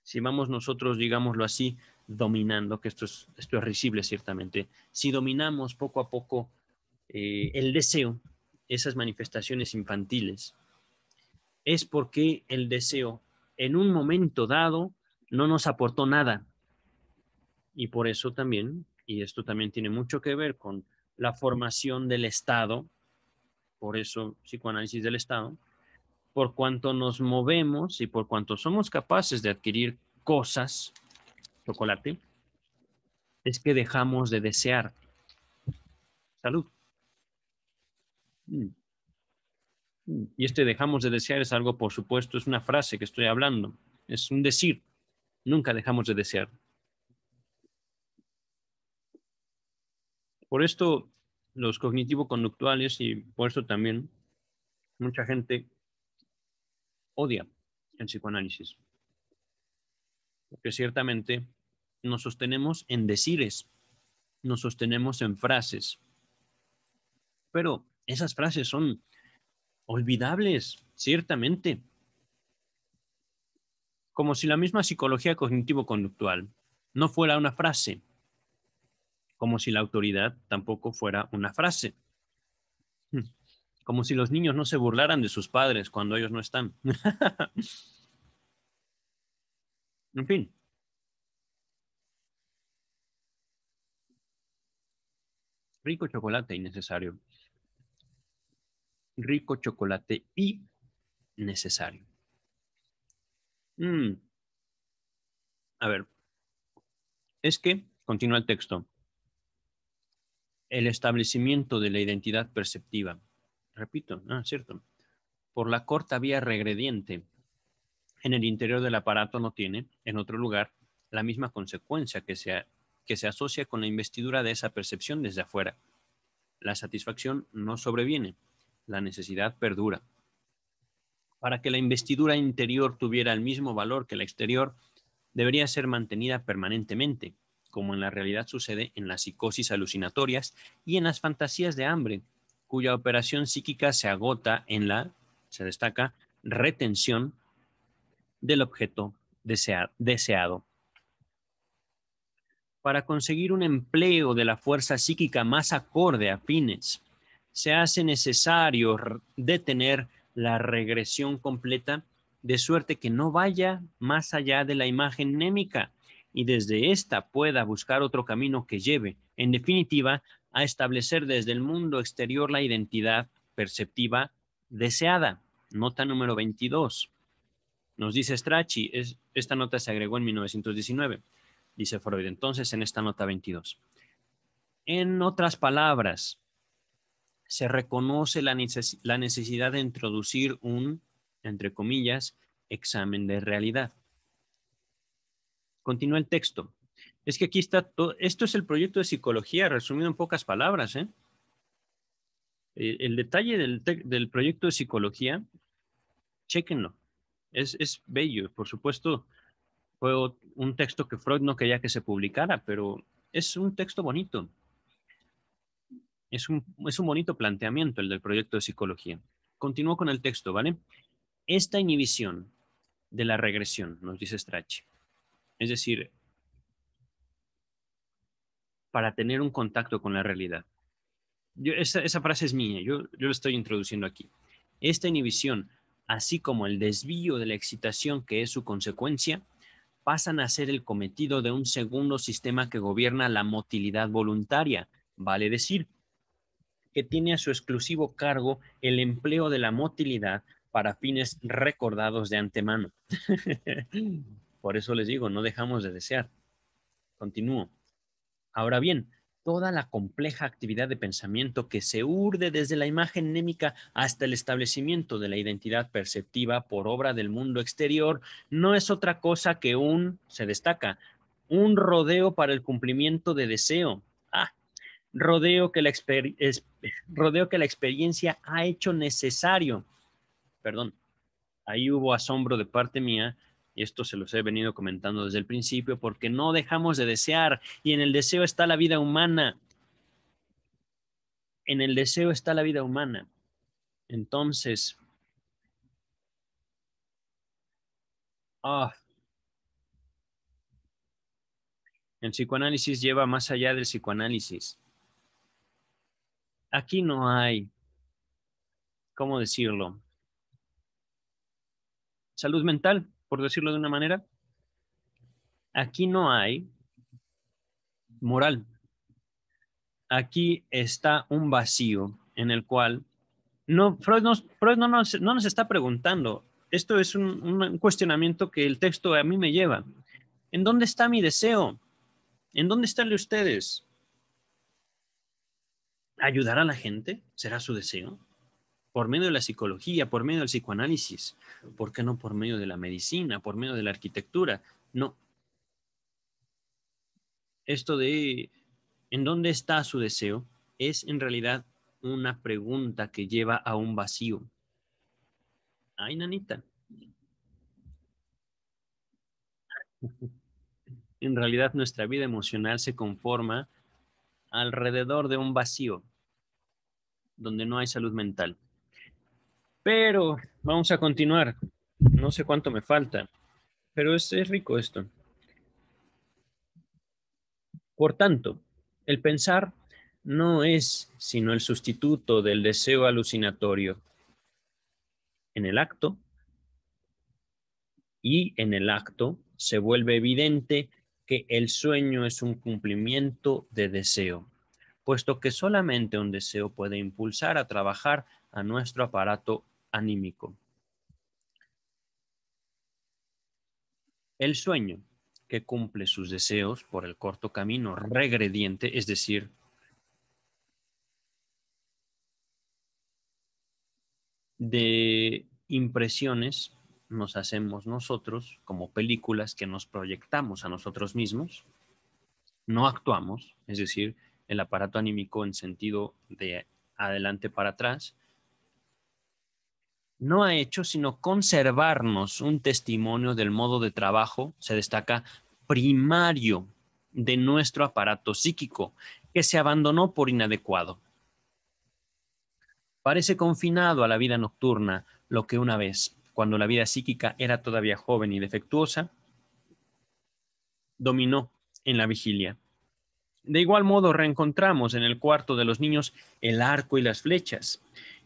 si vamos nosotros, digámoslo así, dominando, que esto es, esto es risible ciertamente, si dominamos poco a poco eh, el deseo, esas manifestaciones infantiles, es porque el deseo en un momento dado no nos aportó nada. Y por eso también, y esto también tiene mucho que ver con la formación del Estado, por eso psicoanálisis del Estado, por cuanto nos movemos y por cuanto somos capaces de adquirir cosas chocolate, es que dejamos de desear salud. Mm. Mm. Y este dejamos de desear es algo, por supuesto, es una frase que estoy hablando, es un decir. Nunca dejamos de desear. Por esto, los cognitivo-conductuales y por esto también mucha gente odia el psicoanálisis porque ciertamente nos sostenemos en decires, nos sostenemos en frases, pero esas frases son olvidables, ciertamente, como si la misma psicología cognitivo-conductual no fuera una frase, como si la autoridad tampoco fuera una frase, hmm. como si los niños no se burlaran de sus padres cuando ellos no están. En fin. Rico chocolate innecesario. Rico chocolate y necesario. Mm. A ver, es que, continúa el texto, el establecimiento de la identidad perceptiva, repito, ¿no? Ah, cierto, por la corta vía regrediente en el interior del aparato no tiene, en otro lugar, la misma consecuencia que se, que se asocia con la investidura de esa percepción desde afuera. La satisfacción no sobreviene, la necesidad perdura. Para que la investidura interior tuviera el mismo valor que la exterior, debería ser mantenida permanentemente, como en la realidad sucede en las psicosis alucinatorias y en las fantasías de hambre, cuya operación psíquica se agota en la, se destaca, retención del objeto deseado. Para conseguir un empleo de la fuerza psíquica más acorde a fines, se hace necesario detener la regresión completa de suerte que no vaya más allá de la imagen némica y desde ésta pueda buscar otro camino que lleve, en definitiva, a establecer desde el mundo exterior la identidad perceptiva deseada. Nota número 22. Nos dice Strachi, esta nota se agregó en 1919, dice Freud, entonces en esta nota 22. En otras palabras, se reconoce la, necesidad de introducir un, entre comillas, examen de realidad. Continúa el texto. Es que aquí está todo. Esto es el proyecto de psicología, resumido en pocas palabras. ¿eh? Eh, el, detalle del, proyecto de psicología, chequenlo. Es, bello, por supuesto, fue un texto que Freud no quería que se publicara, pero es un texto bonito. Es un, es un bonito planteamiento el del proyecto de psicología. Continúo con el texto, ¿vale? Esta inhibición de la regresión, nos dice Strach. Es decir, para tener un contacto con la realidad. esa, frase es mía, yo, yo lo estoy introduciendo aquí. Esta inhibición así como el desvío de la excitación que es su consecuencia, pasan a ser el cometido de un segundo sistema que gobierna la motilidad voluntaria, vale decir, que tiene a su exclusivo cargo el empleo de la motilidad para fines recordados de antemano. Por eso les digo, no dejamos de desear. Continúo. Ahora bien, toda la compleja actividad de pensamiento que se urde desde la imagen némica hasta el establecimiento de la identidad perceptiva por obra del mundo exterior, no es otra cosa que un, se destaca, un rodeo para el cumplimiento de deseo. Ah, rodeo que la, rodeo que la experiencia ha hecho necesario. Perdón, ahí hubo asombro de parte mía y esto se los he venido comentando desde el principio, porque no dejamos de desear y en el deseo está la vida humana. En el deseo está la vida humana. Entonces, ah, el psicoanálisis lleva más allá del psicoanálisis. Aquí no hay, ¿cómo decirlo? Salud mental, por decirlo de una manera, aquí no hay moral. Aquí está un vacío en el cual no, Freud, no, nos, está preguntando. Esto es un, un cuestionamiento que el texto a mí me lleva. ¿En dónde está mi deseo? ¿En dónde están ustedes? ¿Ayudar a la gente? ¿Será su deseo? por medio de la psicología, por medio del psicoanálisis, ¿por qué no por medio de la medicina, por medio de la arquitectura? No. Esto de en dónde está su deseo es en realidad una pregunta que lleva a un vacío. Ay, nanita. En realidad nuestra vida emocional se conforma alrededor de un vacío donde no hay salud mental. Pero vamos a continuar. No sé cuánto me falta, pero es, rico esto. Por tanto, el pensar no es sino el sustituto del deseo alucinatorio en el acto y en el acto se vuelve evidente que el sueño es un cumplimiento de deseo, puesto que solamente un deseo puede impulsar a trabajar a nuestro aparato anímico. El sueño que cumple sus deseos por el corto camino regrediente, es decir, de impresiones nos hacemos nosotros como películas que nos proyectamos a nosotros mismos, no actuamos, es decir, el aparato anímico en sentido de adelante para atrás, no ha hecho sino conservarnos un testimonio del modo de trabajo, se destaca, primario de nuestro aparato psíquico, que se abandonó por inadecuado. Parece confinado a la vida nocturna lo que una vez, cuando la vida psíquica era todavía joven y defectuosa, dominó en la vigilia. De igual modo reencontramos en el cuarto de los niños el arco y las flechas,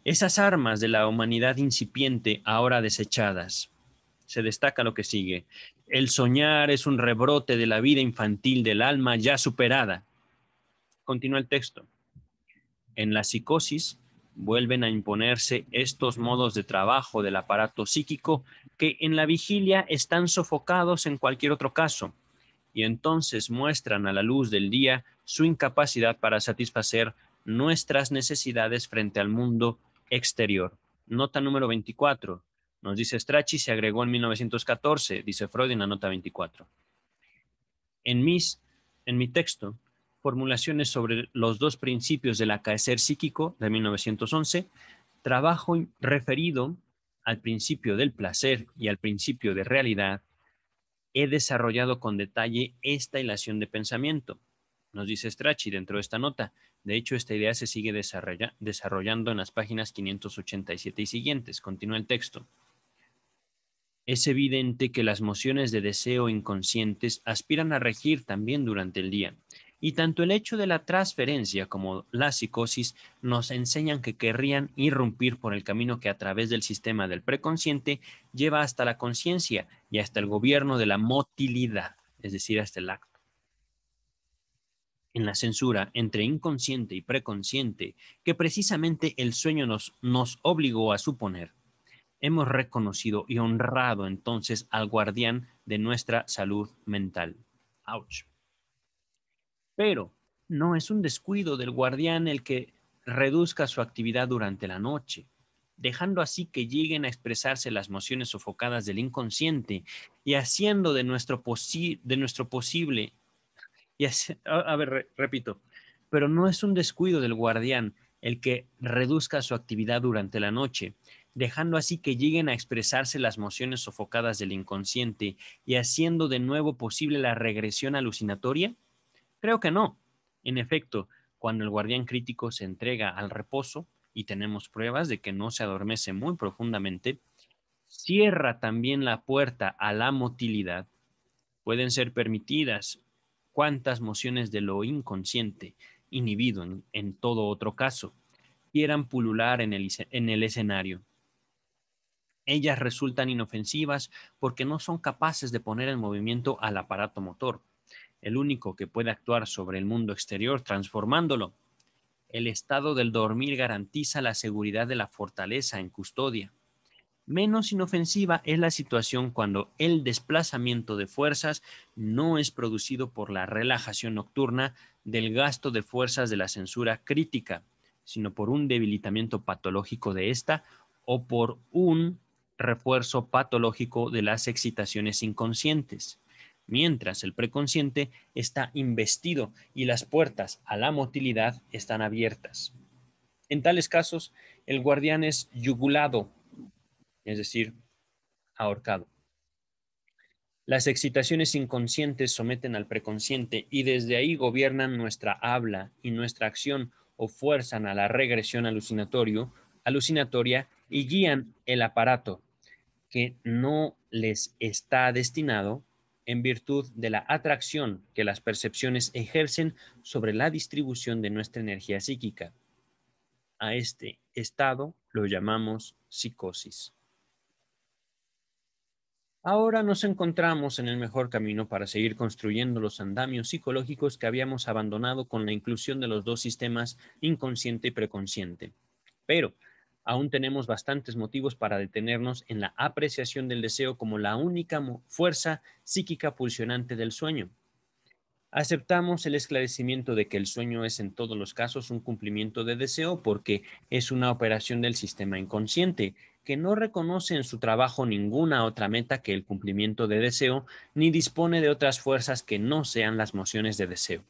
esas armas de la humanidad incipiente ahora desechadas. Se destaca lo que sigue. El soñar es un rebrote de la vida infantil del alma ya superada. Continúa el texto. En la psicosis vuelven a imponerse estos modos de trabajo del aparato psíquico que en la vigilia están sofocados en cualquier otro caso y entonces muestran a la luz del día su incapacidad para satisfacer nuestras necesidades frente al mundo exterior. Nota número 24. Nos dice Strachey, se agregó en 1914, dice Freud en la nota 24. En, mis, en mi texto, formulaciones sobre los dos principios del acaecer psíquico de 1911, trabajo referido al principio del placer y al principio de realidad, he desarrollado con detalle esta ilación de pensamiento. Nos dice Strachey dentro de esta nota, de hecho, esta idea se sigue desarrollando en las páginas 587 y siguientes. Continúa el texto. Es evidente que las mociones de deseo inconscientes aspiran a regir también durante el día, y tanto el hecho de la transferencia como la psicosis nos enseñan que querrían irrumpir por el camino que a través del sistema del preconsciente lleva hasta la conciencia y hasta el gobierno de la motilidad, es decir, hasta el acto en la censura entre inconsciente y preconsciente que precisamente el sueño nos, nos obligó a suponer, hemos reconocido y honrado entonces al guardián de nuestra salud mental. Ouch. Pero no es un descuido del guardián el que reduzca su actividad durante la noche, dejando así que lleguen a expresarse las emociones sofocadas del inconsciente y haciendo de nuestro, de nuestro posible a, ver, repito, pero no es un descuido del guardián el que reduzca su actividad durante la noche, dejando así que lleguen a expresarse las mociones sofocadas del inconsciente y haciendo de nuevo posible la regresión alucinatoria? Creo que no. En efecto, cuando el guardián crítico se entrega al reposo, y tenemos pruebas de que no se adormece muy profundamente, cierra también la puerta a la motilidad. Pueden ser permitidas cuántas mociones de lo inconsciente, inhibido en, todo otro caso, quieran pulular en el, en el escenario. Ellas resultan inofensivas porque no son capaces de poner en movimiento al aparato motor, el único que puede actuar sobre el mundo exterior transformándolo. El estado del dormir garantiza la seguridad de la fortaleza en custodia. Menos inofensiva es la situación cuando el desplazamiento de fuerzas no es producido por la relajación nocturna del gasto de fuerzas de la censura crítica, sino por un debilitamiento patológico de ésta o por un refuerzo patológico de las excitaciones inconscientes, mientras el preconsciente está investido y las puertas a la motilidad están abiertas. En tales casos, el guardián es yugulado es decir, ahorcado. Las excitaciones inconscientes someten al preconsciente y desde ahí gobiernan nuestra habla y nuestra acción o fuerzan a la regresión alucinatorio, alucinatoria y guían el aparato que no les está destinado en virtud de la atracción que las percepciones ejercen sobre la distribución de nuestra energía psíquica. A este estado lo llamamos psicosis. Ahora nos encontramos en el mejor camino para seguir construyendo los andamios psicológicos que habíamos abandonado con la inclusión de los dos sistemas inconsciente y preconsciente. Pero aún tenemos bastantes motivos para detenernos en la apreciación del deseo como la única fuerza psíquica pulsionante del sueño. Aceptamos el esclarecimiento de que el sueño es en todos los casos un cumplimiento de deseo porque es una operación del sistema inconsciente que no reconoce en su trabajo ninguna otra meta que el cumplimiento de deseo ni dispone de otras fuerzas que no sean las mociones de deseo.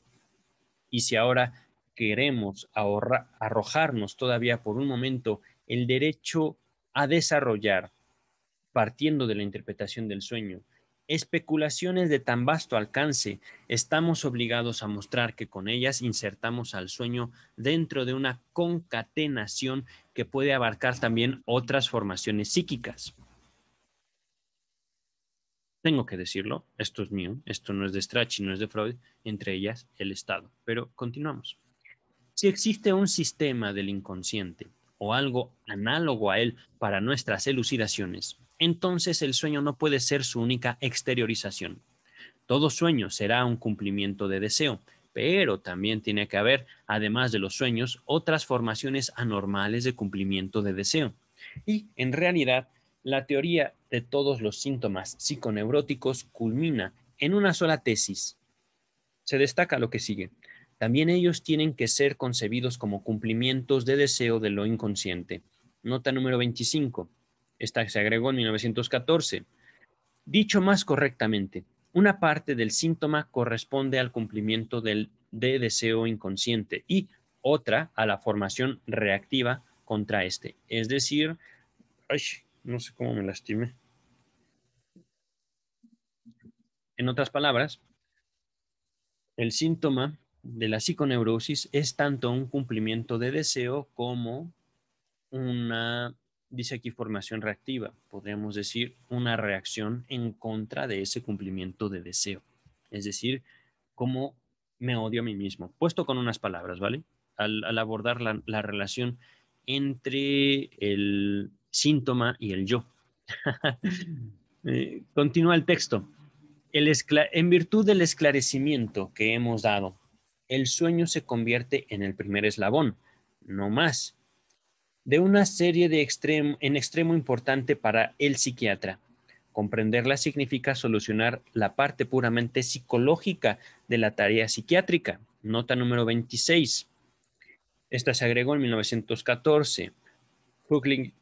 Y si ahora queremos arrojarnos todavía por un momento el derecho a desarrollar, partiendo de la interpretación del sueño, especulaciones de tan vasto alcance, estamos obligados a mostrar que con ellas insertamos al sueño dentro de una concatenación que puede abarcar también otras formaciones psíquicas. Tengo que decirlo, esto es mío, esto no es de Strachey, no es de Freud, entre ellas el Estado. Pero continuamos. Si existe un sistema del inconsciente o algo análogo a él para nuestras elucidaciones, entonces el sueño no puede ser su única exteriorización. Todo sueño será un cumplimiento de deseo, pero también tiene que haber, además de los sueños, otras formaciones anormales de cumplimiento de deseo. Y, en realidad, la teoría de todos los síntomas psiconeuróticos culmina en una sola tesis. Se destaca lo que sigue. También ellos tienen que ser concebidos como cumplimientos de deseo de lo inconsciente. Nota número 25. Esta se agregó en 1914. Dicho más correctamente, una parte del síntoma corresponde al cumplimiento del, de deseo inconsciente y otra a la formación reactiva contra este. Es decir, ay, no sé cómo me lastimé. En otras palabras, el síntoma de la psiconeurosis es tanto un cumplimiento de deseo como una dice aquí formación reactiva, Podemos decir una reacción en contra de ese cumplimiento de deseo. Es decir, cómo me odio a mí mismo, puesto con unas palabras, ¿vale? Al, abordar la, relación entre el síntoma y el yo. Eh, continúa el texto. El en virtud del esclarecimiento que hemos dado, el sueño se convierte en el primer eslabón, no más de una serie de en extremo importante para el psiquiatra. Comprenderla significa solucionar la parte puramente psicológica de la tarea psiquiátrica. Nota número 26. Esta se agregó en 1914. Huckling,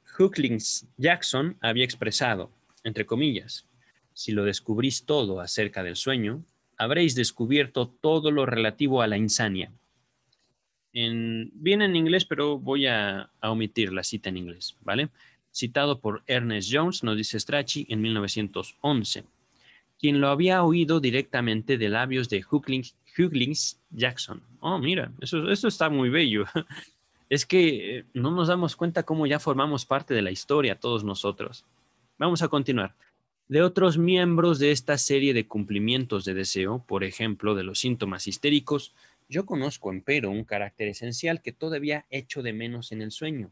Jackson había expresado, entre comillas, si lo descubrís todo acerca del sueño, habréis descubierto todo lo relativo a la insania en, viene en inglés, pero voy a, omitir la cita en inglés, ¿vale? Citado por Ernest Jones, nos dice Strachey, en 1911, quien lo había oído directamente de labios de Huglings Jackson. Oh, mira, eso, eso está muy bello. Es que eh, no nos damos cuenta cómo ya formamos parte de la historia todos nosotros. Vamos a continuar. De otros miembros de esta serie de cumplimientos de deseo, por ejemplo, de los síntomas histéricos, yo conozco, empero, un carácter esencial que todavía echo de menos en el sueño.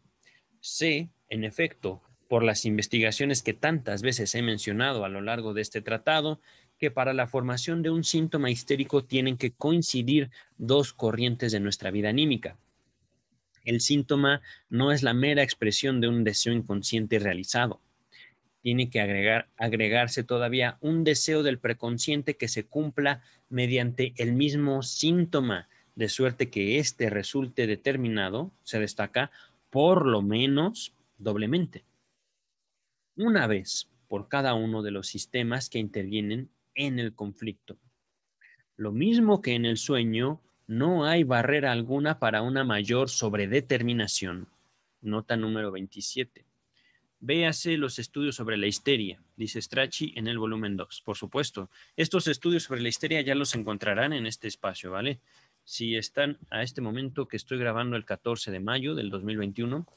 Sé, en efecto, por las investigaciones que tantas veces he mencionado a lo largo de este tratado, que para la formación de un síntoma histérico tienen que coincidir dos corrientes de nuestra vida anímica. El síntoma no es la mera expresión de un deseo inconsciente realizado tiene que agregar, agregarse todavía un deseo del preconsciente que se cumpla mediante el mismo síntoma, de suerte que éste resulte determinado, se destaca, por lo menos doblemente. Una vez por cada uno de los sistemas que intervienen en el conflicto. Lo mismo que en el sueño, no hay barrera alguna para una mayor sobredeterminación. Nota número 27. Véase los estudios sobre la histeria, dice Strachi, en el volumen 2. Por supuesto, estos estudios sobre la histeria ya los encontrarán en este espacio, ¿vale? Si están a este momento que estoy grabando el 14 de mayo del 2021,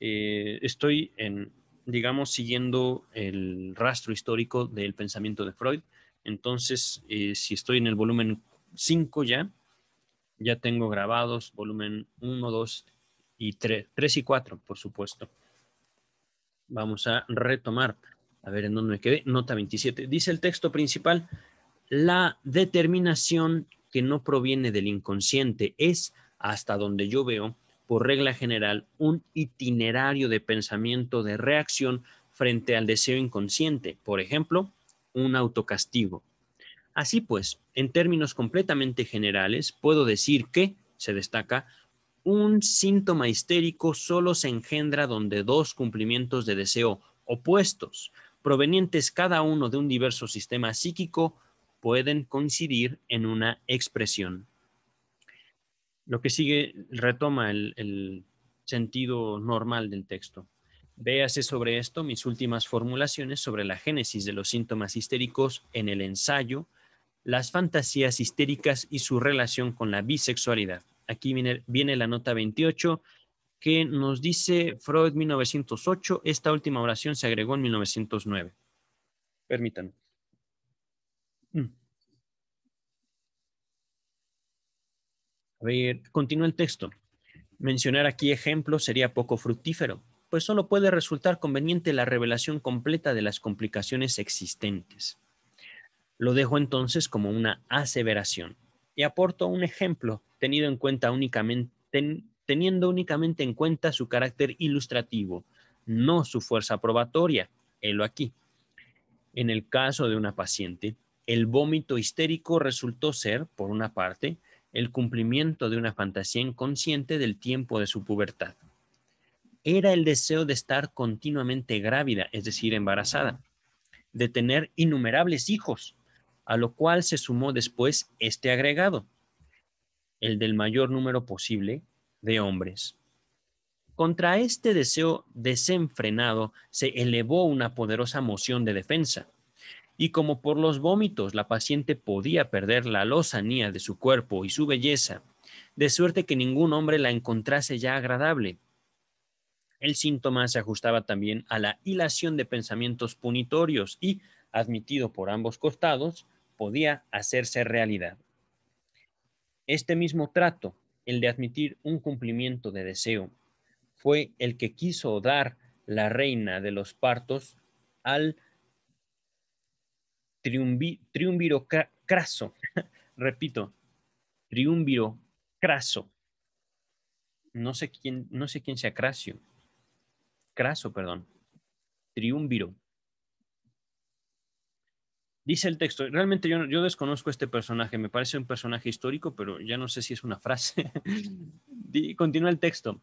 eh, estoy en, digamos, siguiendo el rastro histórico del pensamiento de Freud. Entonces, eh, si estoy en el volumen 5 ya, ya tengo grabados volumen 1, 2 y 3, 3 y 4, por supuesto. Vamos a retomar. A ver en dónde me quedé. Nota 27. Dice el texto principal, la determinación que no proviene del inconsciente es, hasta donde yo veo, por regla general, un itinerario de pensamiento de reacción frente al deseo inconsciente. Por ejemplo, un autocastigo. Así pues, en términos completamente generales, puedo decir que, se destaca, un síntoma histérico solo se engendra donde dos cumplimientos de deseo opuestos, provenientes cada uno de un diverso sistema psíquico, pueden coincidir en una expresión. Lo que sigue retoma el, el sentido normal del texto. Véase sobre esto mis últimas formulaciones sobre la génesis de los síntomas histéricos en el ensayo, las fantasías histéricas y su relación con la bisexualidad. Aquí viene, la nota 28 que nos dice Freud 1908. Esta última oración se agregó en 1909. Permítanme. Mm. A ver, continúa el texto. Mencionar aquí ejemplos sería poco fructífero, pues solo puede resultar conveniente la revelación completa de las complicaciones existentes. Lo dejo entonces como una aseveración y aporto un ejemplo en cuenta únicamente, teniendo únicamente en cuenta su carácter ilustrativo, no su fuerza probatoria. Helo aquí. En el caso de una paciente, el vómito histérico resultó ser, por una parte, el cumplimiento de una fantasía inconsciente del tiempo de su pubertad. Era el deseo de estar continuamente grávida, es decir, embarazada, de tener innumerables hijos, a lo cual se sumó después este agregado, el del mayor número posible de hombres. Contra este deseo desenfrenado se elevó una poderosa moción de defensa, y como por los vómitos la paciente podía perder la lozanía de su cuerpo y su belleza, de suerte que ningún hombre la encontrase ya agradable. El síntoma se ajustaba también a la hilación de pensamientos punitorios y, admitido por ambos costados, podía hacerse realidad. Este mismo trato, el de admitir un cumplimiento de deseo, fue el que quiso dar la reina de los partos al triunviro craso, repito, triunviro craso. No sé quién, no sé quién sea Crasio. Craso, perdón. Triunviro Dice el texto, realmente yo, yo desconozco este personaje, me parece un personaje histórico, pero ya no sé si es una frase. Continúa el texto.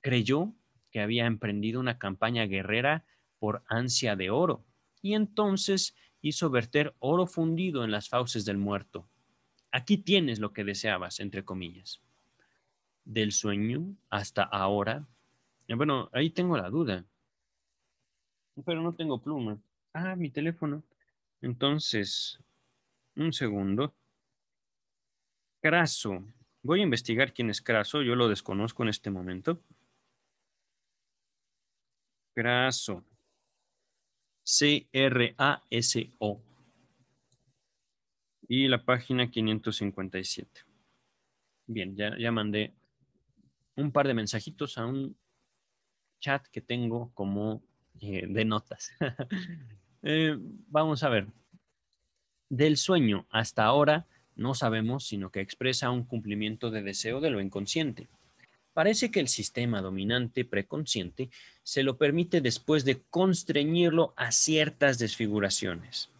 Creyó que había emprendido una campaña guerrera por ansia de oro, y entonces hizo verter oro fundido en las fauces del muerto. Aquí tienes lo que deseabas, entre comillas. Del sueño hasta ahora. Eh, bueno, ahí tengo la duda. Pero no tengo pluma. Ah, mi teléfono. Entonces, un segundo. Craso. Voy a investigar quién es Craso. Yo lo desconozco en este momento. Craso. C-R-A-S-O. Y la página 557. Bien, ya, mandé un par de mensajitos a un chat que tengo como eh, de notas. Eh, vamos a ver. Del sueño hasta ahora no sabemos sino que expresa un cumplimiento de deseo de lo inconsciente. Parece que el sistema dominante preconsciente se lo permite después de constreñirlo a ciertas desfiguraciones.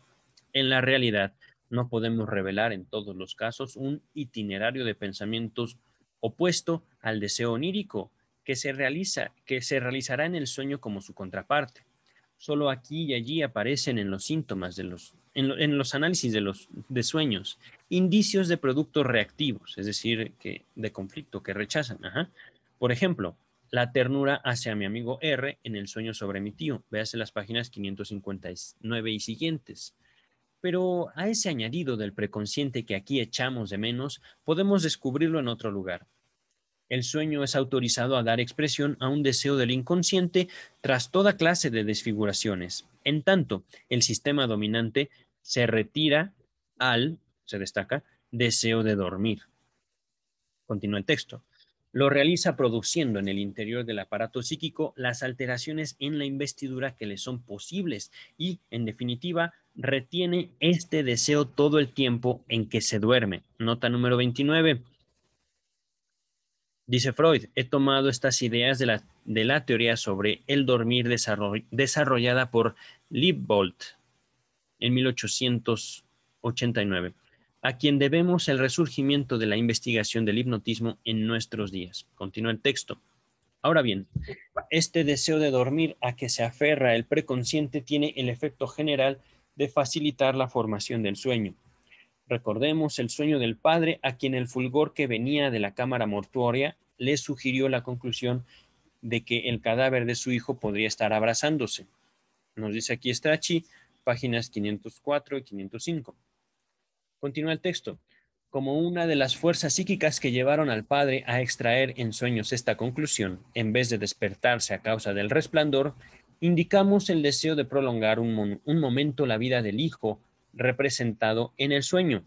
En la realidad, no podemos revelar en todos los casos un itinerario de pensamientos opuesto al deseo onírico que se realiza que se realizará en el sueño como su contraparte solo aquí y allí aparecen en los síntomas de los, en, los análisis de los de sueños, indicios de productos reactivos, es decir, de conflicto que rechazan. Por ejemplo, la ternura hacia mi amigo R en el sueño sobre mi tío. Véase las páginas 559 y siguientes. Pero a ese añadido del preconsciente que aquí echamos de menos, podemos descubrirlo en otro lugar, el sueño es autorizado a dar expresión a un deseo del inconsciente tras toda clase de desfiguraciones. En tanto, el sistema dominante se retira al, se destaca, deseo de dormir. Continúa el texto. Lo realiza produciendo en el interior del aparato psíquico las alteraciones en la investidura que le son posibles y, en definitiva, retiene este deseo todo el tiempo en que se duerme. Nota número 29. Dice Freud, he tomado estas ideas de la, teoría sobre el dormir desarrollada por Liebold en 1889, a quien debemos el resurgimiento de la investigación del hipnotismo en nuestros días. Continúa el texto. Ahora bien, este deseo de dormir a que se aferra el preconsciente tiene el efecto general de facilitar la formación del sueño Recordemos el sueño del padre a quien el fulgor que venía de la cámara mortuoria le sugirió la conclusión de que el cadáver de su hijo podría estar abrazándose. Nos dice aquí Strachi, páginas 504 y 505. Continúa el texto. Como una de las fuerzas psíquicas que llevaron al padre a extraer en sueños esta conclusión, en vez de despertarse a causa del resplandor, indicamos el deseo de prolongar un, un momento la vida del hijo representado en el sueño.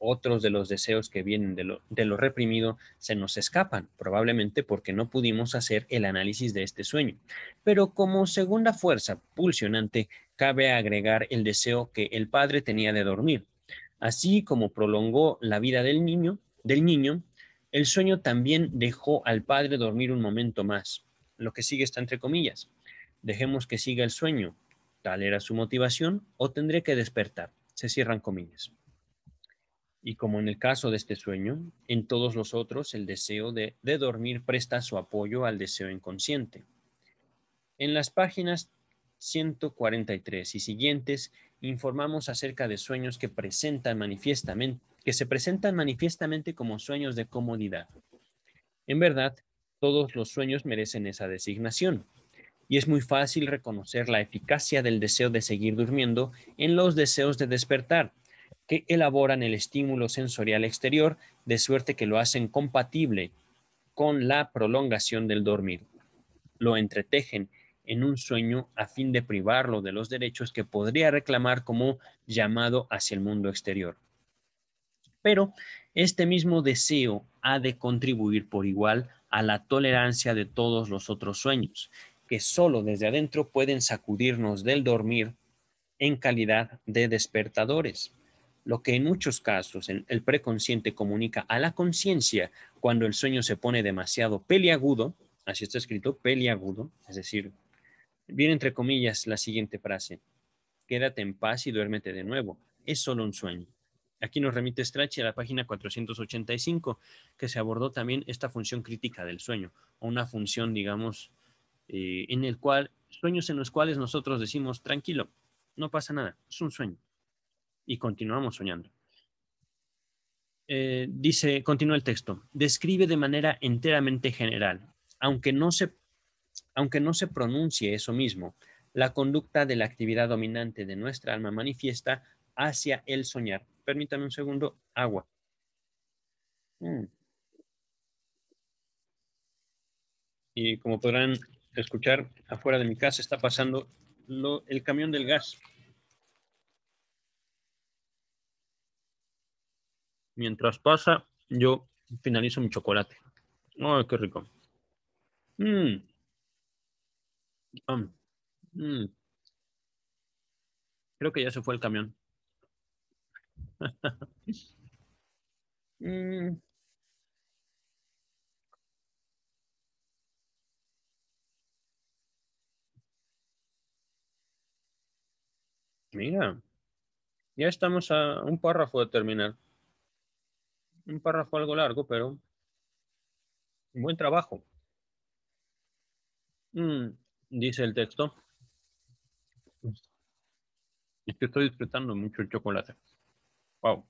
Otros de los deseos que vienen de lo, reprimido se nos escapan, probablemente porque no pudimos hacer el análisis de este sueño. Pero como segunda fuerza pulsionante, cabe agregar el deseo que el padre tenía de dormir. Así como prolongó la vida del niño, del niño, el sueño también dejó al padre dormir un momento más. Lo que sigue está entre comillas. Dejemos que siga el sueño, Tal era su motivación, o tendré que despertar. Se cierran comillas. Y como en el caso de este sueño, en todos los otros el deseo de, de dormir presta su apoyo al deseo inconsciente. En las páginas 143 y siguientes informamos acerca de sueños que, presentan manifiestamente, que se presentan manifiestamente como sueños de comodidad. En verdad, todos los sueños merecen esa designación y es muy fácil reconocer la eficacia del deseo de seguir durmiendo en los deseos de despertar, que elaboran el estímulo sensorial exterior, de suerte que lo hacen compatible con la prolongación del dormir. Lo entretejen en un sueño a fin de privarlo de los derechos que podría reclamar como llamado hacia el mundo exterior. Pero este mismo deseo ha de contribuir por igual a la tolerancia de todos los otros sueños, que solo desde adentro pueden sacudirnos del dormir en calidad de despertadores, lo que en muchos casos el preconsciente comunica a la conciencia cuando el sueño se pone demasiado peliagudo, así está escrito, peliagudo, es decir, viene entre comillas la siguiente frase, quédate en paz y duérmete de nuevo, es solo un sueño. Aquí nos remite Strachey a la página 485, que se abordó también esta función crítica del sueño, o una función, digamos, eh, en el cual, sueños en los cuales nosotros decimos, tranquilo, no pasa nada, es un sueño. Y continuamos soñando. Eh, dice, continúa el texto, describe de manera enteramente general, aunque no, se, aunque no se pronuncie eso mismo, la conducta de la actividad dominante de nuestra alma manifiesta hacia el soñar. Permítame un segundo, agua. Mm. Y como podrán escuchar afuera de mi casa, está pasando el camión del gas. Mientras pasa, yo finalizo mi chocolate. ¡Ay, qué rico! Mm. Mm. Creo que ya se fue el camión. Mm. Mira, ya estamos a un párrafo de terminar. Un párrafo algo largo, pero buen trabajo. Mm, dice el texto. Es que estoy disfrutando mucho el chocolate. Wow.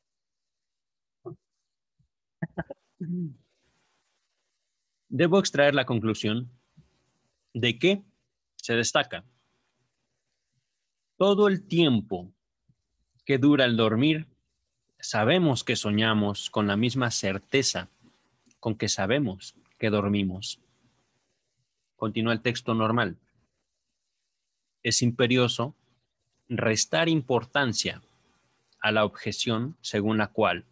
Debo extraer la conclusión de que se destaca todo el tiempo que dura el dormir, sabemos que soñamos con la misma certeza con que sabemos que dormimos. Continúa el texto normal. Es imperioso restar importancia a la objeción según la cual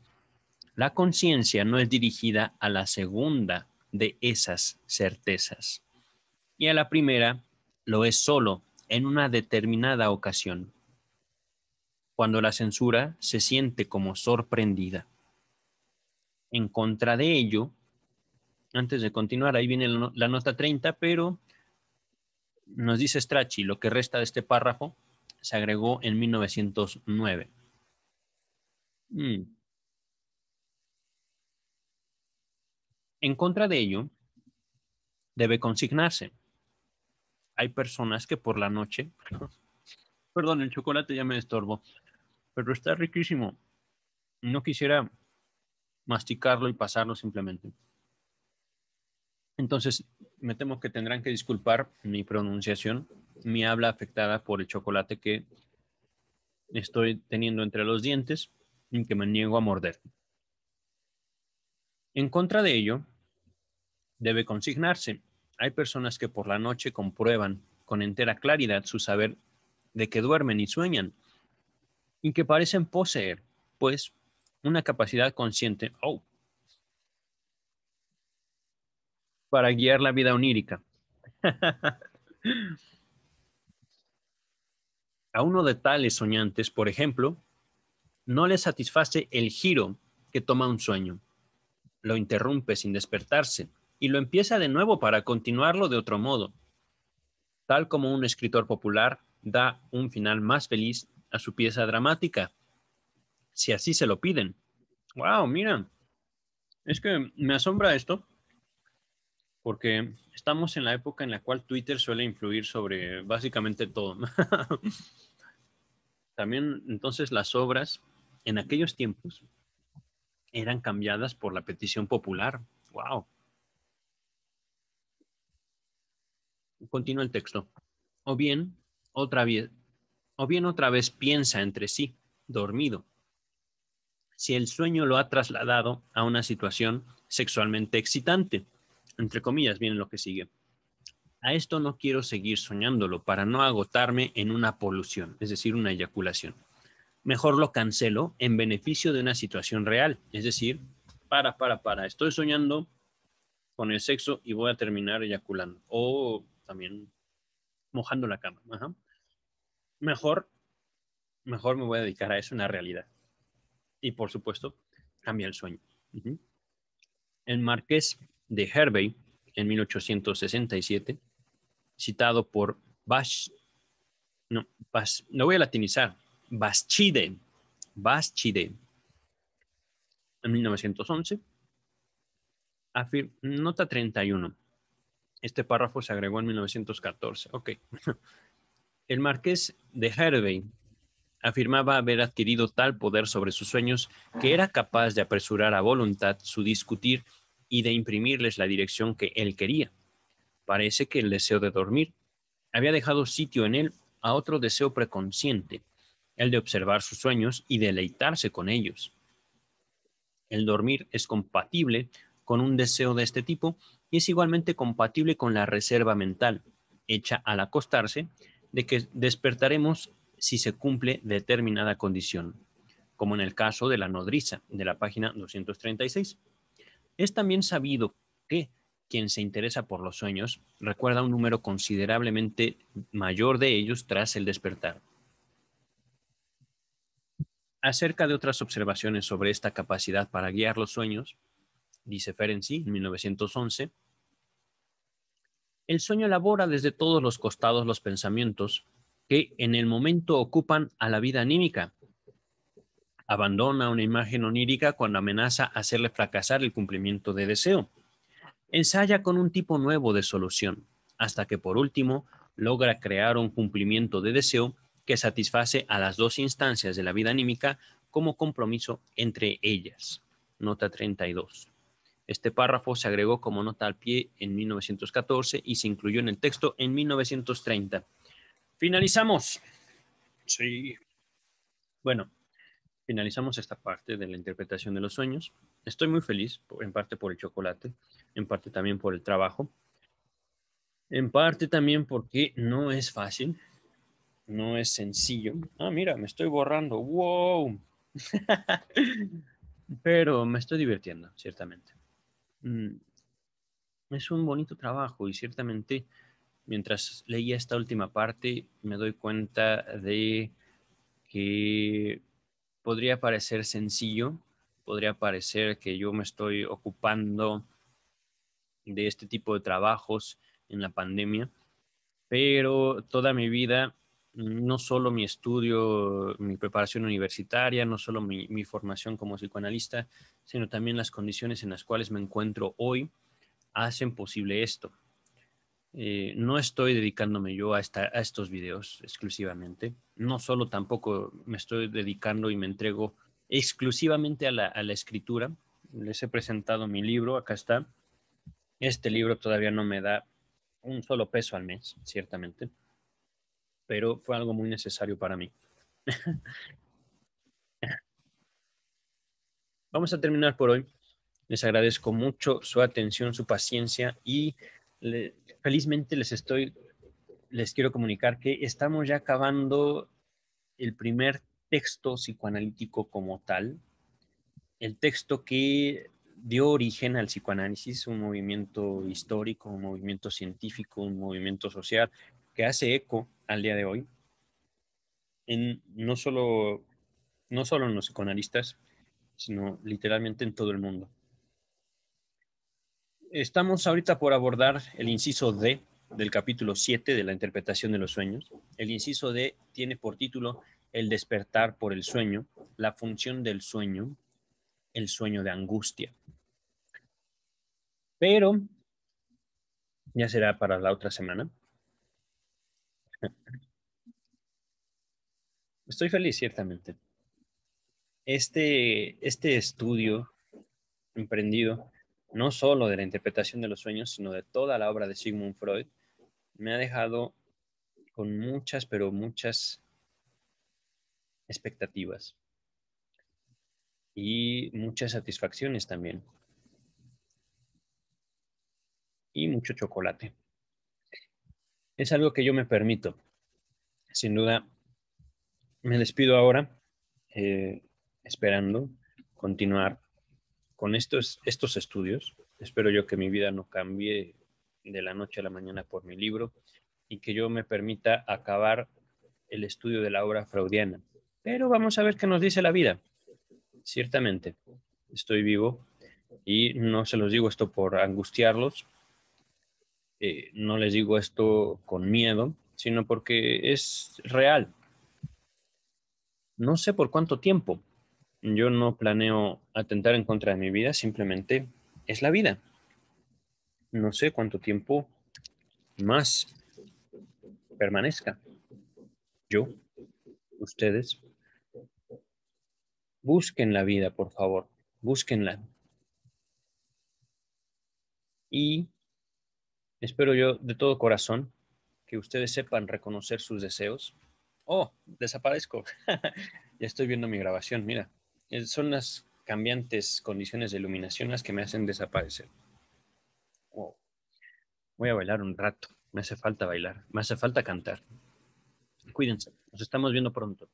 la conciencia no es dirigida a la segunda de esas certezas y a la primera lo es solo en una determinada ocasión, cuando la censura se siente como sorprendida. En contra de ello, antes de continuar, ahí viene la nota 30, pero nos dice Strachi, lo que resta de este párrafo se agregó en 1909. Mm. En contra de ello, debe consignarse hay personas que por la noche, perdón, el chocolate ya me estorbo, pero está riquísimo. No quisiera masticarlo y pasarlo simplemente. Entonces, me temo que tendrán que disculpar mi pronunciación, mi habla afectada por el chocolate que estoy teniendo entre los dientes y que me niego a morder. En contra de ello, debe consignarse hay personas que por la noche comprueban con entera claridad su saber de que duermen y sueñan y que parecen poseer, pues, una capacidad consciente oh, para guiar la vida onírica. A uno de tales soñantes, por ejemplo, no le satisface el giro que toma un sueño. Lo interrumpe sin despertarse y lo empieza de nuevo para continuarlo de otro modo. Tal como un escritor popular da un final más feliz a su pieza dramática, si así se lo piden. ¡Wow! Mira, es que me asombra esto, porque estamos en la época en la cual Twitter suele influir sobre básicamente todo. También entonces las obras en aquellos tiempos eran cambiadas por la petición popular. ¡Wow! continúa el texto, o bien otra vez, o bien otra vez piensa entre sí, dormido, si el sueño lo ha trasladado a una situación sexualmente excitante, entre comillas, viene lo que sigue. A esto no quiero seguir soñándolo para no agotarme en una polución, es decir, una eyaculación. Mejor lo cancelo en beneficio de una situación real, es decir, para, para, para, estoy soñando con el sexo y voy a terminar eyaculando. O también mojando la cama. Mejor, mejor me voy a dedicar a eso en la realidad. Y por supuesto, cambia el sueño. El marqués de Hervey, en 1867, citado por Bash, no, Bas, no voy a latinizar, Baschide, Baschide, en 1911, afirma nota 31 este párrafo se agregó en 1914. Ok. El marqués de Hervey afirmaba haber adquirido tal poder sobre sus sueños que era capaz de apresurar a voluntad su discutir y de imprimirles la dirección que él quería. Parece que el deseo de dormir había dejado sitio en él a otro deseo preconsciente, el de observar sus sueños y deleitarse con ellos. El dormir es compatible con un deseo de este tipo y es igualmente compatible con la reserva mental hecha al acostarse de que despertaremos si se cumple determinada condición, como en el caso de la nodriza de la página 236. Es también sabido que quien se interesa por los sueños recuerda un número considerablemente mayor de ellos tras el despertar. Acerca de otras observaciones sobre esta capacidad para guiar los sueños, dice Ferenczi en 1911, el sueño elabora desde todos los costados los pensamientos que en el momento ocupan a la vida anímica. Abandona una imagen onírica cuando amenaza hacerle fracasar el cumplimiento de deseo. Ensaya con un tipo nuevo de solución, hasta que por último logra crear un cumplimiento de deseo que satisface a las dos instancias de la vida anímica como compromiso entre ellas. Nota 32. Este párrafo se agregó como nota al pie en 1914 y se incluyó en el texto en 1930. Finalizamos. Sí. Bueno, finalizamos esta parte de la interpretación de los sueños. Estoy muy feliz, en parte por el chocolate, en parte también por el trabajo, en parte también porque no es fácil, no es sencillo. Ah, mira, me estoy borrando. ¡Wow! Pero me estoy divirtiendo, ciertamente. Mm, es un bonito trabajo y ciertamente mientras leía esta última parte me doy cuenta de que podría parecer sencillo, podría parecer que yo me estoy ocupando de este tipo de trabajos en la pandemia, pero toda mi vida no solo mi estudio, mi preparación universitaria, no solo mi, formación como psicoanalista, sino también las condiciones en las cuales me encuentro hoy hacen posible esto. Eh, no estoy dedicándome yo a, estos videos exclusivamente, no solo tampoco me estoy dedicando y me entrego exclusivamente a la escritura. Les he presentado mi libro, acá está. Este libro todavía no me da un solo peso al mes, ciertamente pero fue algo muy necesario para mí. Vamos a terminar por hoy. Les agradezco mucho su atención, su paciencia y felizmente les estoy, les quiero comunicar que estamos ya acabando el primer texto psicoanalítico como tal, el texto que dio origen al psicoanálisis, un movimiento histórico, un movimiento científico, un movimiento social que hace eco al día de hoy, en no solo, no solo en los psicoanalistas, sino literalmente en todo el mundo. Estamos ahorita por abordar el inciso D del capítulo 7 de la interpretación de los sueños. El inciso D tiene por título El despertar por el sueño, la función del sueño, el sueño de angustia. Pero ya será para la otra semana. Estoy feliz, ciertamente. Este, este estudio emprendido, no solo de la interpretación de los sueños, sino de toda la obra de Sigmund Freud, me ha dejado con muchas, pero muchas expectativas y muchas satisfacciones también. Y mucho chocolate es algo que yo me permito. Sin duda, me despido ahora, eh, esperando continuar con estos, estos estudios. Espero yo que mi vida no cambie de la noche a la mañana por mi libro y que yo me permita acabar el estudio de la obra freudiana. Pero vamos a ver qué nos dice la vida. Ciertamente, estoy vivo y no se los digo esto por angustiarlos, eh, no les digo esto con miedo, sino porque es real. No sé por cuánto tiempo. Yo no planeo atentar en contra de mi vida, simplemente es la vida. No sé cuánto tiempo más permanezca. Yo, ustedes, busquen la vida, por favor, búsquenla. Y Espero yo de todo corazón que ustedes sepan reconocer sus deseos. Oh, desaparezco. ya estoy viendo mi grabación, mira. Eh, son las cambiantes condiciones de iluminación las que me hacen desaparecer. Voy a bailar un rato. Me hace falta bailar. Me hace falta cantar. Cuídense. Nos estamos viendo pronto.